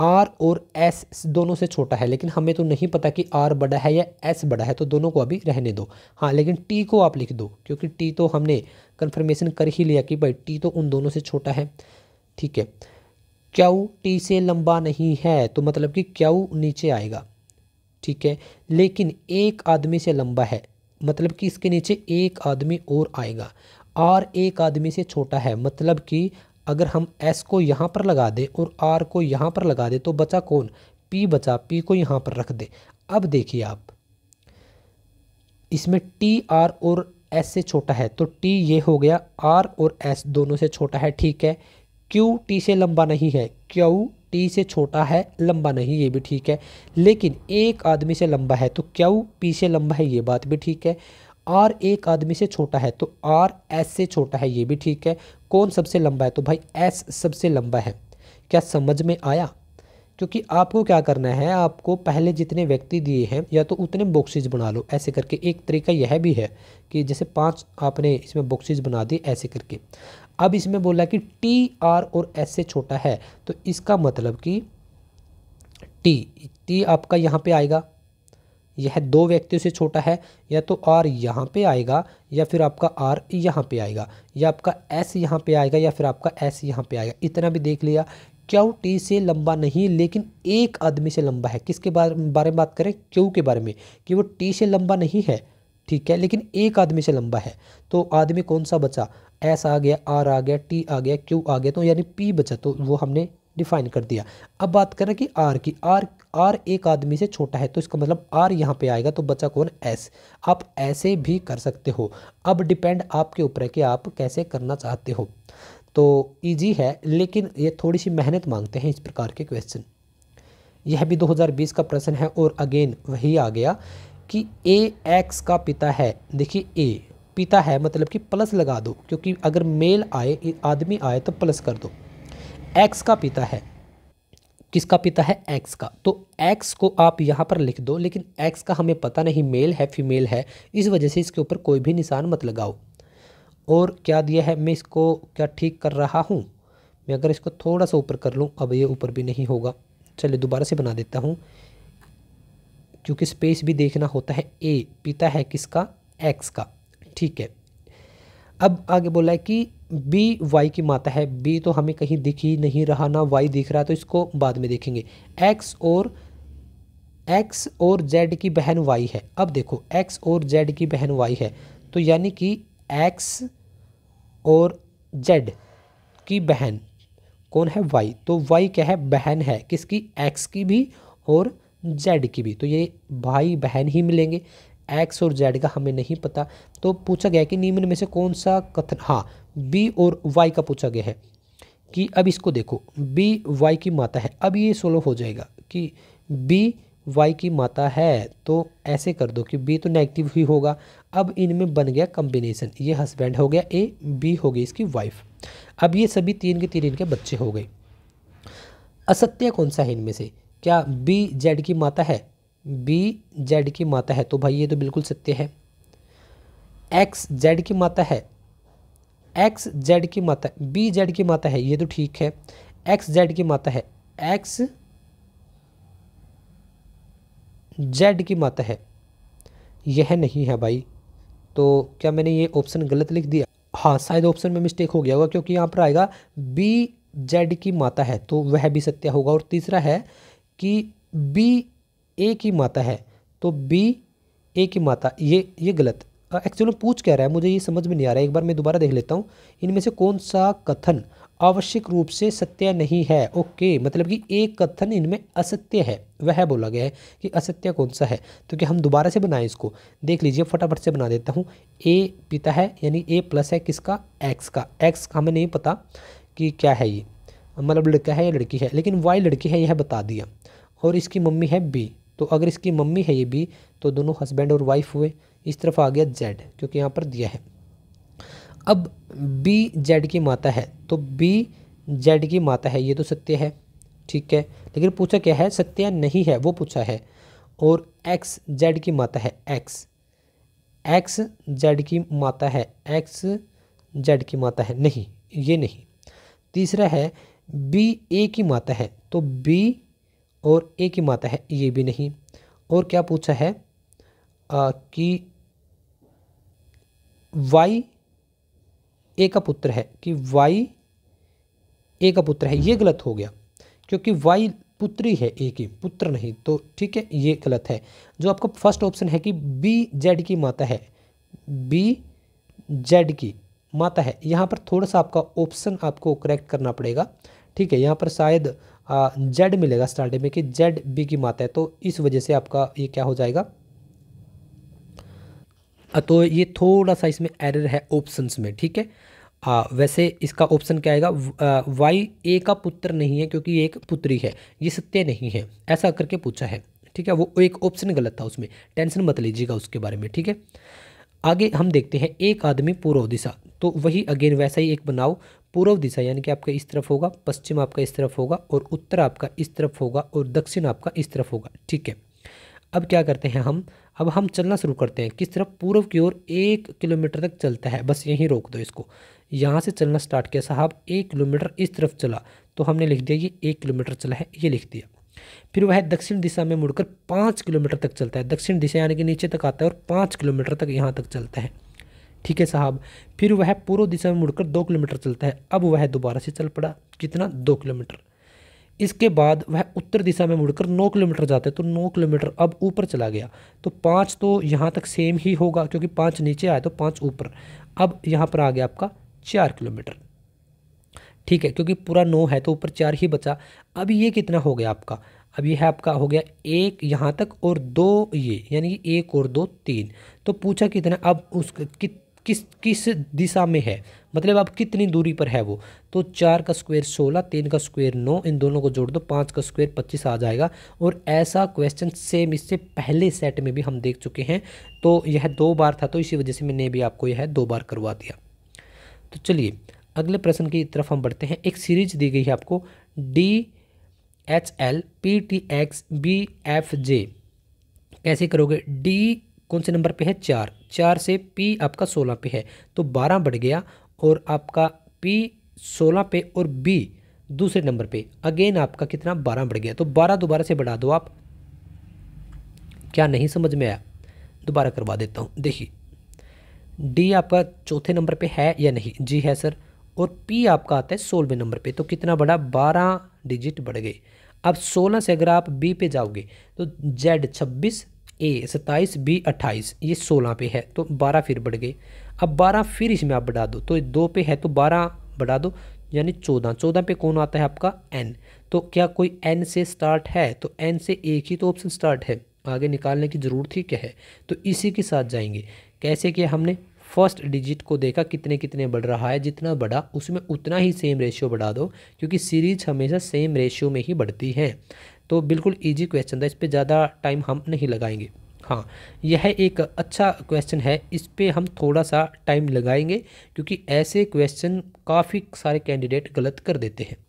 आर और एस दोनों से छोटा है लेकिन हमें तो नहीं पता कि आर बड़ा है या एस बड़ा है तो दोनों को अभी रहने दो हाँ लेकिन टी को आप लिख दो क्योंकि टी तो हमने कन्फर्मेशन कर ही लिया कि भाई टी तो उन दोनों से छोटा है ठीक है क्यू टी से लंबा नहीं है तो मतलब कि क्यू नीचे आएगा ठीक है लेकिन एक आदमी से लंबा है मतलब कि इसके नीचे एक आदमी और आएगा आर एक आदमी से छोटा है मतलब कि अगर हम एस को यहाँ पर लगा दें और आर को यहाँ पर लगा दें तो बचा कौन पी बचा पी को यहाँ पर रख दें अब देखिए आप इसमें टी आर और एस से छोटा है तो टी ये हो गया आर और एस दोनों से छोटा है ठीक है क्यू टी से लंबा नहीं है क्यू टी से छोटा है लंबा नहीं ये भी ठीक है लेकिन एक आदमी से लंबा है तो क्यू पी से लंबा है ये बात भी ठीक है आर एक आदमी से छोटा है तो आर एस से छोटा है ये भी ठीक है कौन सबसे लंबा है तो भाई एस सबसे लंबा है क्या समझ में आया क्योंकि आपको क्या करना है आपको पहले जितने व्यक्ति दिए हैं या तो उतने बॉक्सेस बना लो ऐसे करके एक तरीका यह भी है कि जैसे पांच आपने इसमें बॉक्सेस बना दिए ऐसे करके अब इसमें बोला कि टी आर और एस से छोटा है तो इसका मतलब कि टी टी आपका यहाँ पे आएगा यह दो व्यक्तियों से छोटा है या तो आर यहाँ पे आएगा या फिर आपका आर यहाँ पे आएगा या आपका एस यहाँ पे आएगा या फिर आपका एस यहाँ पे आएगा इतना भी देख लिया क्यू टी से लंबा नहीं लेकिन एक आदमी से लंबा है किसके बारे में बात करें क्यू के बारे में कि वो टी से लंबा नहीं है ठीक है लेकिन एक आदमी से लंबा है तो आदमी कौन सा बचा एस आ गया आर आ गया टी आ गया क्यू आ गया तो यानी पी बचा तो वो हमने डिफाइन कर दिया अब बात करें कि आर की आर आर एक आदमी से छोटा है तो इसका मतलब आर यहाँ पे आएगा तो बचा कौन एस आप ऐसे भी कर सकते हो अब डिपेंड आपके ऊपर है कि आप कैसे करना चाहते हो तो ईजी है लेकिन ये थोड़ी सी मेहनत मांगते हैं इस प्रकार के क्वेश्चन यह भी 2020 का प्रश्न है और अगेन वही आ गया कि ए एक्स का पिता है देखिए ए पिता है मतलब कि प्लस लगा दो क्योंकि अगर मेल आए आदमी आए तो प्लस कर दो एक्स का पिता है किसका पिता है एक्स का तो एक्स को आप यहाँ पर लिख दो लेकिन एक्स का हमें पता नहीं मेल है फीमेल है इस वजह से इसके ऊपर कोई भी निशान मत लगाओ और क्या दिया है मैं इसको क्या ठीक कर रहा हूँ मैं अगर इसको थोड़ा सा ऊपर कर लूँ अब ये ऊपर भी नहीं होगा चलिए दोबारा से बना देता हूँ क्योंकि स्पेस भी देखना होता है ए पिता है किसका एक्स का ठीक है अब आगे बोला है कि बी वाई की माता है बी तो हमें कहीं दिख ही नहीं रहा ना वाई दिख रहा तो इसको बाद में देखेंगे एक्स और एक्स और जेड की बहन वाई है अब देखो एक्स और जेड की बहन वाई है तो यानी कि एक्स और जेड की बहन कौन है वाई तो वाई क्या है बहन है किसकी एक्स की भी और जेड की भी तो ये भाई बहन ही मिलेंगे एक्स और जेड का हमें नहीं पता तो पूछा गया कि निम्न में से कौन सा कथन हाँ बी और वाई का पूछा गया है कि अब इसको देखो बी वाई की माता है अब ये सोलो हो जाएगा कि बी वाई की माता है तो ऐसे कर दो कि बी तो नेगेटिव ही होगा अब इनमें बन गया कम्बिनेसन ये हस्बैंड हो गया ए बी हो गई इसकी वाइफ अब ये सभी तीन के तीन इनके बच्चे हो गए असत्य कौन सा है इनमें से क्या बी जेड की माता है बी जेड की माता है तो भाई ये तो बिल्कुल सत्य है एक्स जेड की माता है एक्स जेड की माता बी जेड की माता है ये तो ठीक है एक्स जेड की माता है एक्स जेड की माता है यह नहीं है भाई तो क्या मैंने ये ऑप्शन गलत लिख दिया हाँ शायद ऑप्शन में मिस्टेक हो गया होगा क्योंकि यहाँ पर आएगा बी जेड की माता है तो वह भी सत्य होगा और तीसरा है कि बी ए की माता है तो बी ए की माता ये ये गलत एक्चुअली पूछ कह रहा है मुझे ये समझ में नहीं आ रहा है एक बार मैं दोबारा देख लेता हूँ इनमें से कौन सा कथन आवश्यक रूप से सत्य नहीं है ओके मतलब कि एक कथन इनमें असत्य है वह बोला गया है कि असत्य कौन सा है तो क्या हम दोबारा से बनाएं इसको देख लीजिए फटाफट से बना देता हूँ ए पिता है यानी ए प्लस है किसका एक्स का एक्स का हमें नहीं पता कि क्या है ये मतलब लड़का है या लड़की है लेकिन वाई लड़की है यह बता दिया और इसकी मम्मी है बी तो अगर इसकी मम्मी है ये बी तो दोनों हस्बैंड और वाइफ हुए इस तरफ आ गया जेड क्योंकि यहाँ पर दिया है अब बी जेड की माता है तो बी जेड की माता है ये तो सत्य है ठीक है लेकिन पूछा क्या है सत्या नहीं है वो पूछा है और एक्स जेड की माता है एक्स एक्स जेड की माता है एक्स जेड की माता है नहीं ये नहीं तीसरा है बी ए की माता है तो बी और एक ही माता है ये भी नहीं और क्या पूछा है आ, कि वाई ए का पुत्र है कि वाई ए का पुत्र है ये गलत हो गया क्योंकि वाई पुत्र ही है ए की पुत्र नहीं तो ठीक है ये गलत है जो आपका फर्स्ट ऑप्शन है कि बी जेड की माता है बी जेड की माता है यहाँ पर थोड़ा सा आपका ऑप्शन आपको करेक्ट करना पड़ेगा ठीक है यहाँ पर शायद जेड मिलेगा स्टार्टिंग में कि जेड बी की माता है तो इस वजह से आपका ये क्या हो जाएगा तो ये थोड़ा सा इसमें एरर है ऑप्शंस में ठीक है आ, वैसे इसका ऑप्शन क्या आएगा वाई ए का पुत्र नहीं है क्योंकि ये एक पुत्री है ये सत्य नहीं है ऐसा करके पूछा है ठीक है वो एक ऑप्शन गलत था उसमें टेंशन मत लीजिएगा उसके बारे में ठीक है आगे हम देखते हैं एक आदमी पूर्व दिशा तो वही अगेन वैसा ही एक बनाओ पूर्व दिशा यानी कि आपका इस तरफ होगा पश्चिम आपका इस तरफ होगा और उत्तर आपका इस तरफ होगा और दक्षिण आपका इस तरफ होगा ठीक है अब क्या करते हैं हम अब हम चलना शुरू करते हैं किस तरफ पूर्व की ओर एक किलोमीटर तक चलता है बस यहीं रोक दो इसको यहाँ से चलना स्टार्ट किया साहब एक किलोमीटर इस तरफ चला तो हमने लिख दिया ये एक किलोमीटर चला है ये लिख दिया फिर वह दक्षिण दिशा में मुड़कर पाँच किलोमीटर तक चलता है दक्षिण दिशा यानी कि नीचे तक आता है और पाँच किलोमीटर तक यहाँ तक चलता है ठीक है साहब फिर वह पूर्व दिशा में मुड़कर दो किलोमीटर चलता है अब वह दोबारा से चल पड़ा कितना दो किलोमीटर इसके बाद वह उत्तर दिशा में मुड़कर नौ किलोमीटर जाता है तो नौ किलोमीटर अब ऊपर चला गया तो पाँच तो यहाँ तक सेम ही होगा क्योंकि पाँच नीचे आया तो पाँच ऊपर अब यहाँ पर आ गया आपका चार किलोमीटर ठीक है क्योंकि पूरा नौ है तो ऊपर चार ही बचा अब ये कितना हो गया आपका अब यह आपका हो गया एक यहाँ तक और दो ये यानी कि एक और दो तीन तो पूछा कितना अब उस कित किस किस दिशा में है मतलब आप कितनी दूरी पर है वो तो चार का स्क्वायर सोलह तीन का स्क्वायर नौ इन दोनों को जोड़ दो पाँच का स्क्वायर पच्चीस आ जाएगा और ऐसा क्वेश्चन सेम इससे पहले सेट में भी हम देख चुके हैं तो यह दो बार था तो इसी वजह से मैंने भी आपको यह दो बार करवा दिया तो चलिए अगले प्रश्न की तरफ हम बढ़ते हैं एक सीरीज दी गई है आपको D H L P T X B F J कैसे करोगे डी कौन से नंबर पे है चार चार से पी आपका सोलह पे है तो बारह बढ़ गया और आपका पी सोलह पे और बी दूसरे नंबर पे अगेन आपका कितना बारह बढ़ गया तो बारह दोबारा से बढ़ा दो आप क्या नहीं समझ में आया दोबारा करवा देता हूँ देखिए डी आपका चौथे नंबर पे है या नहीं जी है सर और पी आपका आता है सोलहवें नंबर पे तो कितना बढ़ा बारह डिजिट बढ़ गए अब सोलह से अगर आप बी पे जाओगे तो जेड छब्बीस ए सत्ताईस बी अट्ठाईस ये सोलह पे है तो बारह फिर बढ़ गए अब बारह फिर इसमें आप बढ़ा दो तो दो पे है तो बारह बढ़ा दो यानी चौदह चौदह पे कौन आता है आपका एन तो क्या कोई एन से स्टार्ट है तो एन से एक ही तो ऑप्शन स्टार्ट है आगे निकालने की ज़रूरत ही क्या है तो इसी के साथ जाएंगे कैसे किया हमने फर्स्ट डिजिट को देखा कितने कितने बढ़ रहा है जितना बढ़ा उसमें उतना ही सेम रेशियो बढ़ा दो क्योंकि सीरीज हमेशा सेम रेशियो में ही बढ़ती है तो बिल्कुल ईजी क्वेश्चन था इस पर ज़्यादा टाइम हम नहीं लगाएंगे हाँ यह एक अच्छा क्वेश्चन है इस पर हम थोड़ा सा टाइम लगाएंगे क्योंकि ऐसे क्वेश्चन काफ़ी सारे कैंडिडेट गलत कर देते हैं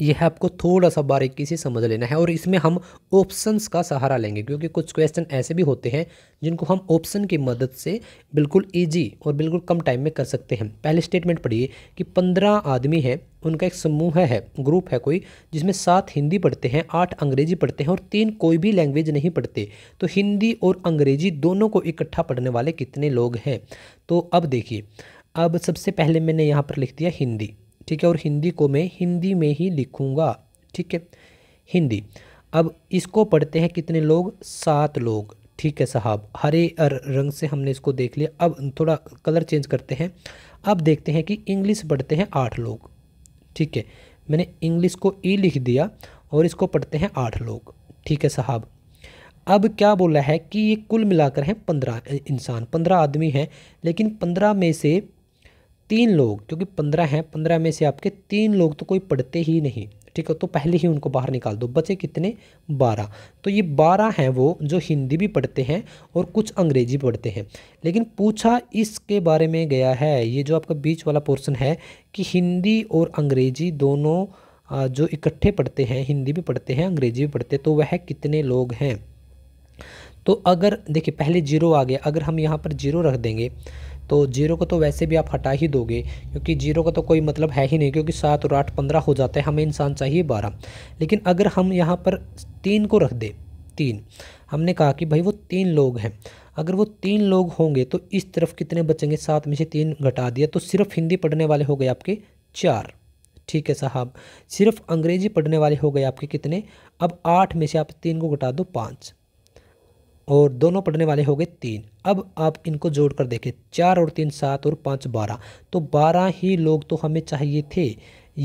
यह आपको थोड़ा सा बारीकी से समझ लेना है और इसमें हम ऑप्शंस का सहारा लेंगे क्योंकि कुछ क्वेश्चन ऐसे भी होते हैं जिनको हम ऑप्शन की मदद से बिल्कुल इजी और बिल्कुल कम टाइम में कर सकते हैं पहले स्टेटमेंट पढ़िए कि पंद्रह आदमी हैं उनका एक समूह है ग्रुप है कोई जिसमें सात हिंदी पढ़ते हैं आठ अंग्रेजी पढ़ते हैं और तीन कोई भी लैंग्वेज नहीं पढ़ते तो हिंदी और अंग्रेजी दोनों को इकट्ठा पढ़ने वाले कितने लोग हैं तो अब देखिए अब सबसे पहले मैंने यहाँ पर लिख दिया हिंदी ठीक है और हिंदी को मैं हिंदी में ही लिखूँगा ठीक है हिंदी अब इसको पढ़ते हैं कितने लोग सात लोग ठीक है साहब हरे रंग से हमने इसको देख लिया अब थोड़ा कलर चेंज करते हैं अब देखते हैं कि इंग्लिश पढ़ते हैं आठ लोग ठीक है मैंने इंग्लिश को ई लिख दिया और इसको पढ़ते हैं आठ लोग ठीक है साहब अब क्या बोला है कि ये कुल मिलाकर हैं पंद्रह इंसान पंद्रह आदमी हैं लेकिन पंद्रह में से तीन लोग क्योंकि पंद्रह हैं पंद्रह में से आपके तीन लोग तो कोई पढ़ते ही नहीं ठीक है तो पहले ही उनको बाहर निकाल दो बचे कितने बारह तो ये बारह हैं वो जो हिंदी भी पढ़ते हैं और कुछ अंग्रेजी पढ़ते हैं लेकिन पूछा इसके बारे में गया है ये जो आपका बीच वाला पोर्शन है कि हिंदी और अंग्रेजी दोनों जो इकट्ठे पढ़ते हैं हिंदी भी पढ़ते हैं अंग्रेजी भी पढ़ते हैं तो वह कितने लोग हैं तो अगर देखिए पहले जीरो आ गया अगर हम यहाँ पर जीरो रख देंगे तो जीरो को तो वैसे भी आप हटा ही दोगे क्योंकि जीरो का तो कोई मतलब है ही नहीं क्योंकि सात और आठ पंद्रह हो जाते हैं हमें इंसान चाहिए बारह लेकिन अगर हम यहाँ पर तीन को रख दें तीन हमने कहा कि भाई वो तीन लोग हैं अगर वो तीन लोग होंगे तो इस तरफ कितने बचेंगे सात में से तीन घटा दिया तो सिर्फ हिंदी पढ़ने वाले हो गए आपके चार ठीक है साहब सिर्फ अंग्रेजी पढ़ने वाले हो गए आपके कितने अब आठ में से आप तीन को घटा दो पाँच और दोनों पढ़ने वाले हो गए तीन अब आप इनको जोड़ कर देखें चार और तीन सात और पाँच बारह तो बारह ही लोग तो हमें चाहिए थे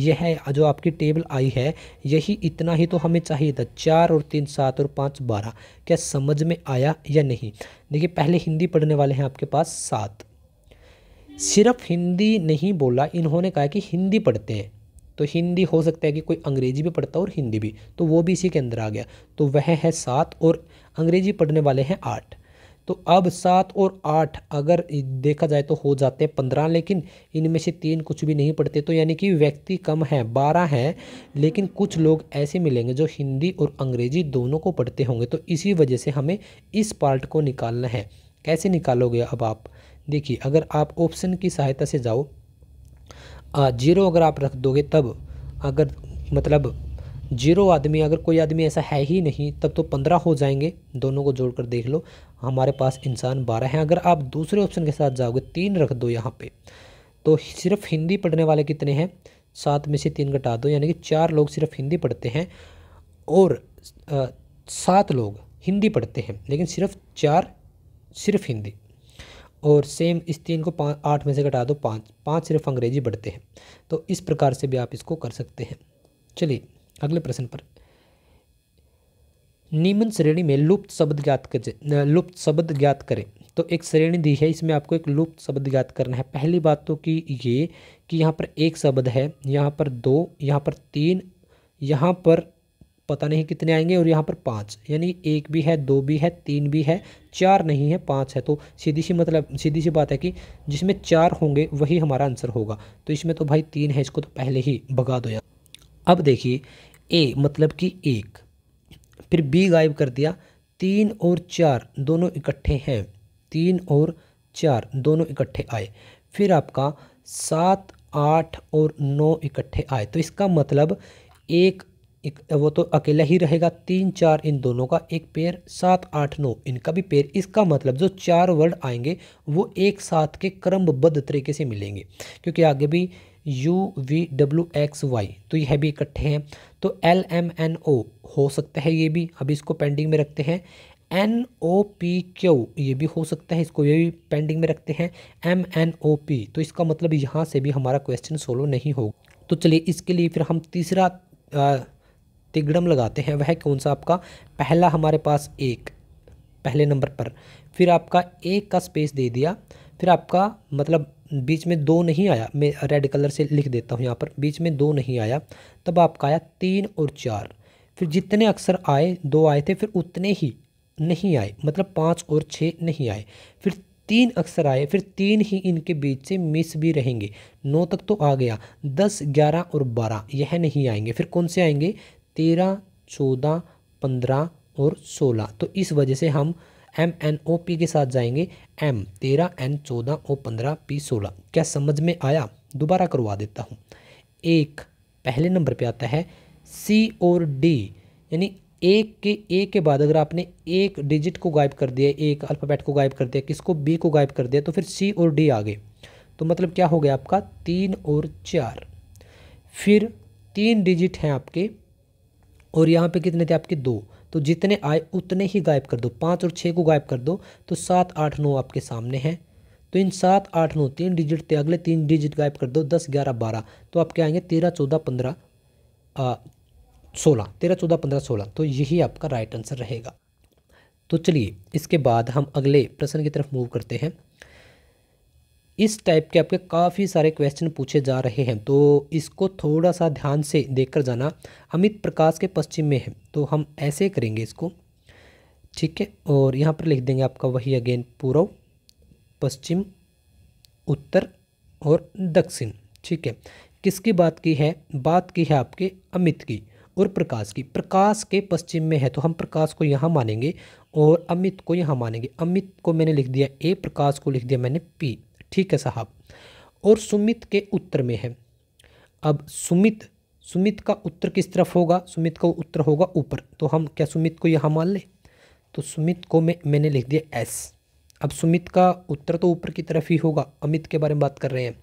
यह जो आपकी टेबल आई है यही इतना ही तो हमें चाहिए था चार और तीन सात और पाँच बारह क्या समझ में आया या नहीं देखिए पहले हिंदी पढ़ने वाले हैं आपके पास सात सिर्फ हिंदी नहीं बोला इन्होंने कहा कि हिंदी पढ़ते हैं तो हिंदी हो सकता है कि कोई अंग्रेजी भी पढ़ता हो और हिंदी भी तो वो भी इसी के अंदर आ गया तो वह है सात और अंग्रेजी पढ़ने वाले हैं आठ तो अब सात और आठ अगर देखा जाए तो हो जाते हैं पंद्रह लेकिन इनमें से तीन कुछ भी नहीं पढ़ते तो यानी कि व्यक्ति कम है बारह हैं लेकिन कुछ लोग ऐसे मिलेंगे जो हिंदी और अंग्रेजी दोनों को पढ़ते होंगे तो इसी वजह से हमें इस पार्ट को निकालना है कैसे निकालोगे अब आप देखिए अगर आप ऑप्शन की सहायता से जाओ जीरो अगर आप रख दोगे तब अगर मतलब जीरो आदमी अगर कोई आदमी ऐसा है ही नहीं तब तो पंद्रह हो जाएंगे दोनों को जोड़कर देख लो हमारे पास इंसान बारह हैं अगर आप दूसरे ऑप्शन के साथ जाओगे तीन रख दो यहाँ पे तो सिर्फ हिंदी पढ़ने वाले कितने हैं सात में से तीन घटा दो यानी कि चार लोग सिर्फ हिंदी पढ़ते हैं और सात लोग हिंदी पढ़ते हैं लेकिन सिर्फ चार सिर्फ हिंदी और सेम इस तीन को पाँच आठ में से घटा दो पाँच पाँच सिर्फ अंग्रेजी बढ़ते हैं तो इस प्रकार से भी आप इसको कर सकते हैं चलिए अगले प्रश्न पर निम्न श्रेणी में लुप्त शब्द ज्ञात कर लुप्त शब्द ज्ञात करें तो एक श्रेणी दी है इसमें आपको एक लुप्त शब्द ज्ञात करना है पहली बात तो कि ये कि यहाँ पर एक शब्द है यहाँ पर दो यहाँ पर तीन यहाँ पर पता नहीं कितने आएंगे और यहाँ पर पाँच यानी एक भी है दो भी है तीन भी है चार नहीं है पाँच है तो सीधी सी मतलब सीधी सी बात है कि जिसमें चार होंगे वही हमारा आंसर होगा तो इसमें तो भाई तीन है इसको तो पहले ही भगा दो यार अब देखिए ए मतलब कि एक फिर बी गायब कर दिया तीन और चार दोनों इकट्ठे हैं तीन और चार दोनों इकट्ठे आए फिर आपका सात आठ और नौ इकट्ठे आए तो इसका मतलब एक एक वो तो अकेला ही रहेगा तीन चार इन दोनों का एक पेयर सात आठ नौ इनका भी पेयर इसका मतलब जो चार वर्ड आएंगे वो एक साथ के क्रमबद्ध तरीके से मिलेंगे क्योंकि आगे भी U V W X Y तो यह भी इकट्ठे हैं तो एल एम एन ओ हो सकता है ये भी अभी इसको पेंडिंग में रखते हैं एन ओ पी क्यू ये भी हो सकता है इसको ये भी पेंडिंग में रखते हैं एम एन ओ पी तो इसका मतलब यहाँ से भी हमारा क्वेश्चन सोलो नहीं होगा तो चलिए इसके लिए फिर हम तीसरा आ, तिगड़म लगाते हैं वह कौन सा आपका पहला हमारे पास एक पहले नंबर पर फिर आपका एक का स्पेस दे दिया फिर आपका मतलब बीच में दो नहीं आया मैं रेड कलर से लिख देता हूँ यहाँ पर बीच में दो नहीं आया तब आपका आया तीन और चार फिर जितने अक्सर आए दो आए थे फिर उतने ही नहीं आए मतलब पाँच और छः नहीं आए फिर तीन अक्सर आए फिर तीन ही इनके बीच से मिस भी रहेंगे नौ तक तो आ गया दस ग्यारह और बारह यह नहीं आएंगे फिर कौन से आएंगे तेरह चौदह पंद्रह और सोलह तो इस वजह से हम एम एन ओ पी के साथ जाएंगे एम तेरह एन चौदह ओ पंद्रह पी सोलह क्या समझ में आया दोबारा करवा देता हूँ एक पहले नंबर पे आता है सी और डी यानी एक के ए के बाद अगर आपने एक डिजिट को गायब कर दिया एक अल्फ़ाबेट को गायब कर दिया किसको बी को गायब कर दिया तो फिर सी और डी आ गए तो मतलब क्या हो गया आपका तीन और चार फिर तीन डिजिट हैं आपके और यहाँ पे कितने थे आपके दो तो जितने आए उतने ही गायब कर दो पाँच और छः को गायब कर दो तो सात आठ नौ आपके सामने हैं तो इन सात आठ नौ तीन डिजिट थे अगले तीन डिजिट गायब कर दो दस ग्यारह बारह तो आपके आएंगे तेरह चौदह पंद्रह सोलह तेरह चौदह पंद्रह सोलह तो यही आपका राइट आंसर रहेगा तो चलिए इसके बाद हम अगले प्रश्न की तरफ मूव करते हैं इस टाइप के आपके काफ़ी सारे क्वेश्चन पूछे जा रहे हैं तो इसको थोड़ा सा ध्यान से देखकर जाना अमित प्रकाश के पश्चिम में है तो हम ऐसे करेंगे इसको ठीक है और यहाँ पर लिख देंगे आपका वही अगेन पूर्व पश्चिम उत्तर और दक्षिण ठीक है किसकी बात की है बात की है आपके अमित की और प्रकाश की प्रकाश के पश्चिम में है तो हम प्रकाश को यहाँ मानेंगे और अमित को यहाँ मानेंगे अमित को मैंने लिख दिया ए प्रकाश को लिख दिया मैंने पी ठीक है साहब और सुमित के उत्तर में है अब सुमित सुमित का उत्तर किस तरफ होगा सुमित का उत्तर होगा ऊपर तो हम क्या सुमित को यहाँ मान लें तो सुमित को मैं मैंने लिख दिया एस अब सुमित का उत्तर तो ऊपर की तरफ ही होगा अमित के बारे में बात कर रहे हैं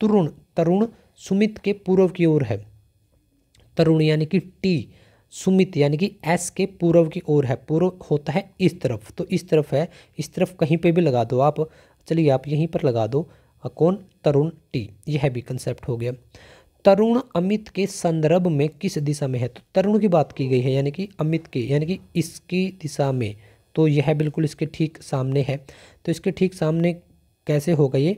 तरुण तरुण सुमित के पूर्व की ओर है तरुण यानी कि टी सुमित यानी कि एस के पूर्व की ओर है पूर्व होता है इस तरफ तो इस तरफ है इस तरफ कहीं पे भी लगा दो आप चलिए आप यहीं पर लगा दो कौन तरुण टी यह भी कंसेप्ट हो गया तरुण अमित के संदर्भ में किस दिशा में है तो तरुण की बात की गई है यानी कि अमित के यानी कि इसकी दिशा में तो यह बिल्कुल इसके ठीक सामने है तो इसके ठीक सामने कैसे होगा ये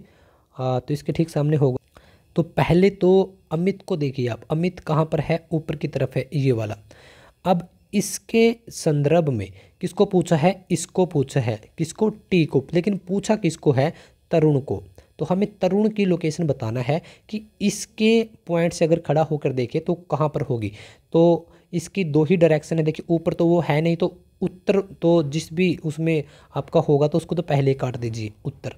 आ, तो इसके ठीक सामने होगा तो पहले तो अमित को देखिए आप अमित कहाँ पर है ऊपर की तरफ है ये वाला अब इसके संदर्भ में किसको पूछा है इसको पूछा है किसको टी को लेकिन पूछा किसको है तरुण को तो हमें तरुण की लोकेशन बताना है कि इसके पॉइंट से अगर खड़ा होकर देखे तो कहाँ पर होगी तो इसकी दो ही डायरेक्शन है देखिए ऊपर तो वो है नहीं तो उत्तर तो जिस भी उसमें आपका होगा तो उसको तो पहले काट दीजिए उत्तर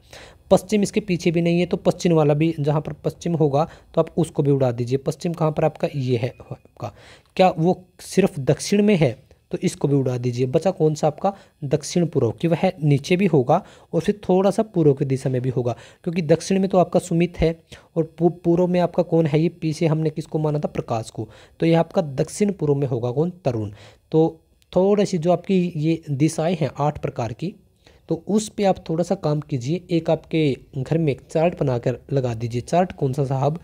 पश्चिम इसके पीछे भी नहीं है तो पश्चिम वाला भी जहाँ पर पश्चिम होगा तो आप उसको भी उड़ा दीजिए पश्चिम कहाँ पर आपका ये है आपका क्या वो सिर्फ दक्षिण में है तो इसको भी उड़ा दीजिए बचा कौन सा आपका दक्षिण पूर्व कि वह नीचे भी होगा और फिर थोड़ा सा पूर्व की दिशा में भी होगा क्योंकि दक्षिण में तो आपका सुमित है और पूर्व में आपका कौन है ये पीछे हमने किसको माना था प्रकाश को तो यह आपका दक्षिण पूर्व में होगा कौन तरुण तो थोड़ी सी जो आपकी ये दिशाएँ हैं आठ प्रकार की तो उस पर आप थोड़ा सा काम कीजिए एक आपके घर में एक चार्ट बनाकर लगा दीजिए चार्ट कौन सा साहब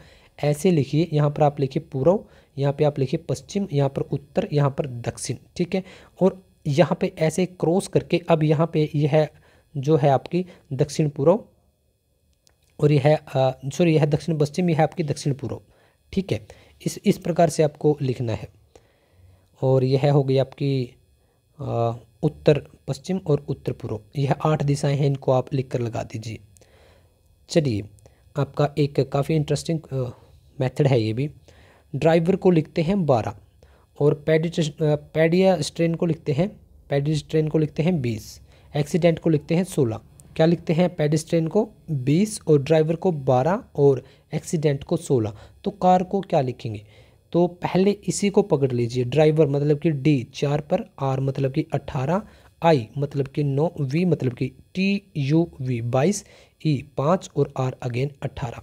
ऐसे लिखिए यहाँ पर आप लिखिए पूर्व यहाँ पे आप लिखिए पश्चिम यहाँ पर उत्तर यहाँ पर दक्षिण ठीक है और यहाँ पे ऐसे क्रॉस करके अब यहाँ पे यह है जो है आपकी दक्षिण पूर्व और यह है सॉरी यह दक्षिण पश्चिम यह है आपकी दक्षिण पूर्व ठीक है इस इस प्रकार से आपको लिखना है और यह हो गई आपकी आ, उत्तर पश्चिम और उत्तर पूर्व यह आठ दिशाएं हैं इनको आप लिख कर लगा दीजिए चलिए आपका एक काफ़ी इंटरेस्टिंग मेथड है ये भी ड्राइवर को लिखते हैं बारह और पेडिट पेडिया स्ट्रेन को लिखते हैं पेडिस्ट्रेन को लिखते हैं बीस एक्सीडेंट को लिखते हैं सोलह क्या लिखते हैं पेडिस्ट्रेन को बीस और ड्राइवर को बारह और एक्सीडेंट को सोलह तो कार को क्या लिखेंगे तो पहले इसी को पकड़ लीजिए ड्राइवर मतलब कि डी चार पर आर मतलब कि अट्ठारह आई मतलब कि नौ वी मतलब कि टी यू वी बाईस ई पाँच और आर अगेन अट्ठारह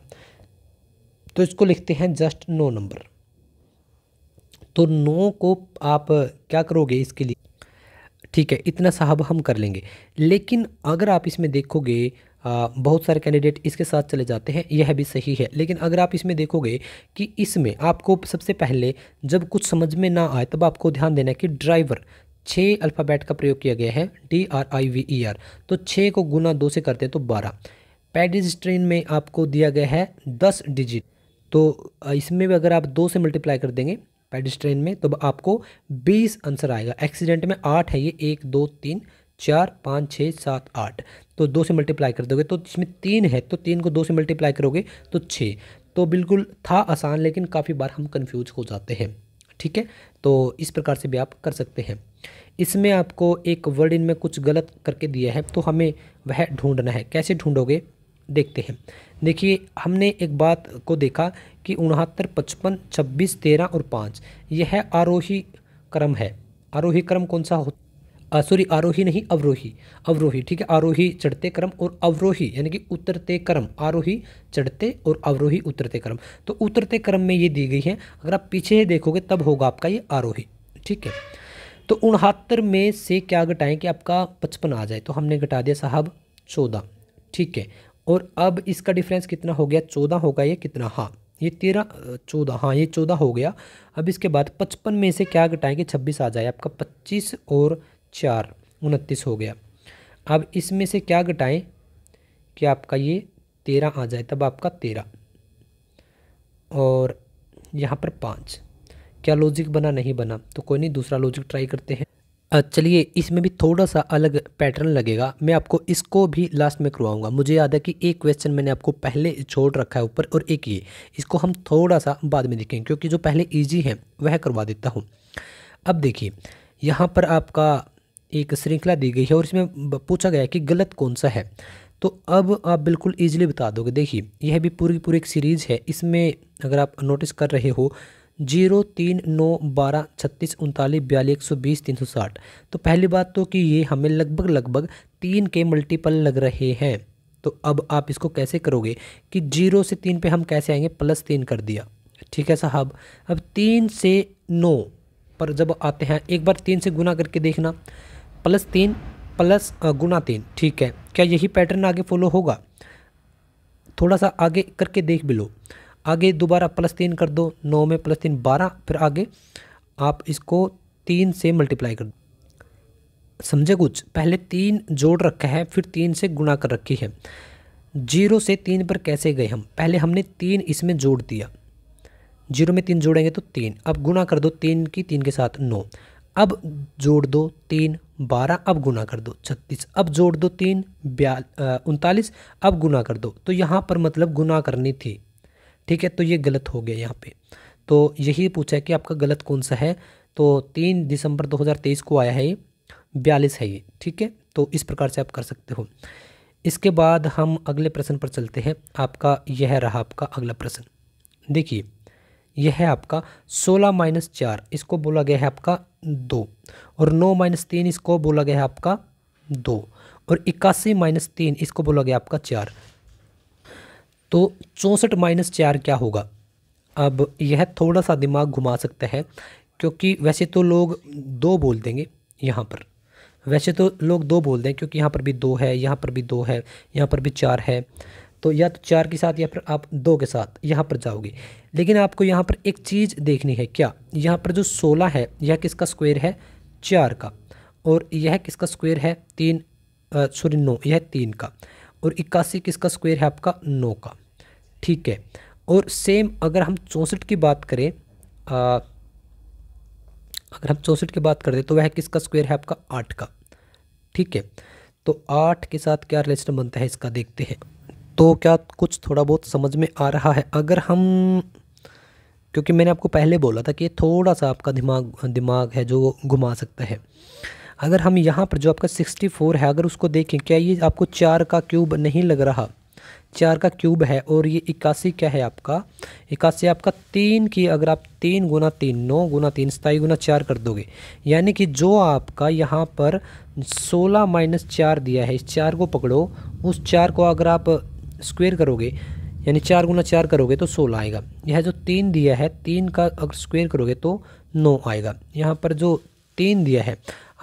तो इसको लिखते हैं जस्ट नौ नंबर तो नो को आप क्या करोगे इसके लिए ठीक है इतना साहब हम कर लेंगे लेकिन अगर आप इसमें देखोगे आ, बहुत सारे कैंडिडेट इसके साथ चले जाते हैं यह भी सही है लेकिन अगर आप इसमें देखोगे कि इसमें आपको सबसे पहले जब कुछ समझ में ना आए तब आपको ध्यान देना है कि ड्राइवर छः अल्फ़ाबेट का प्रयोग किया गया है D R I V E R तो छः को गुना दो से करते हैं तो बारह पेडिस्ट्रेन में आपको दिया गया है दस डिजिट तो इसमें भी अगर आप दो से मल्टीप्लाई कर देंगे पेडिस्ट्रेन में तो आपको बीस आंसर आएगा एक्सीडेंट में आठ है ये एक दो तीन चार पाँच छः सात आठ तो दो से मल्टीप्लाई कर दोगे तो इसमें तीन है तो तीन को दो से मल्टीप्लाई करोगे तो छः तो बिल्कुल था आसान लेकिन काफ़ी बार हम कंफ्यूज हो जाते हैं ठीक है तो इस प्रकार से भी आप कर सकते हैं इसमें आपको एक वर्ड इनमें कुछ गलत करके दिया है तो हमें वह ढूंढना है कैसे ढूंढोगे देखते हैं देखिए हमने एक बात को देखा कि उनहत्तर पचपन छब्बीस तेरह और पाँच यह आरोही क्रम है आरोही क्रम कौन सा हो सॉरी आरोही नहीं अवरोही अवरोही ठीक है आरोही चढ़ते क्रम और अवरोही यानी कि उतरते क्रम आरोही चढ़ते और अवरोही उतरते क्रम तो उतरते क्रम में ये दी गई है अगर आप पीछे देखोगे तब होगा आपका ये आरोही ठीक है तो उनहत्तर में से क्या घटाएं कि आपका पचपन आ जाए तो हमने घटा दिया साहब चौदह ठीक है और अब इसका डिफरेंस कितना हो गया चौदह होगा ये कितना हाँ ये तेरह चौदह हाँ ये चौदह हो गया अब इसके बाद पचपन में से क्या घटाएँगे छब्बीस आ जाए आपका पच्चीस और चार उनतीस हो गया अब इसमें से क्या घटाएँ कि आपका ये तेरह आ जाए तब आपका तेरह और यहाँ पर पाँच क्या लॉजिक बना नहीं बना तो कोई नहीं दूसरा लॉजिक ट्राई करते हैं चलिए इसमें भी थोड़ा सा अलग पैटर्न लगेगा मैं आपको इसको भी लास्ट में करवाऊंगा मुझे याद है कि एक क्वेश्चन मैंने आपको पहले छोड़ रखा है ऊपर और एक ये इसको हम थोड़ा सा बाद में देखेंगे क्योंकि जो पहले ईजी है वह करवा देता हूँ अब देखिए यहाँ पर आपका एक श्रृंखला दी गई है और इसमें पूछा गया है कि गलत कौन सा है तो अब आप बिल्कुल ईजिली बता दोगे देखिए यह भी पूरी पूरी एक सीरीज़ है इसमें अगर आप नोटिस कर रहे हो जीरो तीन नौ बारह छत्तीस उनतालीस बयालीस एक सौ बीस तीन सौ साठ तो पहली बात तो कि ये हमें लगभग लगभग तीन के मल्टीपल लग रहे हैं तो अब आप इसको कैसे करोगे कि जीरो से तीन पे हम कैसे आएंगे प्लस तीन कर दिया ठीक है साहब अब तीन से नौ पर जब आते हैं एक बार तीन से गुना करके देखना प्लस तीन प्लस गुना तीन ठीक है क्या यही पैटर्न आगे फॉलो होगा थोड़ा सा आगे करके देख भी लो आगे दोबारा प्लस तीन कर दो नौ में प्लस तीन बारह फिर आगे आप इसको तीन से मल्टीप्लाई कर दो समझे कुछ पहले तीन जोड़ रखा है फिर तीन से गुणा कर रखी है जीरो से तीन पर कैसे गए हम पहले हमने तीन इसमें जोड़ दिया जीरो में तीन जोड़ेंगे तो तीन अब गुणा कर दो तीन की तीन के साथ नौ अब जोड़ दो तीन बारह अब गुना कर दो छत्तीस अब जोड़ दो तीन ब्या उनतालीस अब गुना कर दो तो यहाँ पर मतलब गुना करनी थी ठीक है तो ये गलत हो गया यहाँ पे तो यही पूछा है कि आपका गलत कौन सा है तो तीन दिसंबर 2023 को आया है ये बयालीस है ये ठीक है तो इस प्रकार से आप कर सकते हो इसके बाद हम अगले प्रश्न पर चलते हैं आपका यह रहा आपका अगला प्रश्न देखिए यह है आपका सोलह माइनस चार इसको बोला गया है आपका दो और नौ माइनस तीन इसको बोला गया है आपका दो और इक्यासी माइनस तीन इसको बोला गया आपका चार तो चौंसठ माइनस चार क्या होगा अब यह थोड़ा सा दिमाग घुमा सकता है क्योंकि वैसे तो लोग दो बोल देंगे यहाँ पर वैसे तो लोग दो बोल दें क्योंकि यहाँ पर भी दो है यहाँ पर भी दो है यहाँ पर भी चार है तो या तो चार के साथ या फिर आप दो के साथ यहाँ पर जाओगे लेकिन आपको यहाँ पर एक चीज़ देखनी है क्या यहाँ पर जो सोलह है यह किसका स्क्वायर है चार का और यह किसका स्क्वायर है तीन सॉरी नौ यह तीन का और इक्यासी किसका स्क्वायर है आपका नौ का ठीक है और सेम अगर हम चौंसठ की बात करें आ, अगर हम चौंसठ की बात कर दें तो वह किसका स्क्वायर है आपका आठ का ठीक है तो आठ के साथ क्या रिलेशन बनता है इसका देखते हैं तो क्या कुछ थोड़ा बहुत समझ में आ रहा है अगर हम क्योंकि मैंने आपको पहले बोला था कि थोड़ा सा आपका दिमाग दिमाग है जो घुमा सकता है अगर हम यहाँ पर जो आपका सिक्सटी फोर है अगर उसको देखें क्या ये आपको चार का क्यूब नहीं लग रहा चार का क्यूब है और ये इक्यासी क्या है आपका इक्यासी आपका तीन की अगर आप तीन गुना तीन नौ गुना तीन सताई गुना चार कर दोगे यानी कि जो आपका यहाँ पर सोलह माइनस चार दिया है इस चार को पकड़ो उस चार को अगर आप स्क्वेयर करोगे यानी चार गुना चार करोगे तो सोलह आएगा यह जो तीन दिया है तीन का अगर स्क्वेयर करोगे तो नौ आएगा यहाँ पर जो तीन दिया है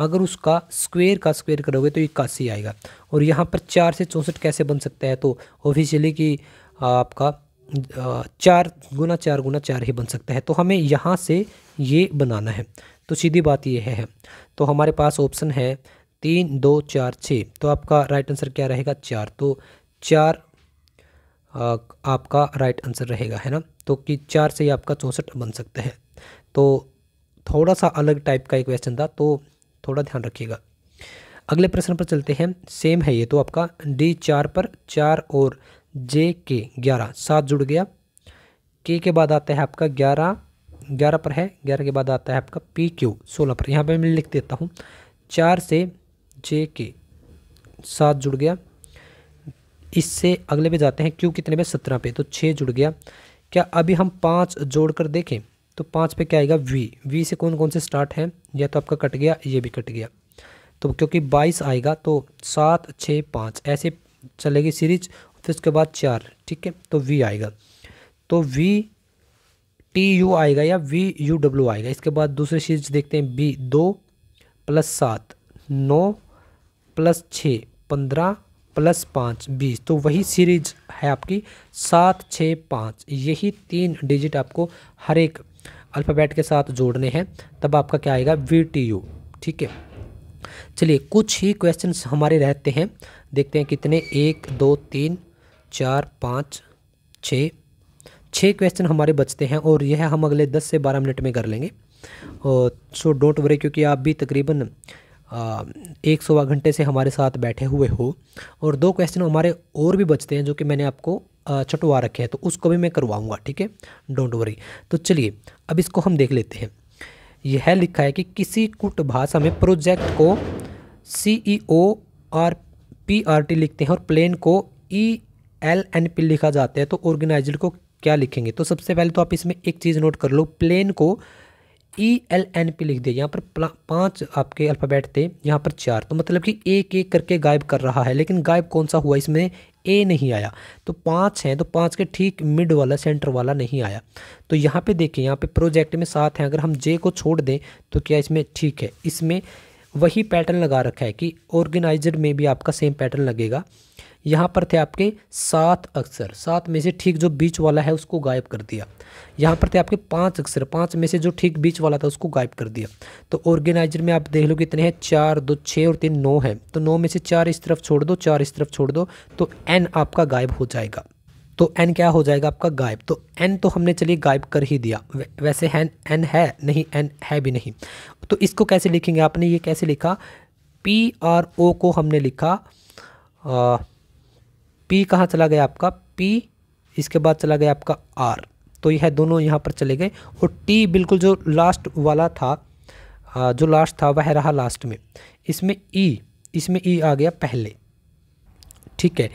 अगर उसका स्क्वेयर का स्क्वेयर करोगे तो इक्यासी आएगा और यहाँ पर चार से चौंसठ कैसे बन सकता है तो ऑफिशियली कि आपका चार गुना चार गुना चार ही बन सकता है तो हमें यहाँ से ये बनाना है तो सीधी बात ये है तो हमारे पास ऑप्शन है तीन दो चार छः तो आपका राइट आंसर क्या रहेगा चार तो चार आपका राइट आंसर रहेगा है ना तो कि चार से ही आपका चौंसठ बन सकता है तो थोड़ा सा अलग टाइप का एक क्वेश्चन था तो थोड़ा ध्यान रखिएगा अगले प्रश्न पर चलते हैं सेम है ये तो आपका डी चार पर चार और जे के ग्यारह सात जुड़ गया के के बाद आता है आपका ग्यारह ग्यारह पर है ग्यारह के बाद आता है आपका पी क्यू सोलह पर यहाँ पे मैं लिख देता हूँ चार से जे के सात जुड़ गया इससे अगले पे जाते हैं क्यू कितने पे सत्रह पे तो छः जुड़ गया क्या अभी हम पाँच जोड़ कर देखें तो पाँच पे क्या आएगा वी वी से कौन कौन से स्टार्ट हैं या तो आपका कट गया ये भी कट गया तो क्योंकि बाईस आएगा तो सात छः पाँच ऐसे चलेगी सीरीज फिर उसके बाद चार ठीक है तो वी आएगा तो वी टी यू आएगा या वी यू डब्ल्यू आएगा इसके बाद दूसरी सीरीज देखते हैं बी दो प्लस सात नौ प्लस छः पंद्रह प्लस पाँच बीस तो वही सीरीज है आपकी सात छः पाँच यही तीन डिजिट आपको हर एक अल्फ़ाबेट के साथ जोड़ने हैं तब आपका क्या आएगा वी ठीक है चलिए कुछ ही क्वेश्चन हमारे रहते हैं देखते हैं कितने एक दो तीन चार पाँच छ छः क्वेश्चन हमारे बचते हैं और यह हम अगले दस से बारह मिनट में कर लेंगे और सो डोंट वरी क्योंकि आप भी तकरीबन एक सवा घंटे से हमारे साथ बैठे हुए हो और दो क्वेश्चन हमारे और भी बचते हैं जो कि मैंने आपको छटवा रखे हैं तो उसको भी मैं करवाऊँगा ठीक है डोंट वरी तो चलिए अब इसको हम देख लेते हैं यह है लिखा है कि किसी कुट भाषा में प्रोजेक्ट को C E O R P R T लिखते हैं और प्लेन को ई एल एन पी लिखा जाता है तो ऑर्गेनाइजर को क्या लिखेंगे तो सबसे पहले तो आप इसमें एक चीज़ नोट कर लो प्लेन को ई एल एन पी लिख दिया यहाँ पर पांच आपके अल्फ़ाबेट थे यहाँ पर चार तो मतलब कि एक एक करके गायब कर रहा है लेकिन गायब कौन सा हुआ इसमें ए नहीं आया तो पाँच हैं तो पाँच के ठीक मिड वाला सेंटर वाला नहीं आया तो यहाँ पे देखिए यहाँ पे प्रोजेक्ट में सात हैं अगर हम जे को छोड़ दें तो क्या इसमें ठीक है इसमें वही पैटर्न लगा रखा है कि ऑर्गेनाइजर में भी आपका सेम पैटर्न लगेगा यहाँ पर थे आपके सात अक्षर सात में से ठीक जो बीच वाला है उसको गायब कर दिया यहाँ पर थे आपके पाँच अक्षर पाँच में से जो ठीक बीच वाला था उसको गायब कर दिया तो ऑर्गेनाइजर में आप देख लो कितने हैं चार दो छः और तीन नौ है तो नौ में से चार इस तरफ छोड़ दो चार इस तरफ छोड़ दो तो एन आपका गायब हो जाएगा तो एन क्या हो जाएगा आपका गायब तो एन तो हमने चलिए गायब कर ही दिया वैसे है एन है नहीं एन है भी नहीं तो इसको कैसे लिखेंगे आपने ये कैसे लिखा पी आर ओ को हमने लिखा आ, पी कहाँ चला गया आपका पी इसके बाद चला गया आपका आर तो यह दोनों यहाँ पर चले गए और टी बिल्कुल जो लास्ट वाला था जो लास्ट था वह रहा लास्ट में इसमें ई e, इसमें ई e आ गया पहले ठीक है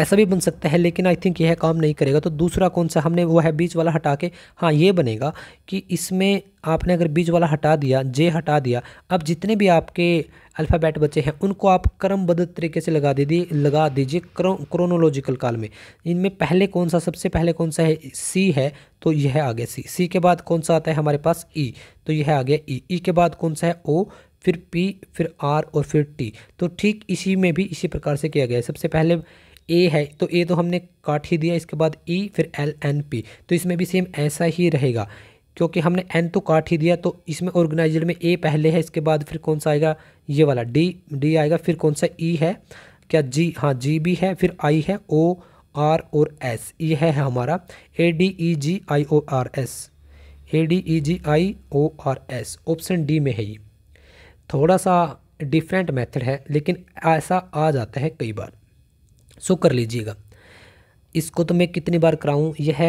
ऐसा भी बन सकता है लेकिन आई थिंक यह काम नहीं करेगा तो दूसरा कौन सा हमने वो है बीच वाला हटा के हाँ ये बनेगा कि इसमें आपने अगर बीच वाला हटा दिया जे हटा दिया अब जितने भी आपके अल्फ़ाबेट बचे हैं उनको आप क्रमबद्ध तरीके से लगा दीजिए लगा दीजिए क्रोनोलॉजिकल काल में इनमें पहले कौन सा सबसे पहले कौन सा है सी है तो यह आ गया सी सी के बाद कौन सा आता है हमारे पास ई e। तो यह आ गया ई e। ई e के बाद कौन सा है ओ फिर पी फिर आर और फिर टी तो ठीक इसी में भी इसी प्रकार से किया गया है सबसे पहले ए है तो ए तो हमने काट ही दिया इसके बाद ई e, फिर एल एन पी तो इसमें भी सेम ऐसा ही रहेगा क्योंकि हमने एन तो काट ही दिया तो इसमें ऑर्गेनाइजर में ए पहले है इसके बाद फिर कौन सा आएगा ये वाला डी डी आएगा फिर कौन सा ई e है क्या जी हाँ जी भी है फिर आई है ओ आर और एस ये e है हमारा A D E G I O R S A D E G I O R S option D में है ये थोड़ा सा डिफरेंट मेथड है लेकिन ऐसा आ जाता है कई बार सो कर लीजिएगा इसको तो मैं कितनी बार कराऊँ यह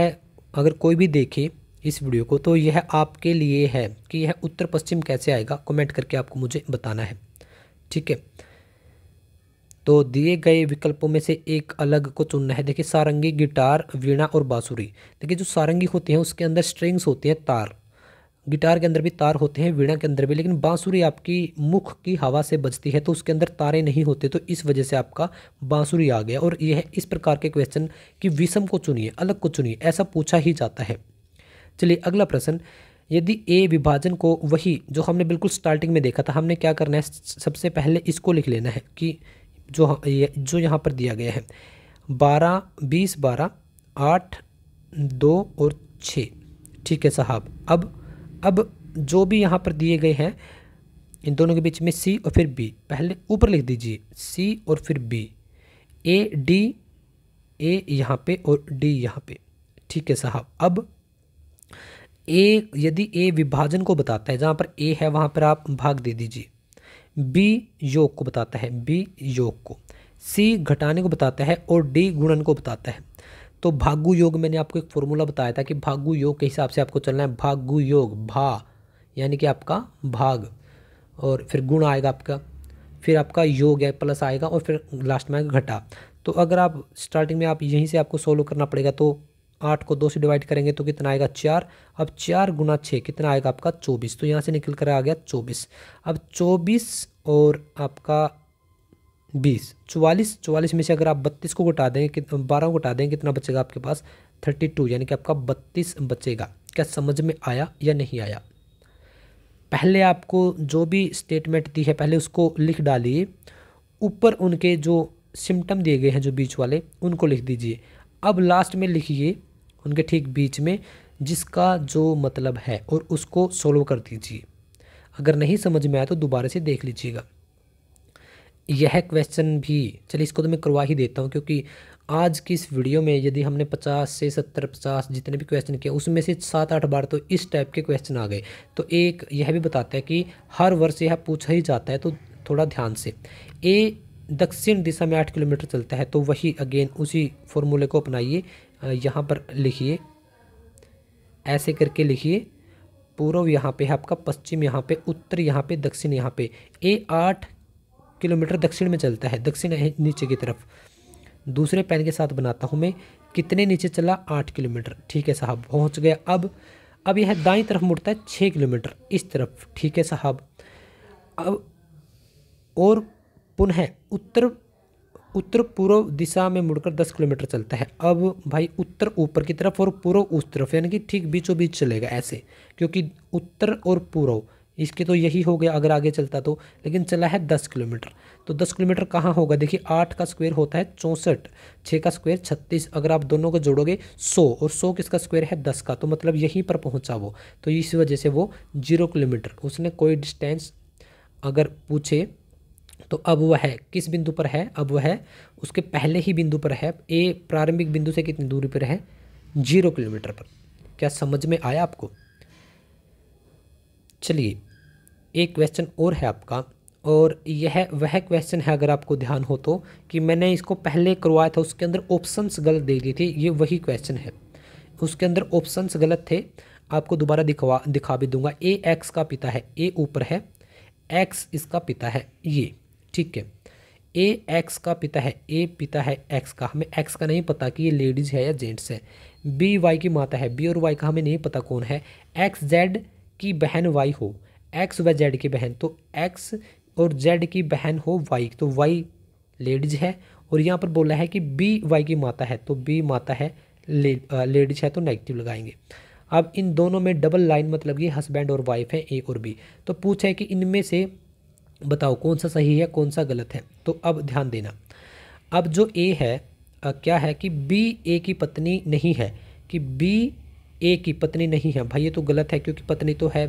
अगर कोई भी देखे इस वीडियो को तो यह आपके लिए है कि यह उत्तर पश्चिम कैसे आएगा कमेंट करके आपको मुझे बताना है ठीक है तो दिए गए विकल्पों में से एक अलग को चुनना है देखिए सारंगी गिटार वीणा और बाँसुरी देखिए जो सारंगी होते हैं उसके अंदर स्ट्रिंग्स होते हैं तार गिटार के अंदर भी तार होते हैं वीणा के अंदर भी लेकिन बांसुरी आपकी मुख की हवा से बजती है तो उसके अंदर तारे नहीं होते तो इस वजह से आपका बांसुरी आ गया और यह इस प्रकार के क्वेश्चन कि विषम को चुनिए अलग को चुनिए ऐसा पूछा ही जाता है चलिए अगला प्रश्न यदि ए विभाजन को वही जो हमने बिल्कुल स्टार्टिंग में देखा था हमने क्या करना है सबसे पहले इसको लिख लेना है कि जो जो यहाँ पर दिया गया है बारह बीस बारह आठ दो और छः ठीक है साहब अब अब जो भी यहाँ पर दिए गए हैं इन दोनों के बीच में सी और फिर बी पहले ऊपर लिख दीजिए सी और फिर बी ए डी ए यहाँ पे और डी यहाँ पे ठीक है साहब अब ए यदि ए विभाजन को बताता है जहाँ पर ए है वहाँ पर आप भाग दे दीजिए बी योग को बताता है बी योग को सी घटाने को बताता है और डी गुणन को बताता है तो भागु योग मैंने आपको एक फॉर्मूला बताया था कि भागु योग के हिसाब से आपको चलना है भागु योग भा यानी कि आपका भाग और फिर गुण आएगा आपका फिर आपका योग है प्लस आएगा और फिर लास्ट में आएगा घटा तो अगर आप स्टार्टिंग में आप यहीं से आपको सोल्व करना पड़ेगा तो आठ को दो से डिवाइड करेंगे तो कितना आएगा चार अब चार गुना छः कितना आएगा आपका चौबीस तो यहाँ से निकल कर आ गया चौबीस अब चौबीस और आपका बीस चवालीस चवालीस में से अगर आप बत्तीस को घटा दें कि बारह को घटा दें कितना बचेगा आपके पास थर्टी टू यानी कि आपका बत्तीस बचेगा क्या समझ में आया या नहीं आया पहले आपको जो भी स्टेटमेंट दी है पहले उसको लिख डालिए ऊपर उनके जो सिम्टम दिए गए हैं जो बीच वाले उनको लिख दीजिए अब लास्ट में लिखिए उनके ठीक बीच में जिसका जो मतलब है और उसको सोल्व कर दीजिए अगर नहीं समझ में आया तो दोबारा से देख लीजिएगा यह क्वेश्चन भी चलिए इसको तो मैं करवा ही देता हूँ क्योंकि आज की इस वीडियो में यदि हमने 50 से 70 50 जितने भी क्वेश्चन किए उसमें से सात आठ बार तो इस टाइप के क्वेश्चन आ गए तो एक यह भी बताता है कि हर वर्ष यह पूछा ही जाता है तो थोड़ा ध्यान से ए दक्षिण दिशा में आठ किलोमीटर चलता है तो वही अगेन उसी फॉर्मूले को अपनाइए यहाँ पर लिखिए ऐसे करके लिखिए पूर्व यहाँ पे है आपका पश्चिम यहाँ पे उत्तर यहाँ पे दक्षिण यहाँ पे ए आठ किलोमीटर दक्षिण में चलता है दक्षिण नीचे की तरफ दूसरे पेन के साथ बनाता हूँ मैं कितने नीचे चला आठ किलोमीटर ठीक है साहब पहुँच गया अब अब यह दाई तरफ मुड़ता है छः किलोमीटर इस तरफ ठीक है साहब अब और पुनः उत्तर उत्तर पूर्व दिशा में मुड़कर दस किलोमीटर चलता है अब भाई उत्तर ऊपर की तरफ और पूर्व उस तरफ यानी कि ठीक बीचों बीच चलेगा ऐसे क्योंकि उत्तर और पूर्व इसके तो यही हो गया अगर आगे चलता तो लेकिन चला है दस किलोमीटर तो दस किलोमीटर कहाँ होगा देखिए आठ का स्क्वायर होता है चौंसठ छः का स्क्वायर छत्तीस अगर आप दोनों को जोड़ोगे सौ और सौ किसका स्क्वायर है दस का तो मतलब यहीं पर पहुँचा वो तो इस वजह से वो जीरो किलोमीटर उसने कोई डिस्टेंस अगर पूछे तो अब वह है किस बिंदु पर है अब वह है उसके पहले ही बिंदु पर है ए प्रारंभिक बिंदु से कितनी दूरी पर है जीरो किलोमीटर पर क्या समझ में आया आपको चलिए एक क्वेश्चन और है आपका और यह वह क्वेश्चन है अगर आपको ध्यान हो तो कि मैंने इसको पहले करवाया था उसके अंदर ऑप्शंस गलत दे दी थी ये वही क्वेश्चन है उसके अंदर ऑप्शंस गलत थे आपको दोबारा दिखवा दिखा भी दूंगा ए एक्स का पिता है ए ऊपर है एक्स इसका पिता है ये ठीक है ए एक्स का पिता है ए पिता है एक्स का हमें एक्स का नहीं पता कि ये लेडीज है या जेंट्स है बी वाई की माता है बी और वाई का हमें नहीं पता कौन है एक्स जेड की बहन वाई हो एक्स व जेड की बहन तो एक्स और जेड की बहन हो वाई तो वाई लेडीज है और यहाँ पर बोला है कि बी वाई की माता है तो बी माता है ले, लेडीज है तो नेगेटिव लगाएंगे अब इन दोनों में डबल लाइन मतलब ये हस्बैंड और वाइफ है ए और बी तो पूछे कि इनमें से बताओ कौन सा सही है कौन सा गलत है तो अब ध्यान देना अब जो ए है आ, क्या है कि बी ए की पत्नी नहीं है कि बी ए की पत्नी नहीं है भाई ये तो गलत है क्योंकि पत्नी तो है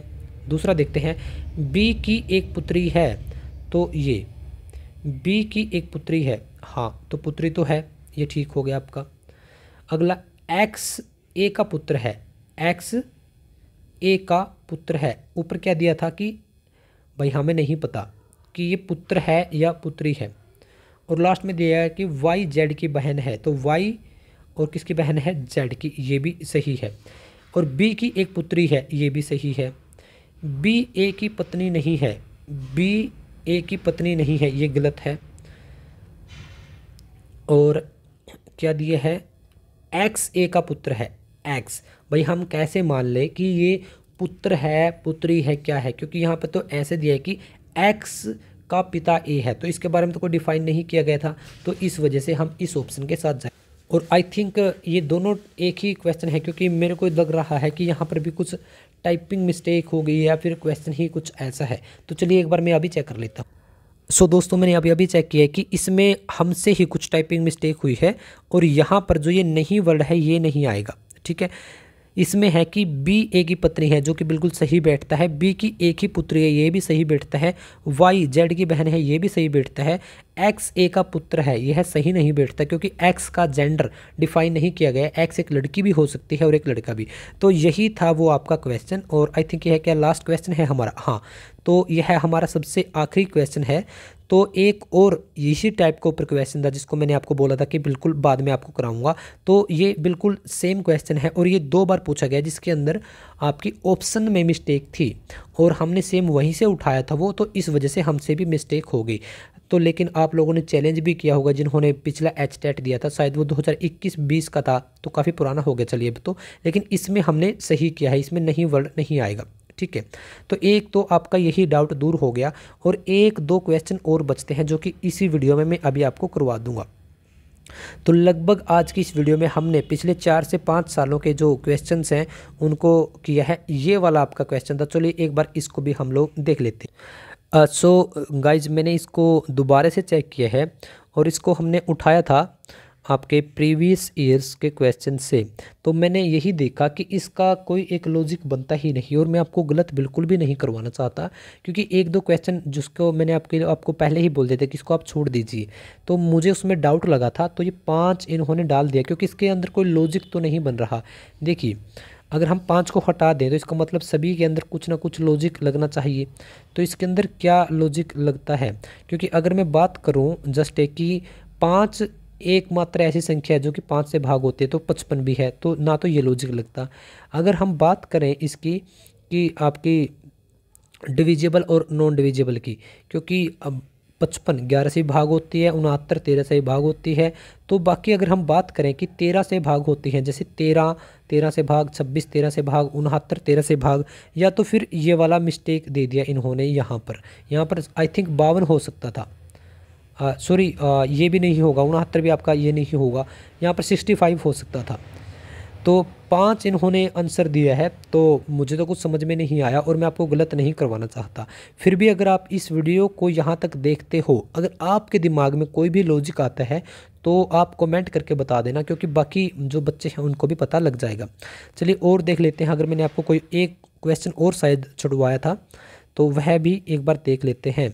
दूसरा देखते हैं बी की एक पुत्री है तो ये बी की एक पुत्री है हाँ तो पुत्री तो है ये ठीक हो गया आपका अगला एक्स ए का पुत्र है एक्स ए का पुत्र है ऊपर क्या दिया था कि भाई हमें नहीं पता कि ये पुत्र है या पुत्री है और लास्ट में दिया है कि वाई जेड की बहन है तो वाई और किसकी बहन है जेड की ये भी सही है और बी की एक पुत्री है ये भी सही है बी ए की पत्नी नहीं है बी ए की पत्नी नहीं है ये गलत है और क्या दिए है एक्स ए का पुत्र है एक्स भाई हम कैसे मान लें कि ये पुत्र है पुत्री है क्या है क्योंकि यहाँ पर तो ऐसे दिया है कि एक्स का पिता ए है तो इसके बारे में तो कोई डिफाइन नहीं किया गया था तो इस वजह से हम इस ऑप्शन के साथ जाए और आई थिंक ये दोनों एक ही क्वेश्चन है क्योंकि मेरे को लग रहा है कि यहाँ पर भी कुछ टाइपिंग मिस्टेक हो गई या फिर क्वेश्चन ही कुछ ऐसा है तो चलिए एक बार मैं अभी चेक कर लेता हूँ सो so, दोस्तों मैंने अभी अभी चेक किया है कि इसमें हमसे ही कुछ टाइपिंग मिस्टेक हुई है और यहाँ पर जो ये नहीं वर्ड है ये नहीं आएगा ठीक है इसमें है कि बी ए की पत्नी है जो कि बिल्कुल सही बैठता है बी की एक ही पुत्री है ये भी सही बैठता है वाई जेड की बहन है ये भी सही बैठता है एक्स ए का पुत्र है यह सही नहीं बैठता क्योंकि एक्स का जेंडर डिफाइन नहीं किया गया एक्स एक लड़की भी हो सकती है और एक लड़का भी तो यही था वो आपका क्वेश्चन और आई थिंक यह क्या लास्ट क्वेश्चन है हमारा हाँ तो यह हमारा सबसे आखिरी क्वेश्चन है तो एक और इसी टाइप का ऊपर क्वेश्चन था जिसको मैंने आपको बोला था कि बिल्कुल बाद में आपको कराऊंगा तो ये बिल्कुल सेम क्वेश्चन है और ये दो बार पूछा गया जिसके अंदर आपकी ऑप्शन में मिस्टेक थी और हमने सेम वहीं से उठाया था वो तो इस वजह से हमसे भी मिस्टेक हो गई तो लेकिन आप लोगों ने चैलेंज भी किया होगा जिन्होंने पिछला एच टेट दिया था शायद वो 2021-20 का था तो काफ़ी पुराना हो गया चलिए अब तो लेकिन इसमें हमने सही किया है इसमें नहीं वर्ड नहीं आएगा ठीक है तो एक तो आपका यही डाउट दूर हो गया और एक दो क्वेश्चन और बचते हैं जो कि इसी वीडियो में मैं अभी आपको करवा दूंगा तो लगभग आज की इस वीडियो में हमने पिछले चार से पाँच सालों के जो क्वेश्चन हैं उनको किया है ये वाला आपका क्वेश्चन था चलिए एक बार इसको भी हम लोग देख लेते हैं सो गाइज मैंने इसको दोबारा से चेक किया है और इसको हमने उठाया था आपके प्रीवियस ईयर्स के क्वेश्चन से तो मैंने यही देखा कि इसका कोई एक लॉजिक बनता ही नहीं और मैं आपको गलत बिल्कुल भी नहीं करवाना चाहता क्योंकि एक दो क्वेश्चन जिसको मैंने आपके आपको पहले ही बोल दिया था कि इसको आप छोड़ दीजिए तो मुझे उसमें डाउट लगा था तो ये पाँच इन्होंने डाल दिया क्योंकि इसके अंदर कोई लॉजिक तो नहीं बन रहा देखिए अगर हम पाँच को हटा दें तो इसका मतलब सभी के अंदर कुछ ना कुछ लॉजिक लगना चाहिए तो इसके अंदर क्या लॉजिक लगता है क्योंकि अगर मैं बात करूँ जस्ट एक कि पाँच एकमात्र ऐसी संख्या है जो कि पाँच से भाग होती है तो पचपन भी है तो ना तो ये लॉजिक लगता अगर हम बात करें इसकी कि आपकी डिविजिबल और नॉन डिविजिबल की क्योंकि अब पचपन ग्यारह से भाग होती है उनहत्तर तेरह से भाग होती है तो बाकी अगर हम बात करें कि तेरह से भाग होती हैं जैसे तेरह तेरह से भाग छब्बीस तेरह से भाग उनहत्तर तेरह से भाग या तो फिर ये वाला मिस्टेक दे दिया इन्होंने यहाँ पर यहाँ पर आई थिंक बावन हो सकता था सॉरी हाँ, हाँ, ये भी नहीं होगा उनहत्तर भी आपका ये नहीं होगा यहाँ पर सिक्सटी फाइव हो सकता था तो पाँच इन्होंने आंसर दिया है तो मुझे तो कुछ समझ में नहीं आया और मैं आपको गलत नहीं करवाना चाहता फिर भी अगर आप इस वीडियो को यहाँ तक देखते हो अगर आपके दिमाग में कोई भी लॉजिक आता है तो आप कमेंट करके बता देना क्योंकि बाकी जो बच्चे हैं उनको भी पता लग जाएगा चलिए और देख लेते हैं अगर मैंने आपको कोई एक क्वेश्चन और शायद छुड़वाया था तो वह भी एक बार देख लेते हैं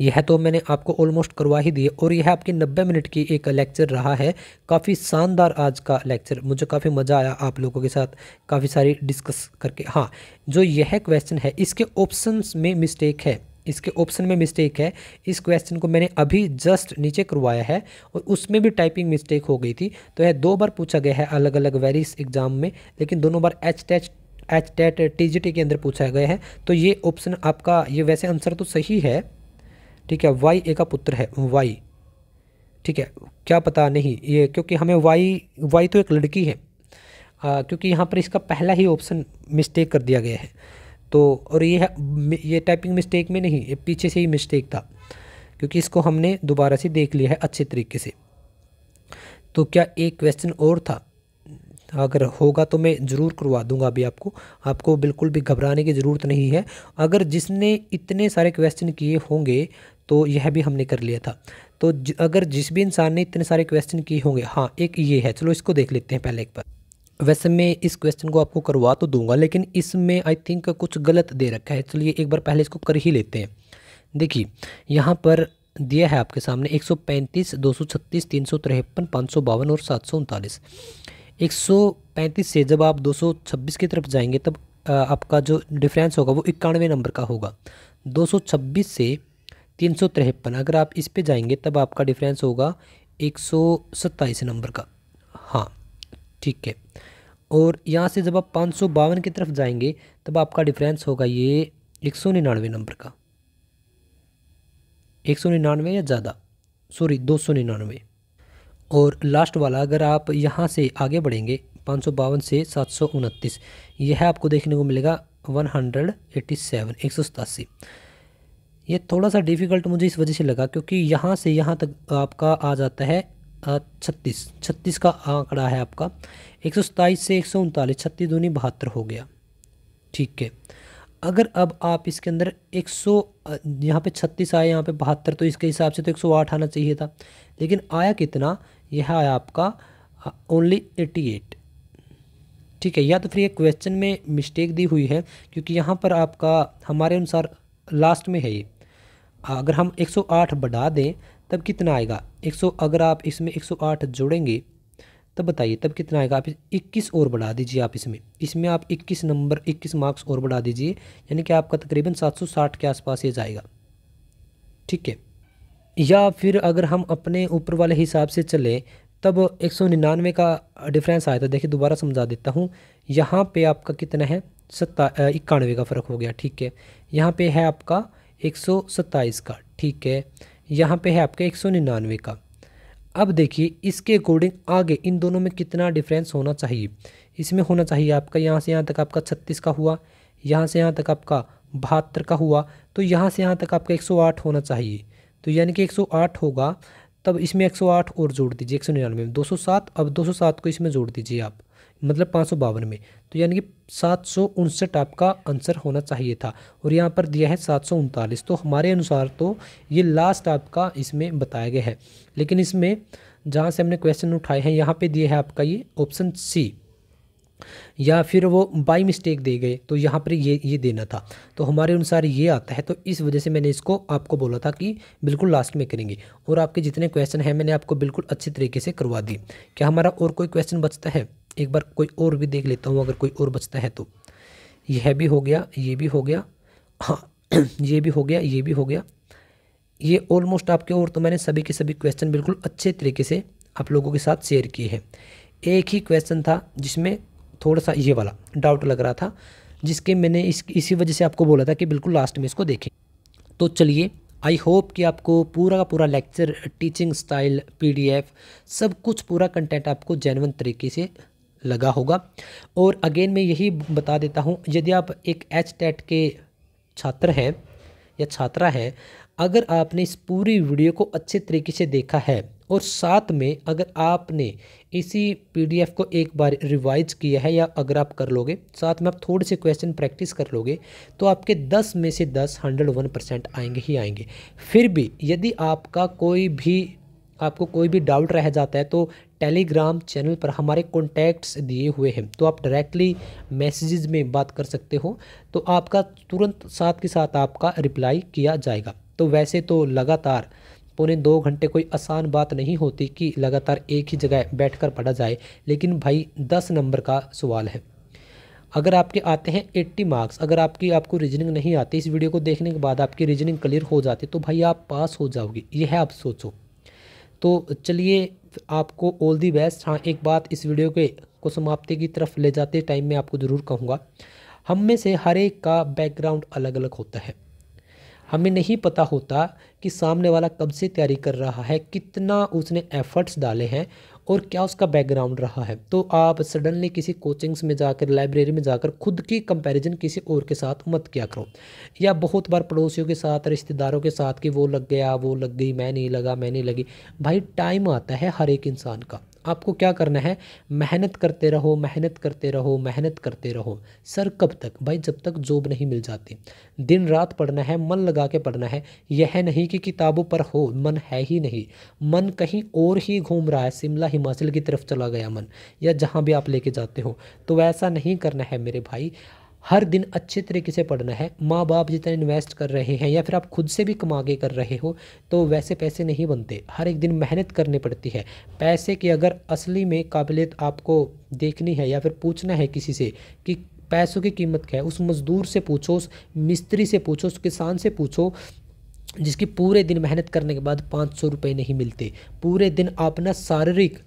यह तो मैंने आपको ऑलमोस्ट करवा ही दिए और यह आपकी 90 मिनट की एक लेक्चर रहा है काफ़ी शानदार आज का लेक्चर मुझे काफ़ी मज़ा आया आप लोगों के साथ काफ़ी सारी डिस्कस करके हाँ जो यह क्वेश्चन है इसके ऑप्शंस में मिस्टेक है इसके ऑप्शन में मिस्टेक है इस क्वेश्चन को मैंने अभी जस्ट नीचे करवाया है और उसमें भी टाइपिंग मिस्टेक हो गई थी तो यह दो बार पूछा गया है अलग अलग वेरिस एग्जाम में लेकिन दोनों बार एच टैच एच टेट टी के अंदर पूछा गया है तो ये ऑप्शन आपका ये वैसे आंसर तो सही है ठीक है वाई ए का पुत्र है वाई ठीक है क्या पता नहीं ये क्योंकि हमें वाई वाई तो एक लड़की है आ, क्योंकि यहाँ पर इसका पहला ही ऑप्शन मिस्टेक कर दिया गया है तो और ये है ये टाइपिंग मिस्टेक में नहीं ये पीछे से ही मिस्टेक था क्योंकि इसको हमने दोबारा से देख लिया है अच्छे तरीके से तो क्या एक क्वेश्चन और था अगर होगा तो मैं ज़रूर करवा दूंगा अभी आपको आपको बिल्कुल भी घबराने की ज़रूरत नहीं है अगर जिसने इतने सारे क्वेश्चन किए होंगे तो यह भी हमने कर लिया था तो ज, अगर जिस भी इंसान ने इतने सारे क्वेश्चन किए होंगे हाँ एक ये है चलो इसको देख लेते हैं पहले एक बार वैसे मैं इस क्वेश्चन को आपको करवा तो दूंगा लेकिन इसमें आई थिंक कुछ गलत दे रखा है चलिए एक बार पहले इसको कर ही लेते हैं देखिए यहाँ पर दिया है आपके सामने 135, 236, 353, बावन और सात सौ उनतालीस एक से जब आप 226 की तरफ जाएंगे तब आपका जो डिफरेंस होगा वो इक्यानवे नंबर का होगा 226 से तीन सौ तिरपन अगर आप इस पे जाएंगे तब आपका डिफरेंस होगा एक सौ सत्ताईस नंबर का हाँ ठीक है और यहाँ से जब आप पाँच सौ बावन की तरफ जाएंगे तब आपका डिफरेंस होगा ये एक सौ निन्यानवे नंबर का एक सौ निन्यानवे या ज़्यादा सॉरी दो सौ निन्यानवे और लास्ट वाला अगर आप यहाँ से आगे बढ़ेंगे पाँच सौ बावन से सात सौ उनतीस यह आपको देखने को मिलेगा वन हंड्रेड एटी सेवन एक सौ सतासी ये थोड़ा सा डिफ़िकल्ट मुझे इस वजह से लगा क्योंकि यहाँ से यहाँ तक आपका आ जाता है छत्तीस छत्तीस का आंकड़ा है आपका एक से एक सौ उनतालीस छत्तीस दूनी बहत्तर हो गया ठीक है अगर अब आप इसके अंदर 100 सौ यहाँ पर छत्तीस आए यहाँ पे बहत्तर तो इसके हिसाब से तो 108 आना चाहिए था लेकिन आया कितना यह आया आपका ओनली 88 ठीक है या तो फिर ये क्वेश्चन में मिस्टेक दी हुई है क्योंकि यहाँ पर आपका हमारे अनुसार लास्ट में है ये अगर हम 108 बढ़ा दें तब कितना आएगा 100 अगर आप इसमें 108 जोड़ेंगे तब बताइए तब कितना आएगा आप 21 और बढ़ा दीजिए आप इसमें इसमें आप 21 नंबर 21 मार्क्स और बढ़ा दीजिए यानी कि आपका तकरीबन 760 के आसपास ये जाएगा ठीक है या फिर अगर हम अपने ऊपर वाले हिसाब से चलें तब एक का डिफरेंस आया था देखिए दोबारा समझा देता हूँ यहाँ पर आपका कितना है सत्ता इक्यानवे का फ़र्क हो गया ठीक है यहाँ पे है आपका एक का ठीक है यहाँ पे है आपका एक का अब देखिए इसके अकॉर्डिंग आगे इन दोनों में कितना डिफरेंस होना चाहिए इसमें होना चाहिए आपका यहाँ से यहाँ तक आपका छत्तीस का हुआ यहाँ से यहाँ तक आपका बहत्तर का हुआ तो यहाँ से यहाँ तक आपका 108 होना चाहिए तो यानी कि 108 होगा तब इसमें 108 और जोड़ दीजिए एक सौ निन्यानवे में दो अब 207 को इसमें जोड़ दीजिए आप मतलब पाँच सौ बावन में तो यानी कि सात सौ उनसठ आपका आंसर होना चाहिए था और यहाँ पर दिया है सात सौ उनतालीस तो हमारे अनुसार तो ये लास्ट आपका इसमें बताया गया है लेकिन इसमें जहाँ से हमने क्वेश्चन उठाए हैं यहाँ पे दिया है आपका ये ऑप्शन सी या फिर वो बाई मिस्टेक दे गए तो यहाँ पर ये ये देना था तो हमारे अनुसार ये आता है तो इस वजह से मैंने इसको आपको बोला था कि बिल्कुल लास्ट में करेंगे और आपके जितने क्वेश्चन हैं मैंने आपको बिल्कुल अच्छे तरीके से करवा दी क्या हमारा और कोई क्वेश्चन बचता है एक बार कोई और भी देख लेता हूँ अगर कोई और बचता है तो यह भी हो गया ये भी हो गया हाँ ये भी हो गया ये भी हो गया ये ऑलमोस्ट आपके और तो मैंने सभी के सभी क्वेश्चन बिल्कुल अच्छे तरीके से आप लोगों के साथ शेयर किए हैं एक ही क्वेश्चन था जिसमें थोड़ा सा ये वाला डाउट लग रहा था जिसके मैंने इस इसी वजह से आपको बोला था कि बिल्कुल लास्ट में इसको देखें तो चलिए आई होप कि आपको पूरा का पूरा लेक्चर टीचिंग स्टाइल पीडीएफ सब कुछ पूरा कंटेंट आपको जैनवन तरीके से लगा होगा और अगेन मैं यही बता देता हूँ यदि आप एक एच टेट के छात्र हैं या छात्रा हैं अगर आपने इस पूरी वीडियो को अच्छे तरीके से देखा है और साथ में अगर आपने इसी पीडीएफ को एक बार रिवाइज किया है या अगर आप कर लोगे साथ में आप थोड़े से क्वेश्चन प्रैक्टिस कर लोगे तो आपके 10 में से 10 वन परसेंट आएंगे ही आएंगे फिर भी यदि आपका कोई भी आपको कोई भी डाउट रह जाता है तो टेलीग्राम चैनल पर हमारे कॉन्टैक्ट्स दिए हुए हैं तो आप डायरेक्टली मैसेजेस में बात कर सकते हो तो आपका तुरंत साथ के साथ आपका रिप्लाई किया जाएगा तो वैसे तो लगातार पौने दो घंटे कोई आसान बात नहीं होती कि लगातार एक ही जगह बैठकर पढ़ा जाए लेकिन भाई दस नंबर का सवाल है अगर आपके आते हैं एट्टी मार्क्स अगर आपकी आपको रीजनिंग नहीं आती इस वीडियो को देखने के बाद आपकी रीजनिंग क्लियर हो जाती तो भाई आप पास हो जाओगे यह आप सोचो तो चलिए आपको ऑल दी बेस्ट हाँ एक बात इस वीडियो के को समाप्ति की तरफ ले जाते टाइम में आपको ज़रूर कहूँगा हम में से हर एक का बैकग्राउंड अलग अलग होता है हमें नहीं पता होता कि सामने वाला कब से तैयारी कर रहा है कितना उसने एफर्ट्स डाले हैं और क्या उसका बैकग्राउंड रहा है तो आप सडनली किसी कोचिंग्स में जाकर लाइब्रेरी में जाकर खुद की कंपैरिजन किसी और के साथ मत किया करो या बहुत बार पड़ोसियों के साथ रिश्तेदारों के साथ कि वो लग गया वो लग गई मैं नहीं लगा मैं नहीं लगी भाई टाइम आता है हर एक इंसान का आपको क्या करना है मेहनत करते रहो मेहनत करते रहो मेहनत करते रहो सर कब तक भाई जब तक जॉब नहीं मिल जाती दिन रात पढ़ना है मन लगा के पढ़ना है यह नहीं कि किताबों पर हो मन है ही नहीं मन कहीं और ही घूम रहा है शिमला हिमाचल की तरफ चला गया मन या जहाँ भी आप लेके जाते हो तो ऐसा नहीं करना है मेरे भाई हर दिन अच्छे तरीके से पढ़ना है माँ बाप जितना इन्वेस्ट कर रहे हैं या फिर आप खुद से भी कमा के कर रहे हो तो वैसे पैसे नहीं बनते हर एक दिन मेहनत करनी पड़ती है पैसे की अगर असली में काबिलियत आपको देखनी है या फिर पूछना है किसी से कि पैसों की कीमत क्या है उस मज़दूर से पूछो उस मिस्त्री से पूछो उस किसान से पूछो जिसकी पूरे दिन मेहनत करने के बाद पाँच सौ रुपये नहीं मिलते पूरे दिन अपना शारीरिक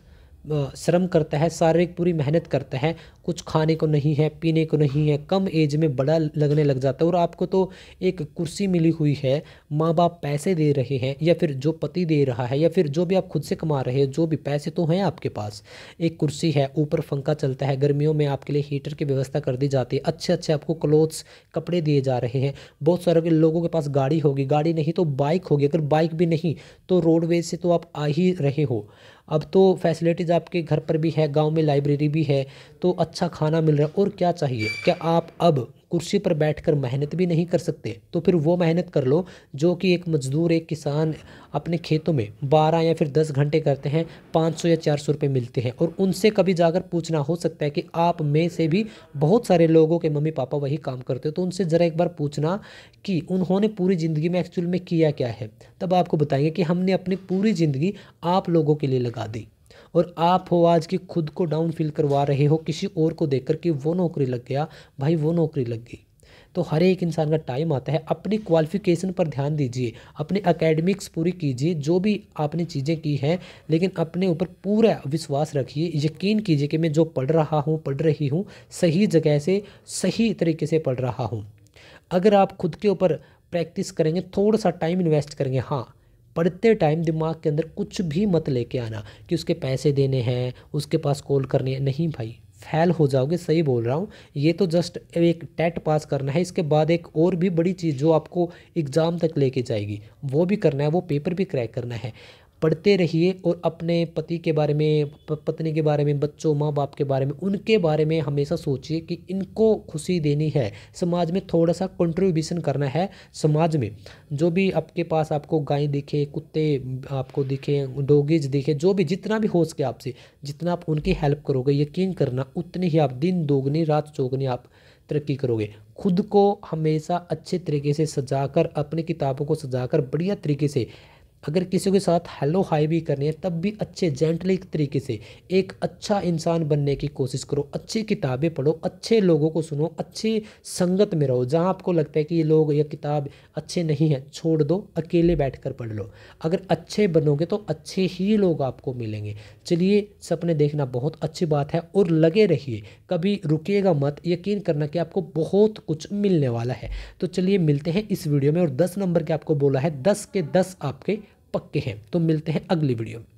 श्रम करता है शारीरिक पूरी मेहनत करता है कुछ खाने को नहीं है पीने को नहीं है कम एज में बड़ा लगने लग जाता है और आपको तो एक कुर्सी मिली हुई है माँ बाप पैसे दे रहे हैं या फिर जो पति दे रहा है या फिर जो भी आप खुद से कमा रहे हैं जो भी पैसे तो हैं आपके पास एक कुर्सी है ऊपर फंका चलता है गर्मियों में आपके लिए हीटर की व्यवस्था कर दी जाती है अच्छे अच्छे आपको क्लोथ्स कपड़े दिए जा रहे हैं बहुत सारे लोगों के पास गाड़ी होगी गाड़ी नहीं तो बाइक होगी अगर बाइक भी नहीं तो रोडवेज से तो आप आ ही रहे हो अब तो फैसिलिटीज़ आपके घर पर भी है गाँव में लाइब्रेरी भी है तो अच्छा खाना मिल रहा है और क्या चाहिए क्या आप अब कुर्सी पर बैठकर मेहनत भी नहीं कर सकते तो फिर वो मेहनत कर लो जो कि एक मज़दूर एक किसान अपने खेतों में बारह या फिर दस घंटे करते हैं पाँच सौ या चार सौ रुपये मिलते हैं और उनसे कभी जाकर पूछना हो सकता है कि आप में से भी बहुत सारे लोगों के मम्मी पापा वही काम करते हो तो उनसे ज़रा एक बार पूछना कि उन्होंने पूरी ज़िंदगी में एक्चुअल में किया क्या है तब आपको बताएंगे कि हमने अपनी पूरी ज़िंदगी आप लोगों के लिए लगा दी और आप हो आज की खुद को डाउन फील करवा रहे हो किसी और को देख कर कि वो नौकरी लग गया भाई वो नौकरी लग गई तो हर एक इंसान का टाइम आता है अपनी क्वालिफिकेशन पर ध्यान दीजिए अपने एकेडमिक्स पूरी कीजिए जो भी आपने चीज़ें की हैं लेकिन अपने ऊपर पूरा विश्वास रखिए यकीन कीजिए कि मैं जो पढ़ रहा हूँ पढ़ रही हूँ सही जगह से सही तरीके से पढ़ रहा हूँ अगर आप खुद के ऊपर प्रैक्टिस करेंगे थोड़ा सा टाइम इन्वेस्ट करेंगे हाँ पढ़ते टाइम दिमाग के अंदर कुछ भी मत लेके आना कि उसके पैसे देने हैं उसके पास कॉल करनी है नहीं भाई फैल हो जाओगे सही बोल रहा हूँ ये तो जस्ट एक टेट पास करना है इसके बाद एक और भी बड़ी चीज़ जो आपको एग्ज़ाम तक लेके जाएगी वो भी करना है वो पेपर भी क्रैक करना है पढ़ते रहिए और अपने पति के बारे में पत्नी के बारे में बच्चों माँ बाप के बारे में उनके बारे में हमेशा सोचिए कि इनको खुशी देनी है समाज में थोड़ा सा कंट्रीब्यूशन करना है समाज में जो भी आपके पास आपको गाय दिखे कुत्ते आपको दिखे डोगीज दिखे जो भी जितना भी हो सके आपसे जितना आप उनकी हेल्प करोगे यकीन करना उतनी ही आप दिन दोगुनी रात चौगनी आप तरक्की करोगे खुद को हमेशा अच्छे तरीके से सजाकर अपनी किताबों को सजाकर बढ़िया तरीके से अगर किसी के साथ हेलो हाई भी करनी है तब भी अच्छे जेंटली तरीके से एक अच्छा इंसान बनने की कोशिश करो अच्छी किताबें पढ़ो अच्छे लोगों को सुनो अच्छी संगत में रहो जहाँ आपको लगता है कि ये लोग या किताब अच्छे नहीं हैं छोड़ दो अकेले बैठ कर पढ़ लो अगर अच्छे बनोगे तो अच्छे ही लोग आपको मिलेंगे चलिए सपने देखना बहुत अच्छी बात है और लगे रहिए कभी रुकिएगा मत यकीन करना कि आपको बहुत कुछ मिलने वाला है तो चलिए मिलते हैं इस वीडियो में और दस नंबर के आपको बोला है दस के दस आपके पक्के हैं तो मिलते हैं अगली वीडियो में